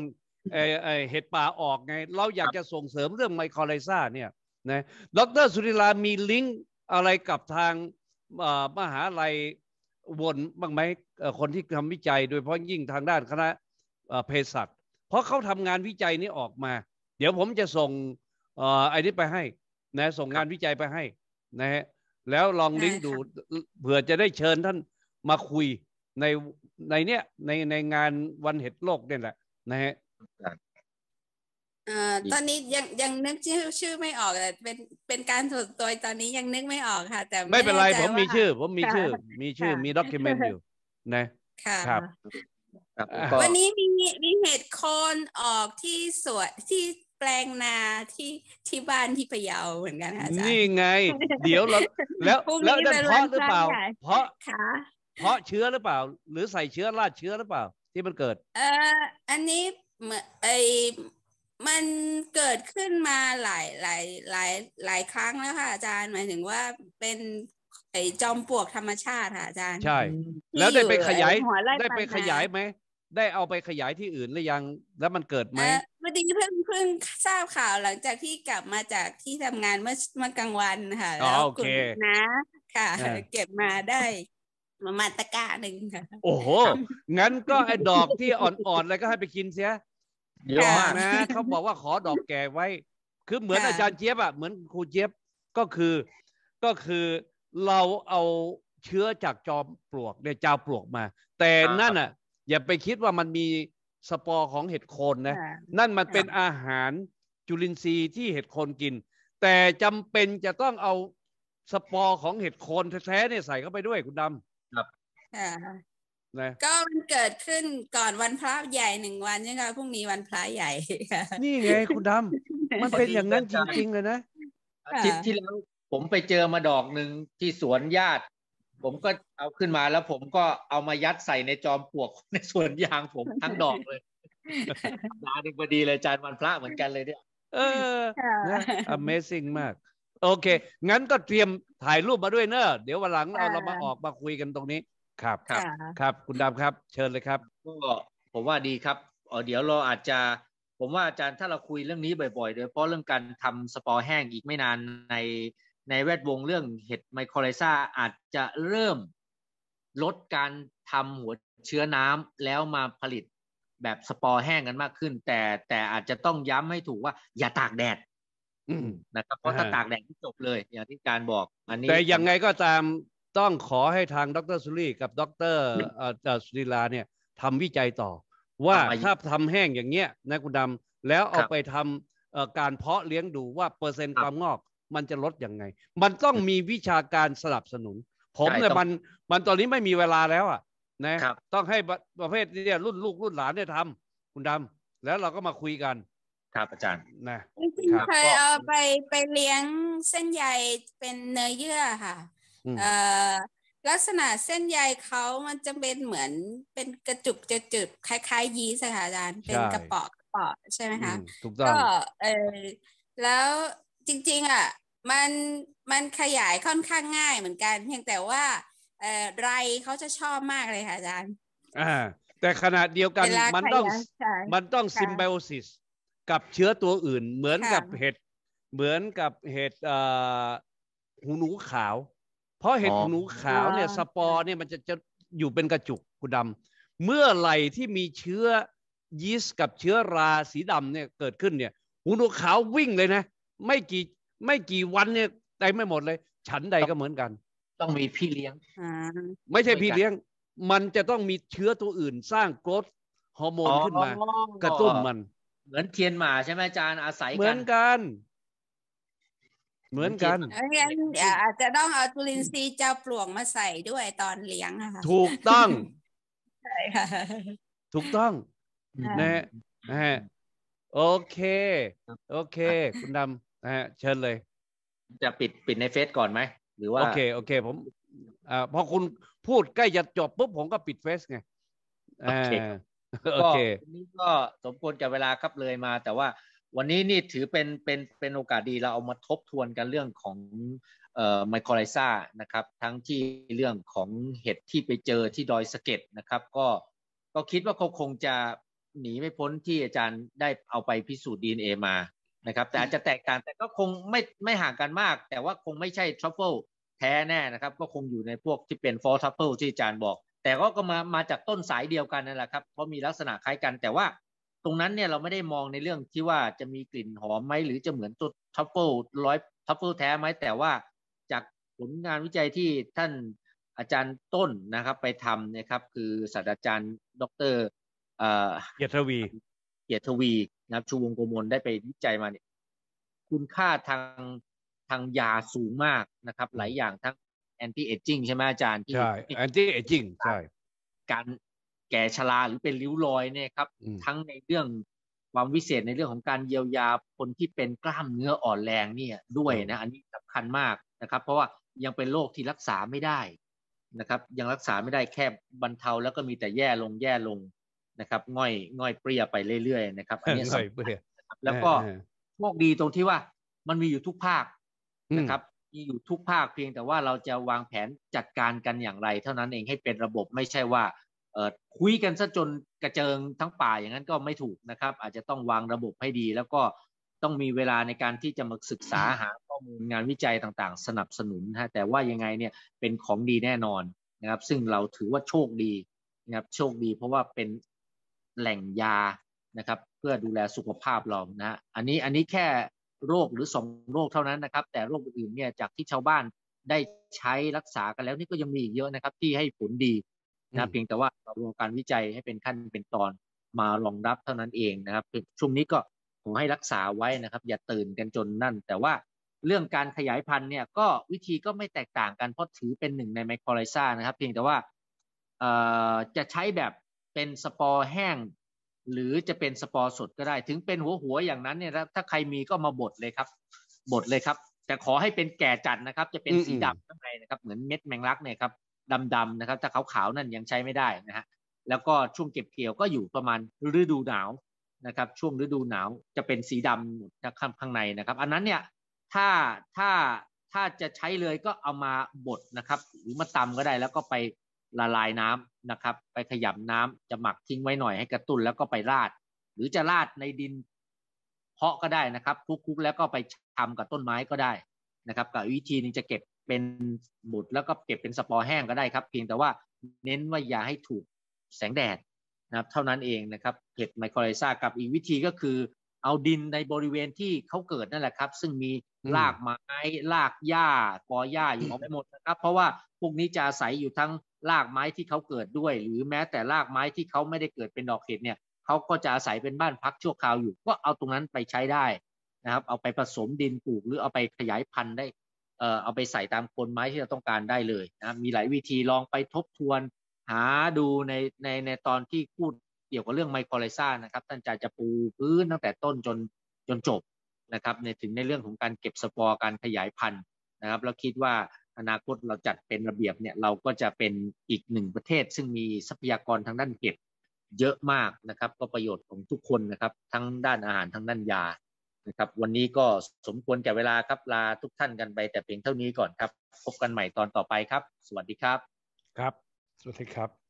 เห็ดป่าออกไง เราอยากจะส่งเสริมเรื่องไมโครไลซ่าเนี่ยนะดรสุริลามีลิงก์อะไรกับทางมหาลัยวนบ้างไหมคนที่ทำวิจัยโดยเฉพาะยิ่งทางด้านคณะเภสัชเพราะเขาทำงานวิจัยนี้ออกมา เดี๋ยวผมจะส่งไอ้นี้ไปให้นะส่งงานวิจัยไปให้นะฮะแล้วลองลิงก์ดูเผื่อจะได้เชิญท่านมาคุยในในเนี้ยในในงานวันเห็ดโลกเนี่ยแหละนะฮะเออตอนนี้ยังยังนึกชื่อชื่อไม่ออกแต่เป็นเป็นการส่วนตัวตอนนี้ยังนึกไม่ออกค่ะ แต่ไม่เป็นไรผมมีชื่อ ผมมีชื่อมีชื่อมีด็อกิเมนต์อยู่ นะ ค่ะรับวันนี้มีมีเหตุโคนออกที่สวนที่แปลงนาที่ที่บ้านที่พะเยาเหมือนกันค่ะนี่ไง เดี๋ยวเราแล้วแล้วได้เพาะหรือเปล่า เพาะค่ะ เพาะเชื้อหรือเปล่า หรือใส่เชื้อราดเชื้อหรือเปล่า ที่มันเกิด เอออันนี้เหมไอมันเกิดขึ้นมาหลายหลายหลายหลายครั้งแล้วค่ะอาจารย์หมายถึงว่าเป็นไอจอมปลวกธรรมชาติค่ะ อาจารย์ใช่ แล้วได้ไปขยายได้ไปขยายไหมได้เอาไปขยายที่อื่นหรือยังแล้วมันเกิดไหม่อดีเพิ่งเพิ่งทราบข่าวหลังจากที่กลับมาจากที่ทำงานเมื่อเมื่อกลางวันค่ะแล้วคุณนะค่ะ เก็บมาได้ มามาตะกะหนึ่งค่ะ โอ้โหงั้นก็ไอ้ดอกที่อ่อนๆอะไรก็ให้ไปกินเสียเยอะมากนะเขาบอกว่าขอดอกแก่ไว้ คือเหมือนอาจารย์เจี๊ยบอ่ะเหมือนครูเจี๊ยบก็คือก็คือเราเอาเชื้อจากจอมปลวกเนี่ยจาวปลวกมา แต่นั่นอ่ะ อย่าไปคิดว่ามันมีสปอร์ของเห็ดโคนนะนั่นมันเป็นอาหารจุลินทรีย์ที่เห็ดโคนกิน แต่จำเป็นจะต้องเอาสปอร์ของเห็ดโคนแท้ๆเนี่ยใส่เข้าไปด้วยคุณดำครับนะก็มันเกิดขึ้นก่อนวันพระใหญ่หนึ่งวันใช่ไหมคะพรุ่งนี้วันพระใหญ่ นี่ไง คุณดำมันเป็นอย่างนั้นจริงๆเลยนะอาทิตย์ที่แล้ว ผมไปเจอมาดอกหนึ่งที่สวนญาติ ผมก็เอาขึ้นมาแล้วผมก็เอามายัดใส่ในจอมปลวกในสวนยางผมทั้งดอกเลยมาดึงพอดีเลยจานวันพระเหมือนกันเลยเนี่ยเอออเ Amazing มาก โอเค งั้นก็เตรียมถ่ายรูปมาด้วยเนอะเดี๋ยววันหลังเราเรามาออกมาคุยกันตรงนี้ครับครับครับคุณ ดำครับ เชิญเลยครับก็ผมว่าดีครับเดี๋ยวเราอาจจะ ผมว่าอาจารย์ถ้าเราคุยเรื่องนี้บ่อยๆโดยเพราะเรื่องการทำสปอร์แห้งอีกไม่นานในในแวดวงเรื่องเห็ดไมโครไลซาอาจจะเริ่มลดการทำหัวเชื้อน้ำแล้วมาผลิตแบบสปอร์แห้งกันมากขึ้น แต่แต่อาจจะต้องย้ำให้ถูกว่าอย่าตากแดดนะครับเพราะถ้าตากแดดจบเลยอย่างที่การบอก อันนี้แต่ยังไงก็ตามต้องขอให้ทางดรสุรีกับดรสุริลาเนี่ยทำวิจัยต่อ ว่าถ้าทำแห้งอย่างเงี้ยนะคุณดำแล้วเอาไปทำการเพาะเลี้ยงดูว่าเปอร์เซ็นต์ความงอกมันจะลดยังไง มันต้องมีวิชาการสนับสนุน ผมเนี่ยมันมันตอนนี้ไม่มีเวลาแล้วอ่ะนะต้องให้ประเภทเนี่ยรุ่นลูกรุ่นหลานเนี่ยทำคุณดำแล้วเราก็มาคุยกันครับอาจารย์นะจริงเคยเอาไปไปเลี้ยงเส้นใยเป็นเนื้อเยื่อค่ะลักษณะเส้นใยเขามันจะเป็นเหมือนเป็นกระจุกจะจุดคล้ายๆ ยีสค่ะอาจารย์เป็นกระป๋อกระป๋อใช่ไหมคะถูกต้องก็เออแล้วจริง ๆอ่ะมันมันขยายค่อนข้างง่ายเหมือนกัน เพียงแต่ว่าเออไรเขาจะชอบมากเลยค่ะอาจารย์อ่าแต่ขนาดเดียวกันมันต้องมันต้องซิมไบโอซิสกับเชื้อตัวอื่นเหมือนกับเห็ดเหมือนกับเห็ดหูหนูขาวเพราะเห็ดหนูขาวเนี่ยสปอร์เนี่ยมันจะจะอยู่เป็นกระจุกคุณดำเมื่อไหร่ที่มีเชื้อยีสต์กับเชื้อราสีดำเนี่ยเกิดขึ้นเนี่ยหูหนูขาววิ่งเลยนะ ไม่กี่ไม่กี่วันเนี่ยไต็ไม่หมดเลยฉันใด ก็เหมือนกัน ต้องมีพี่เลี้ยง ไม่ใช่พี่เลี้ยงมันจะต้องมีเชื้อตัวอื่น สร้างกรดฮอร์โมนขึ้นมากระตุ้นมัน เหมือนเทียนหมาใช่ไหมอาจารย์อาศัยกันเหมือนกันเหมือนกันงั้นอาจจะต้องเอาจุลินทรีย์เจ้าปลวกมาใส่ด้วยตอนเลี้ยงค่ะ ถูกต้องใช่ค่ะถูกต้อง นะฮะโอเค โอเค คุณดำ นะฮะ เชิญเลย จะปิดปิดในเฟซก่อนไหม หรือว่า โอเค โอเค ผม อ่าพอคุณพูดใกล้จะจบปุ๊บ ผมก็ปิดเฟซไง โอเคโอเคนี้ก็สมควรจะเวลาครับเลยมาแต่ว่าวันนี้นี่ถือเป็นเป็นเป็นโอกาสดีเราเอามาทบทวนกันเรื่องของเอ่อไมโครไลซ่านะครับ ทั้งที่เรื่องของเห็ดที่ไปเจอที่ดอยสะเก็ดนะครับก็ก็คิดว่าเขาคงจะหนีไม่พ้นที่อาจารย์ได้เอาไปพิสูจน์ดีเอมานะครับ แต่อาจจะแตกต่างแต่ก็คงไม่ไม่ห่างกันมาก แต่ว่าคงไม่ใช่ทรัฟเฟิลแท้แน่นะครับ ก็คงอยู่ในพวกที่เป็นฟอร์ทรัฟเฟิลที่อาจารย์บอก แต่ก็ก็มามาจากต้นสายเดียวกันนั่นแหละครับเพราะมีลักษณะคล้ายกันแต่ว่าตรงนั้นเนี่ยเราไม่ได้มองในเรื่องที่ว่าจะมีกลิ่นหอมไหม หรือจะเหมือนตัวทัฟเฟิลร้อยทัฟเฟิลแท้ไหม แต่ว่าจากผลงานวิจัยที่ท่านอาจารย์ต้นนะครับ ไปทำนะครับ คือศาสตราจารย์ ดรเกียรติวี เกียรติวีนะครับชูวงโกมลได้ไปวิจัยมาเนี่ยคุณค่าทางทางยาสูงมากนะครับ หลายอย่างทั้งแอนตี้เอจิ้งใช่ไหมอาจารย์ ใช่แอนตี้เอจิ้งใช่การแก่ชราหรือเป็นริ้วรอยเนี่ยครับทั้งในเรื่องความวิเศษในเรื่องของการเยียวยา คนที่เป็นกล้ามเนื้ออ่อนแรงเนี่ยด้วยนะอันนี้สำคัญมากนะครับ เพราะว่ายังเป็นโรคที่รักษาไม่ได้นะครับ ยังรักษาไม่ได้แค่บรรเทา แล้วก็มีแต่แย่ลงแย่ลงนะครับง่อยง่อยเปรี้ยไปเรื่อยๆนะครับอันนี้สำคัญแล้วก็โชคดีตรงที่ว่ามันมีอยู่ทุกภาคนะครับมีอยู่ทุกภาคเพียงแต่ว่าเราจะวางแผนจัดการกันอย่างไร เท่านั้นเองให้เป็นระบบไม่ใช่ว่าเออคุยกันซะจนกระเจิงทั้งป่าอย่างนั้นก็ไม่ถูกนะครับ อาจจะต้องวางระบบให้ดี แล้วก็ต้องมีเวลาในการที่จะมาศึกษาหาข้อมูลงานวิจัยต่างๆ สนับสนุนฮะแต่ว่ายังไงเนี่ยเป็นของดีแน่นอนนะครับซึ่งเราถือว่าโชคดีนะครับโชคดีเพราะว่าเป็นแหล่งยานะครับ เพื่อดูแลสุขภาพเรานะอันนี้อันนี้แค่โรคหรือสองโรคเท่านั้นนะครับ แต่โรคอื่นเนี่ยจากที่ชาวบ้านได้ใช้รักษากันแล้ว นี่ก็ยังมีอีกเยอะนะครับที่ให้ผลดีนะเพียงแต่ว่าเราทำการวิจัยให้เป็นขั้นเป็นตอนมารองรับเท่านั้นเองนะครับช่วงนี้ก็ผมให้รักษาไว้นะครับ อย่าตื่นกันจนนั่น แต่ว่าเรื่องการขยายพันธุ์เนี่ยก็วิธีก็ไม่แตกต่างกันเพราะถือเป็นหนึ่งในไมโครไลซ่านะครับ เพียงแต่ว่าจะใช้แบบเป็นสปอร์แห้ง หรือจะเป็นสปอร์สดก็ได้ ถึงเป็นหัวหัวอย่างนั้นเนี่ยถ้าใครมีก็มาบดเลยครับบดเลยครับ แต่ขอให้เป็นแก่จัดนะครับ จะเป็นสีดำข้างในนะครับ เหมือนเม็ดแมงลักเนี่ยครับดำๆนะครับถ้าขาวๆนั่นยังใช้ไม่ได้นะฮะ แล้วก็ช่วงเก็บเกี่ยวก็อยู่ประมาณฤดูหนาวนะครับ ช่วงฤดูหนาวจะเป็นสีดำนาคข้างในนะครับ อันนั้นเนี่ยถ้าถ้าถ้าจะใช้เลยก็เอามาบดนะครับ หรือมาตำก็ได้ แล้วก็ไปละลายน้ำนะครับ ไปขยำน้ำจะหมักทิ้งไว้หน่อยให้กระตุ้นแล้วก็ไปราด หรือจะราดในดิน เพาะก็ได้นะครับ คุกๆ แล้วก็ไปทำกับต้นไม้ก็ได้นะครับ กับวิธีนึงจะเก็บเป็นบุตรแล้วก็เก็บเป็นสปอร์แห้งก็ได้ครับเพียงแต่ว่าเน้นว่าอย่าให้ถูกแสงแดดนะครับเท่านั้นเองนะครับเห็ดไมโครไลซากับอีกวิธีก็คือเอาดินในบริเวณที่เขาเกิดนั่นแหละครับ ซึ่งมีรากไม้รากหญ้า กอหญ้าอยู่เอาไปหมดนะครับเพราะว่าพวกนี้จะอาศัยอยู่ทั้งรากไม้ที่เขาเกิดด้วย หรือแม้แต่รากไม้ที่เขาไม่ได้เกิดเป็นดอกเห็ดเนี่ยเขาก็จะอาศัยเป็นบ้านพักชั่วคราวอยู่ ก็เอาตรงนั้นไปใช้ได้นะครับเอาไปผสมดินปลูก หรือเอาไปขยายพันธุ์ได้เอ่ออเาไปใส่ตามคนไม้ที่เราต้องการได้เลยนะมีหลายวิธีลองไปทบทวนหาดูในในในตอนที่พูดเกี่ยวกับเรื่องไมโครไลซ่านะครับท่านจะจะปูพื้นตั้งแต่ต้นจนจนจบนะครับในถึงในเรื่องของการเก็บสปอร์การขยายพันธุ์นะครับเราคิดว่าอนาคตเราจัดเป็นระเบียบเนี่ยเราก็จะเป็นอีกหนึ่งประเทศซึ่งมีทรัพยากรทางด้านเก็บเยอะมากนะครับก็ประโยชน์ของทุกคนนะครับทั้งด้านอาหารทั้งด้านยานะครับวันนี้ก็สมควรแก่เวลาครับลาทุกท่านกันไปแต่เพียงเท่านี้ก่อนครับพบกันใหม่ตอนต่อไปครับ สวัสดีครับ ครับ สวัสดีครับ